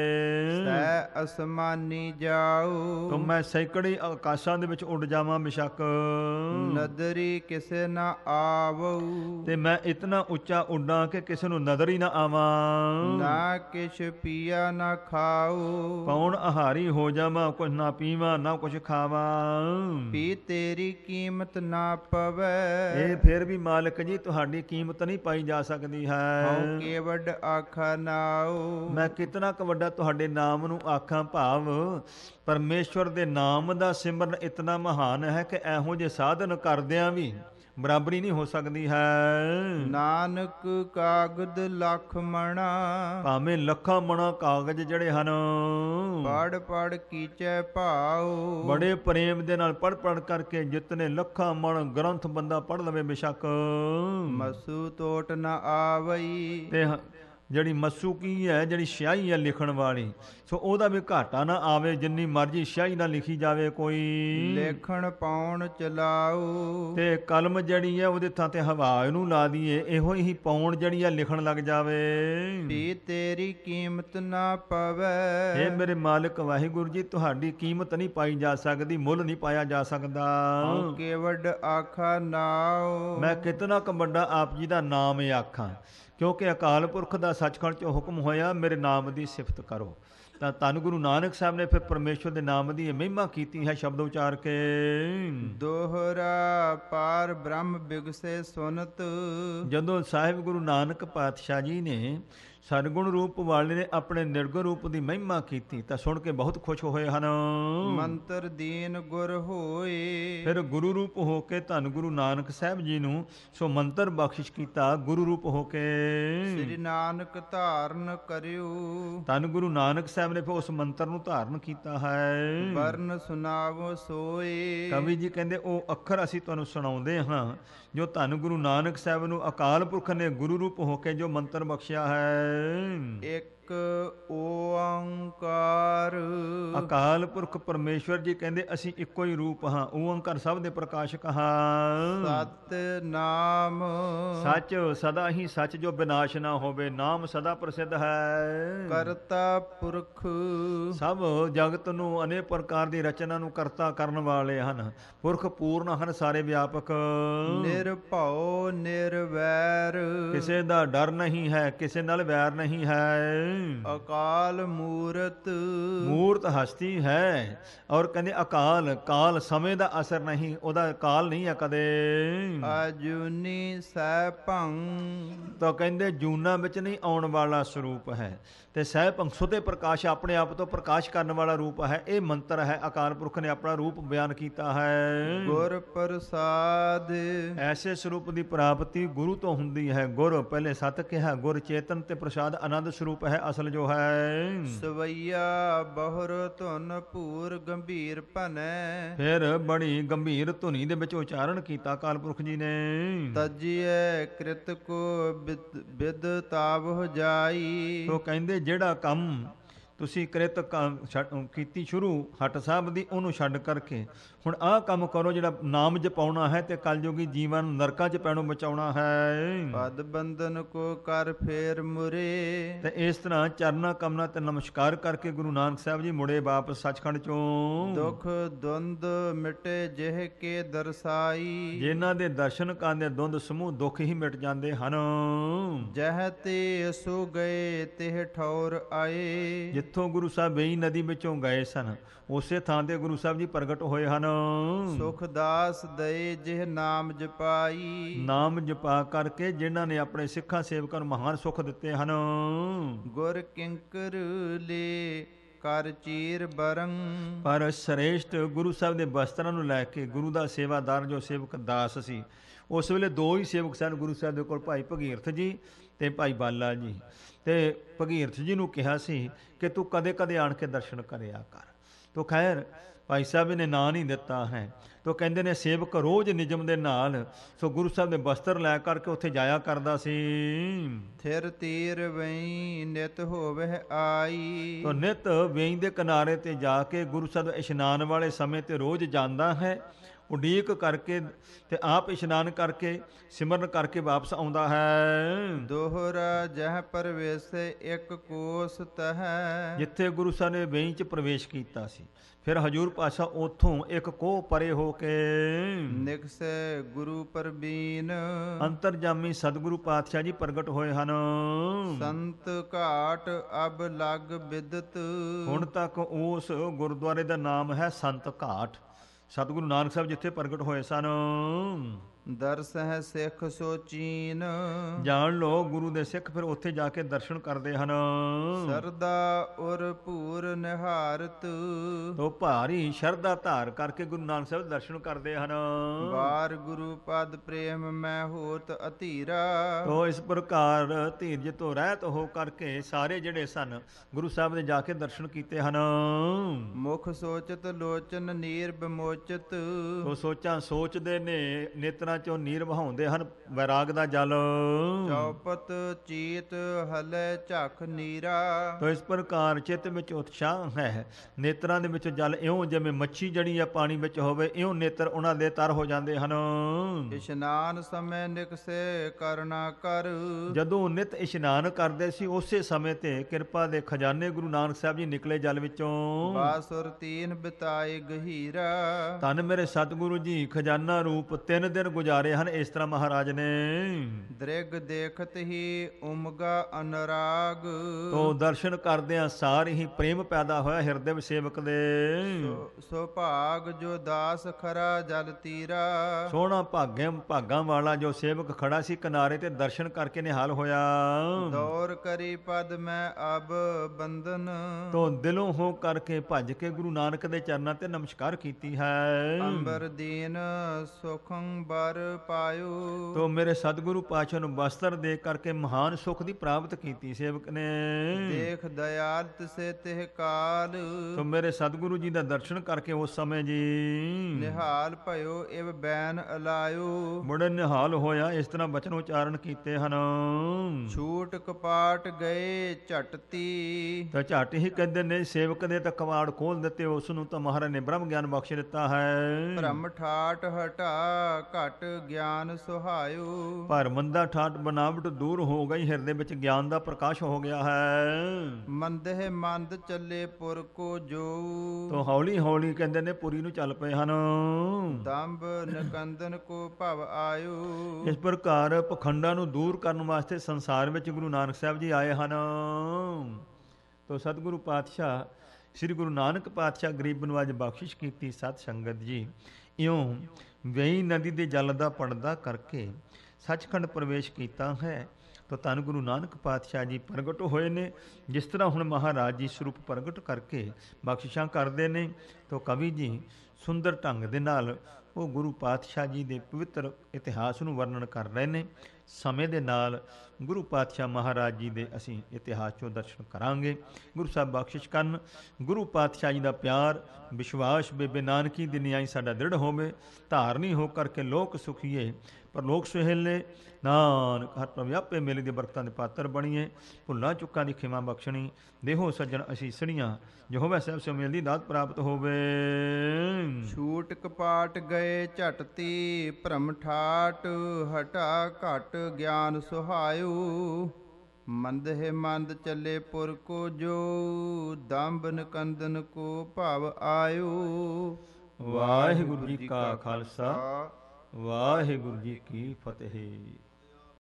ਸੈ ਅਸਮਾਨੀ ਜਾਉ ਤੂੰ ਮੈਂ ਸੈਂਕੜੇ ਆਕਾਸ਼ਾਂ ਦੇ ਵਿੱਚ ਉੱਡ ਜਾਵਾਂ ਮਿਸ਼ਕ ਨਦਰੀ ਕਿਸੇ ਨਾ ਆਵਉ ਤੇ ਮੈਂ ਇਤਨਾ ਉੱਚਾ ਉੱਡਾਂ ਕਿ ਕਿਸੇ ਨੂੰ ਨਜ਼ਰ ਹੀ ਨਾ ਆਵਾਂ ਨਾ ਕਿਛ ਪੀਆ ਨਾ ਖਾਉ ਪੌਣ ਆਹਾਰੀ ਹੋ ਜਾਵਾਂ ਕੁਝ ਨਾ ਪੀਵਾਂ ਨਾ ਕੁਝ ਖਾਵਾਂ ਪੀ ਤੇਰੀ ਕੀਮਤ ਨਾ ਪਵੇ ਇਹ ਫਿਰ ਵੀ ਮਾਲਕ ਜੀ ਤੁਹਾਡੀ ਕੀਮਤ ਨਹੀਂ ਪਾਈ ਜਾ ਸਕਦੀ ਹੈ ਹਉ ਵੱਡ ਆਖਾ ਨਾਉ ਮੈਂ ਕਿਤਨਾ ਕੁ ਵੱਡਾ ਤੁਹਾਡੇ ਨਾਮ ਨੂੰ ਆਖਾਂ ਭਾਵ ਪਰਮੇਸ਼ਵਰ ਦੇ ਨਾਮ ਦਾ ਸਿਮਰਨ ਇਤਨਾ ਮਹਾਨ ਹੈ ਕਿ ਐਹੋ ਜੇ ਸਾਧਨ ਕਰਦਿਆਂ ਵੀ ਬਰਾਬਰੀ ਨਹੀਂ ਹੋ ਸਕਦੀ ਹੈ ਨਾਨਕ ਕਾਗਦ ਲੱਖ ਮਣਾ ਭਾਵੇਂ ਲੱਖਾਂ ਮਣਾ ਕਾਗਜ਼ ਜਿਹੜੇ ਹਨ ਪੜ ਪੜ ਕੀਚੇ ਭਾਉ ਬੜੇ ਪ੍ਰੇਮ ਦੇ ਨਾਲ ਪੜ ਪੜ ਕਰਕੇ ਜਿਤਨੇ ਲੱਖਾਂ ਮਣ ਗ੍ਰੰਥ ਬੰਦਾ ਪੜ ਲਵੇ ਬਿਸ਼ੱਕ ਮਸੂ ਟੋਟ ਨਾ ਆਵਈ ਤੇ ਜਿਹੜੀ ਮਸੂਕੀ ਹੈ ਜਿਹੜੀ ਸ਼ਿਆਈ ਹੈ ਲਿਖਣ ਵਾਲੀ ਸੋ ਉਹਦਾ ਵੀ ਘਾਟਾ ਨਾ ਆਵੇ ਜਿੰਨੀ ਮਰਜ਼ੀ ਸ਼ਿਆਈ ਨਾਲ ਲਿਖੀ ਜਾਵੇ ਕੋਈ ਲੇਖਣ ਪਾਉਣ ਚਲਾਉ ਤੇ ਕਲਮ ਜਿਹੜੀ ਹੈ ਉਹਦੇ ਥਾਂ ਤੇ ਹਵਾ ਨੂੰ ਲਾ ਦਈਏ ਇਹੋ ਹੀ ਪਾਉਣ ਜਿਹੜੀ ਹੈ ਲਿਖਣ ਲੱਗ ਜਾਵੇ ਵੀ ਤੇਰੀ ਕੀਮਤ ਨਾ ਪਵੇ اے ਮੇਰੇ ਮਾਲਕ ਵਾਹਿਗੁਰੂ ਜੀ ਤੁਹਾਡੀ ਕੀਮਤ ਨਹੀਂ ਪਾਈ ਜਾ ਸਕਦੀ ਮੁੱਲ ਨਹੀਂ ਪਾਇਆ ਜਾ ਸਕਦਾ ਕੇਵਡ ਆਖਾ ਨਾਉ ਮੈਂ ਕਿਤਨਾ ਕਮੰਡਾ ਆਪ ਜੀ ਦਾ ਨਾਮ ਆਖਾਂ ਕਿਉਂਕਿ ਅਕਾਲ ਪੁਰਖ ਦਾ ਸੱਚਖੰਡ ਚ ਹੁਕਮ ਹੋਇਆ ਮੇਰੇ ਨਾਮ ਦੀ ਸਿਫਤ ਕਰੋ ਤਾਂ ਧੰਨ ਗੁਰੂ ਨਾਨਕ ਸਾਹਿਬ ਨੇ ਫਿਰ ਪਰਮੇਸ਼ਰ ਦੇ ਨਾਮ ਦੀ ਇਹ ਮਹਿਮਾ ਕੀਤੀ ਹੈ ਸ਼ਬਦ ਉਚਾਰ ਕੇ ਦੋਹਰਾ ਪਾਰ ਬ੍ਰਹਮ ਬਿਗਸੇ ਸੁਨਤ ਜਦੋਂ ਸਾਹਿਬ ਗੁਰੂ ਨਾਨਕ ਪਾਤਸ਼ਾਹ ਜੀ ਨੇ ਸਰਗੁਣ ਰੂਪ ਵਾਲੇ ਨੇ ਆਪਣੇ ਨਿਰਗੁਣ ਰੂਪ ਦੀ ਮਹਿਮਾ ਕੀਤੀ ਤਾਂ ਸੁਣ ਕੇ ਬਹੁਤ ਖੁਸ਼ ਹੋਏ ਹਨ ਮੰਤਰ ਦੀਨ ਗੁਰ ਹੋਏ ਫਿਰ ਗੁਰੂ ਰੂਪ ਹੋ ਕੇ ਧੰਨ ਗੁਰੂ ਨਾਨਕ ਸਾਹਿਬ ਜੀ ਨੂੰ ਸੋ ਮੰਤਰ ਬਖਸ਼ਿਸ਼ ਕੀਤਾ ਗੁਰੂ ਰੂਪ ਹੋ ਕੇ ਸ੍ਰੀ ਨਾਨਕ ਧਾਰਨ ਕਰਿਓ ਧੰਨ ਗੁਰੂ ਨਾਨਕ ਸਾਹਿਬ ਨੇ ਫਿਰ ਉਸ ਮੰਤਰ ਨੂੰ ਧਾਰਨ ਕੀਤਾ ਹੈ ਵਰਨ ਸੁਣਾਵੋ ਸੋਏ ਕਵੀ ਜੀ ਕਹਿੰਦੇ ਉਹ ਅੱਖਰ ਅਸੀਂ ਤੁਹਾਨੂੰ ਸੁਣਾਉਂਦੇ ਹਾਂ ਜੋ ਧੰਨ ਗੁਰੂ ਨਾਨਕ ਸਾਹਿਬ ਨੂੰ ਅਕਾਲ ਪੁਰਖ ਨੇ ਗੁਰੂ ਰੂਪ ਹੋ ਕੇ ਜੋ ਮੰਤਰ ਬਖਸ਼ਿਆ ਹੈ ਇੱਕ ਓੰ ਅਕਾਲ ਪੁਰਖ ਪਰਮੇਸ਼ਵਰ ਜੀ ਕਹਿੰਦੇ ਅਸੀਂ ਇੱਕੋ ਹੀ ਰੂਪ ਹਾਂ ਓੰਕਾਰ ਸਭ ਦੇ ਪ੍ਰਕਾਸ਼ਕ ਹਾਂ ਸਤ ਨਾਮ ਸੱਚ ਸਦਾ ਹੀ ਸੱਚ ਜੋ ਵਿਨਾਸ਼ ਨਾ ਹੋਵੇ ਨਾਮ ਸਦਾ ਪ੍ਰਸਿੱਧ ਹੈ ਕਰਤਾ ਪੁਰਖ ਸਭ ਜਗਤ ਨੂੰ ਅਨੇਕ ਪ੍ਰਕਾਰ ਦੀ ਰਚਨਾ ਨੂੰ ਕਰਤਾ ਕਰਨ ਵਾਲੇ ਹਨ ਪੁਰਖ ਪੂਰਨ ਹਨ ਸਾਰੇ ਵਿਆਪਕ ਨਿਰਭਉ ਨਿਰਵੈਰ ਕਿਸੇ ਦਾ ਡਰ ਨਹੀਂ ਹੈ ਕਿਸੇ ਨਾਲ ਵੈਰ ਨਹੀਂ ਹੈ ਅਕਾਲ ਮੂਰਤ ਮੂਰਤ ਹੈ ਹਸਤੀ ਹੈ ਔਰ ਕਹਿੰਦੇ ਅਕਾਲ ਕਾਲ ਸਮੇਂ ਦਾ ਅਸਰ ਨਹੀਂ ਉਹਦਾ ਕਾਲ ਨਹੀਂ ਹੈ ਕਦੇ ਅਜੂਨੀ ਭੰ ਤਾਂ ਕਹਿੰਦੇ ਜੂਨਾ ਵਿੱਚ ਨਹੀਂ ਆਉਣ ਵਾਲਾ ਸਰੂਪ ਹੈ ਤੇ ਸਹਿਬ ਅੰਸ਼ੋ ਤੇ ਪ੍ਰਕਾਸ਼ ਆਪਣੇ ਆਪ ਤੋਂ ਪ੍ਰਕਾਸ਼ ਕਰਨ ਵਾਲਾ ਰੂਪ ਹੈ ਇਹ ਮੰਤਰ ਹੈ ਅਕਾਲ ਪੁਰਖ ਨੇ ਆਪਣਾ ਰੂਪ ਬਿਆਨ ਕੀਤਾ ਹੈ ਗੁਰ ਪ੍ਰਸਾਦ ਐਸੇ ਸਰੂਪ ਦੀ ਪ੍ਰਾਪਤੀ ਗੁਰੂ ਤੋਂ ਹੁੰਦੀ ਹੈ ਗੁਰ ਪਹਿਲੇ ਸਤ ਕਿਹਾ ਗੁਰ ਚੇਤਨ ਤੇ ਪ੍ਰਸਾਦ ਆਨੰਦ ਸਰੂਪ ਹੈ ਅਸਲ ਜੋ ਹੈ ਸਵਈਆ ਬਹੁਰ ਧੁਨ ਪੂਰ ਗੰਭੀਰ ਭਨੈ ਫਿਰ ਬੜੀ ਗੰਭੀਰ ਧੁਨੀ ਦੇ ਵਿੱਚ ਉਚਾਰਨ ਕੀਤਾ ਅਕਾਲ ਪੁਰਖ ਜੀ ਨੇ ਤਜਿਐ ਕ੍ਰਿਤ ਕੋ ਬਿਦ ਤਾਬ ਹੋ ਜਾਈ ਉਹ ਕਹਿੰਦੇ ਜਿਹੜਾ ਕੰਮ ਤੁਸੀਂ ਕ੍ਰਿਤ ਕੀਤੀ ਸ਼ੁਰੂ ਹਟ ਸਾਹਿਬ ਦੀ ਉਹਨੂੰ ਛੱਡ ਕਰਕੇ ਹੁਣ ਆਹ ਕੰਮ ਕਰੋ ਜਿਹੜਾ ਨਾਮ ਜਪਾਉਣਾ ਹੈ ਤੇ ਕਲਯੁਗੀ ਜੀਵਨ ਨਰਕਾਂ 'ਚ ਪੈਣੋਂ ਬਚਾਉਣਾ ਹੈ ਪਦ ਬੰਦਨ ਕੋ ਕਰ ਫੇਰ ਮੁਰੇ ਤੇ ਇਸ ਤਰ੍ਹਾਂ ਚਰਨਾ ਕਮਨਾ ਤੇ ਨਮਸਕਾਰ ਕਰਕੇ ਗੁਰੂ ਨਾਨਕ ਸਾਹਿਬ ਜੀ ਮੁੜੇ ਵਾਪਸ ਸੱਚਖੰਡ 'ਚੋਂ ਦੁੱਖ ਦੁੰਦ ਮਿਟੇ ਜਿਹ ਕੇ ਦਰਸਾਈ ਜਿਨ੍ਹਾਂ ਦੇ ਦਰਸ਼ਨ ਕਰਨ ਦੁੰਦ ਸਮੂਹ ਦੁੱਖ ਹੀ ਮਿਟ ਜਾਂਦੇ ਹਨ ਜਹ ਤੇ ਸੋ ਗਏ ਤਿਹ ਠੌਰ ਆਏ ਜਿੱਥੋਂ ਗੁਰੂ ਸਾਹਿਬ ਬਈ ਨਦੀ ਵਿੱਚੋਂ ਗਏ ਸਨ ਉਸੇ ਥਾਂ ਤੇ ਗੁਰੂ ਸਾਹਿਬ ਜੀ ਪ੍ਰਗਟ ਹੋਏ ਹਨ ਸੁਖ ਦਾਸ ਦਏ ਜਿਹ ਨਾਮ ਜਪਾਈ ਨਾਮ ਜਪਾ ਕਰਕੇ ਜਿਨ੍ਹਾਂ ਨੇ ਆਪਣੇ ਸਿੱਖਾਂ ਸੇਵਕਾਂ ਨੂੰ ਮਹਾਨ ਸੁਖ ਦਿੱਤੇ ਹਨ ਗੁਰ ਕਿੰਕਰ ਲੇ ਕਰ ਚੀਰ ਬਰੰ ਪਰ ਸ੍ਰੇਸ਼ਟ ਗੁਰੂ ਸਾਹਿਬ ਦੇ ਬਸਤਰਾਂ ਨੂੰ ਲੈ ਕੇ ਗੁਰੂ ਦਾ ਸੇਵਾਦਾਰ ਜੋ ਸੇਵਕ ਦਾਸ ਸੀ ਉਸ ਵੇਲੇ ਦੋ ਹੀ ਸੇਵਕ ਸਨ ਗੁਰੂ ਸਾਹਿਬ ਦੇ ਕੋਲ ਭਾਈ ਭਗੀਰਥ ਜੀ ਤੇ ਭਾਈ ਬਾਲਾ ਜੀ ਤੇ ਭਗੀਰਥ ਜੀ ਨੂੰ ਕਿਹਾ ਸੀ ਕਿ ਤੂੰ ਕਦੇ-ਕਦੇ ਆਣ ਕੇ ਦਰਸ਼ਨ ਕਰਿਆ ਕਰ ਤੋ ਖੈਰ ਭਾਈ ਸਾਹਿਬ ਨੇ ਨਾਂ ਨਹੀਂ ਦਿੱਤਾ ਹੈ ਤੋ ਕਹਿੰਦੇ ਨੇ ਸੇਵਕ ਰੋਜ਼ ਨਿਜਮ ਦੇ ਨਾਲ ਸੋ ਗੁਰੂ ਸਾਹਿਬ ਦੇ ਬਸਤਰ ਲੈ ਕਰਕੇ ਉੱਥੇ ਜਾਇਆ ਕਰਦਾ ਸੀ ਥਿਰ ਤੀਰ ਵਈ ਨਿਤ ਹੋਵੇ ਆਈ ਤੋ ਨਿਤ ਵਈ ਦੇ ਕਿਨਾਰੇ ਤੇ ਜਾ ਕੇ ਗੁਰੂ ਸਾਹਿਬ ਇਸ਼ਨਾਨ ਵਾਲੇ ਸਮੇਂ ਤੇ ਰੋਜ਼ ਜਾਂਦਾ ਹੈ ਉਡੀਕ ਕਰਕੇ ਤੇ ਆਪ ਇਸ਼ਨਾਨ ਕਰਕੇ ਸਿਮਰਨ ਕਰਕੇ ਵਾਪਸ ਆਉਂਦਾ ਹੈ ਦੋਹਰਾ ਜਹ ਪਰਵੇਸ ਇੱਕ ਕੋਸ ਤਹ ਜਿੱਥੇ ਗੁਰੂ ਸਾਹਿਬ ਨੇ ਵੇਈ ਚ ਪ੍ਰਵੇਸ਼ ਕੀਤਾ ਸੀ ਫਿਰ ਹਜੂਰ ਪਾਸ਼ਾ ਉਥੋਂ ਇੱਕ ਕੋਹ ਪਰੇ ਹੋ ਕੇ ਨਿਕਸ ਗੁਰੂ ਪਰਬੀਨ ਅੰਤਰਜਾਮੀ ਸਤਿਗੁਰੂ ਪਾਤਸ਼ਾਹ ਜੀ ਪ੍ਰਗਟ ਹੋਏ ਹਨ ਸੰਤ ਘਾਟ ਅਬ ਲਗ ਵਿਦਤ ਹੁਣ ਤੱਕ ਉਸ ਗੁਰਦੁਆਰੇ ਦਾ ਨਾਮ ਹੈ ਸੰਤ ਘਾਟ ਸਤਿਗੁਰੂ ਨਾਨਕ ਸਾਹਿਬ ਜਿੱਥੇ ਪ੍ਰਗਟ ਹੋਏ ਸਨ ਦਰਸ ਹੈ ਸਿੱਖ ਸੋਚੀਨ ਜਾਣ ਲੋ ਗੁਰੂ ਦੇ ਸਿੱਖ ਫਿਰ ਉੱਥੇ ਜਾ ਕੇ ਦਰਸ਼ਨ ਕਰਦੇ ਹਨ ਸਰਦਾ ਔਰ ਪੂਰ ਨਿਹਾਰਤ ਤੋ ਭਾਰੀ ਸ਼ਰਧਾ ਧਾਰ ਕਰਕੇ ਗੁਰੂ ਨਾਨਕ ਸਾਹਿਬ ਦਰਸ਼ਨ ਕਰਦੇ ਹਨ ਬਾਰ ਗੁਰੂ ਪਦ ਪ੍ਰੇਮ ਮੈਂ ਹੋਤ ਅਧੀਰਾ ਤੋ ਇਸ ਪ੍ਰਕਾਰ ਧੀਰਜ ਤੋਂ ਰਹਿਤ ਹੋ ਕਰਕੇ ਸਾਰੇ ਜਿਹੜੇ ਸਨ ਗੁਰੂ ਸਾਹਿਬ ਦੇ ਜਾ ਕੇ ਦਰਸ਼ਨ ਕੀਤੇ ਹਨ ਮੁਖ ਸੋਚਤ ਲੋਚਨ ਨੀਰ ਬਮੋਚਤ ਤੋ ਸੋਚਾਂ ਸੋਚਦੇ ਨੇ ਨੇਤਰਾ ਉਹਨਾਂ ਚੋਂ ਨੀਰ ਵਹਾਉਂਦੇ ਹਨ ਵਿਰਾਗ ਦਾ ਜਲ ਚੌਪਤ ਚੀਤ ਹਲੇ ਝਖ ਨੀਰਾ ਤੋ ਇਸ ਪ੍ਰਕਾਰ ਚਿੱਤ ਵਿੱਚ ਉਤਸ਼ਾਹ ਹੈ ਨੇਤਰਾਂ ਦੇ ਵਿੱਚ ਜਲ ਇਉਂ ਜਿਵੇਂ ਮੱਛੀ ਜਣੀ ਆ ਪਾਣੀ ਵਿੱਚ ਹੋਵੇ ਇਉਂ ਨੇਤਰ ਉਹਨਾਂ ਦੇ ਤਰ ਹੋ ਜਾਂਦੇ ਹਨ ਇਸ਼ਨਾਨ ਸਮੇਂ ਨਿਕਸੇ ਕਰਨਾ ਕਰ ਜਦੋਂ ਨਿਤ ਇਸ਼ਨਾਨ ਕਰਦੇ ਸੀ ਉਸੇ ਸਮੇਂ ਤੇ ਕਿਰਪਾ ਦੇ ਖਜ਼ਾਨੇ ਗੁਰੂ ਨਾਨਕ ਸਾਹਿਬ ਜੀ ਨਿਕਲੇ ਜਲ ਵਿੱਚੋਂ ਬਾਸੁਰ ਤੀਨ ਬਿਤਾਏ ਗਹੀਰਾ ਤਨ ਮੇਰੇ ਸਤਿਗੁਰੂ ਜੀ ਖਜ਼ਾਨਾ ਰੂਪ ਤਿੰਨ ਦਿਨ ਗੁਜ਼ਾਰੇ ਹਨ ਇਸ ਤਰ੍ਹਾਂ ਮਹਾਰਾਜ ਨੇ ਦ੍ਰਿਗ ਦੇਖਤ ਹੀ ਉਮਗਾ ਅਨਰਾਗ ਤੋਂ ਦਰਸ਼ਨ ਕਰਦਿਆਂ ਸਾਰ ਹੀ ਪ੍ਰੇਮ ਪੈਦਾ ਹੋਇਆ ਹਿਰਦੇ ਵਿੱਚ ਸੇਵਕ ਦੇ ਸੋ ਭਾਗ ਜੋ ਦਾਸ ਖਰਾ ਜਲ ਤੀਰਾ ਸੋਹਣਾ ਭਾਗੇ ਭਾਗਾ ਵਾਲਾ ਜੋ ਸੇਵਕ ਖੜਾ ਸੀ ਕਿਨਾਰੇ ਤੇ ਦਰਸ਼ਨ ਕਰਕੇ ਨਿਹਾਲ ਹੋਇਆ ਦੌਰ ਕਰੀ ਪਦ ਮੈਂ ਅਬ ਬੰਦਨ ਤੋਂ ਦਿਲੋਂ ਹੋ ਕਰਕੇ ਭੱਜ ਕੇ ਗੁਰੂ ਨਾਨਕ ਦੇ ਚਰਨਾਂ ਤੇ ਨਮਸਕਾਰ ਕੀਤੀ ਹੈ ਅੰਬਰ ਦੀਨ ਸੁਖੰ ਬਾ ਕਰ ਪਾਇਓ ਤੋ ਮੇਰੇ ਸਤਿਗੁਰੂ ਪਾਤਸ਼ਾਹ ਨੂੰ ਬਸਤਰ ਦੇ ਕਰਕੇ ਮਹਾਨ ਸੁਖ ਦੀ ਪ੍ਰਾਪਤ ਕੀਤੀ ਸੇਵਕ ਨੇ ਦੇਖ ਦਇਆਲ ਤਸੇ ਤਿਹ ਕਾਲ ਤੋ ਮੇਰੇ ਸਤਿਗੁਰੂ ਜੀ ਦਾ ਦਰਸ਼ਨ ਕਰਕੇ ਉਸ ਸਮੇਂ ਜੀ ਨਿਹਾਲ ਭਇਓ ਇਵ ਬੈਨ ਅਲਾਇਓ ਮੁੜ ਨਿਹਾਲ ਹੋਇਆ ਇਸ ਤਰ੍ਹਾਂ ਬਚਨ ਉਚਾਰਨ ਕੀਤੇ ਹਨ ਛੂਟ ਕਪਾਟ ਗਏ ਝਟਤੀ ਤਾਂ ਝਟ ਹੀ ਕਹਿੰਦੇ ਨੇ ਸੇਵਕ ਦੇ ਤਾਂ ਕਵਾੜ ਖੋਲ ਦਿੱਤੇ ਉਸ ਨੂੰ ਤਾਂ ਮਹਾਰਾਜ ਨੇ ਬ੍ਰਹਮ ਗਿਆਨ ਬਖਸ਼ ਦਿੱਤਾ ਹੈ ਭ੍ਰਮ ਠਾਟ ਹਟਾ ਘਟ ਠਾਟ ਗਿਆਨ ਸੁਹਾਇਓ ਭਰਮ ਦਾ ਠਾਟ ਬਨਾਵਟ ਦੂਰ ਹੋ ਗਈ ਹਿਰਦੇ ਵਿੱਚ ਗਿਆਨ ਦਾ ਪ੍ਰਕਾਸ਼ ਹੋ ਗਿਆ ਹੈ ਮੰਦਹਿ ਮੰਦ ਚੱਲੇ ਪੁਰ ਕੋ ਜੋ ਤੋ ਹੌਲੀ ਹੌਲੀ ਕਹਿੰਦੇ ਨੇ ਪੁਰੀ ਨੂੰ ਚੱਲ ਪਏ ਹਨ ਦੰਬ ਨਕੰਦਨ ਕੋ ਭਵ ਆਇਓ ਇਸ ਪ੍ਰਕਾਰ ਪਖੰਡਾਂ ਨੂੰ ਦੂਰ ਕਰਨ ਵਾਸਤੇ ਸੰਸਾਰ ਵਿੱਚ ਗੁਰੂ ਨਾਨਕ ਸਾਹਿਬ ਜੀ ਆਏ ਹਨ ਤੋ ਸਤਿਗੁਰੂ ਪਾਤਸ਼ਾਹ ਸ੍ਰੀ ਗੁਰੂ ਨਾਨਕ ਪਾਤਸ਼ਾਹ ਗਰੀਬ ਨੂੰ ਅੱਜ ਬਖਸ਼ਿਸ਼ ਕੀਤੀ ਸਤ ਸੰਗਤ ਜੀ ਇਉਂ ਵੇਈ ਨਦੀ ਦੇ ਜਲ ਦਾ ਪੜਦਾ ਕਰਕੇ ਸੱਚਖੰਡ ਪ੍ਰਵੇਸ਼ ਕੀਤਾ ਹੈ ਤਾਂ ਧੰਨ ਗੁਰੂ ਨਾਨਕ ਪਾਤਸ਼ਾਹ ਜੀ ਪ੍ਰਗਟ ਹੋਏ ਨੇ ਜਿਸ ਤਰ੍ਹਾਂ ਹੁਣ ਮਹਾਰਾਜ ਜੀ ਸਰੂਪ ਪ੍ਰਗਟ ਕਰਕੇ ਬਖਸ਼ਿਸ਼ਾਂ ਕਰਦੇ ਨੇ ਤਾਂ ਕਵੀ ਜੀ ਸੁੰਦਰ ਢੰਗ ਦੇ ਨਾਲ ਉਹ ਗੁਰੂ ਪਾਤਸ਼ਾਹ ਜੀ ਦੇ ਪਵਿੱਤਰ ਇਤਿਹਾਸ ਨੂੰ ਵਰਣਨ ਕਰ ਰਹੇ ਨੇ ਸਮੇਂ ਦੇ ਨਾਲ ਗੁਰੂ ਪਾਤਸ਼ਾਹ ਮਹਾਰਾਜ ਜੀ ਦੇ ਅਸੀਂ ਇਤਿਹਾਸ ਚੋਂ ਦਰਸ਼ਨ ਕਰਾਂਗੇ ਗੁਰੂ ਸਾਹਿਬ ਬਖਸ਼ਿਸ਼ ਕਰਨ ਗੁਰੂ ਪਾਤਸ਼ਾਹ ਜੀ ਦਾ ਪਿਆਰ ਵਿਸ਼ਵਾਸ ਬੇਬੇ ਨਾਨਕੀ ਦੀ ਨਿਆਈ ਸਾਡਾ ਦ੍ਰਿੜ ਹੋਵੇ ਧਾਰਨੀ ਹੋ ਕਰਕੇ ਲੋਕ ਸੁਖੀਏ ਪਰ ਲੋਕ ਨੇ ਨਾਨਕ ਹਰ ਪ੍ਰਭ ਆਪੇ ਮੇਲੇ ਦੀ ਬਰਕਤਾਂ ਦੇ ਪਾਤਰ ਬਣੀਏ ਭੁੱਲਾ ਚੁੱਕਾਂ ਦੀ ਖਿਮਾ ਬਖਸ਼ਣੀ ਦੇਹੋ ਸੱਜਣ ਅਸੀਸੜੀਆਂ ਜਹੋਵਾ ਸਾਹਿਬ ਸੇ ਦੀ ਦਾਤ ਪ੍ਰਾਪਤ ਹੋਵੇ ਛੂਟ ਕਪਾਟ ਗਏ ਝਟਤੀ ਭ੍ਰਮ ਠਾਟ ਹਟਾ ਘਟ ਗਿਆਨ ਸੁਹਾਇਓ ਮੰਦ ਹੈ ਮੰਦ ਚੱਲੇ ਪੁਰ ਕੋ ਜੋ ਦੰਬ ਨਕੰਦਨ ਕੋ ਭਾਵ ਆਇਓ ਵਾਹਿਗੁਰੂ ਜੀ ਕਾ ਖਾਲਸਾ ਵਾਹਿਗੁਰੂ ਜੀ ਕੀ ਫਤਿਹ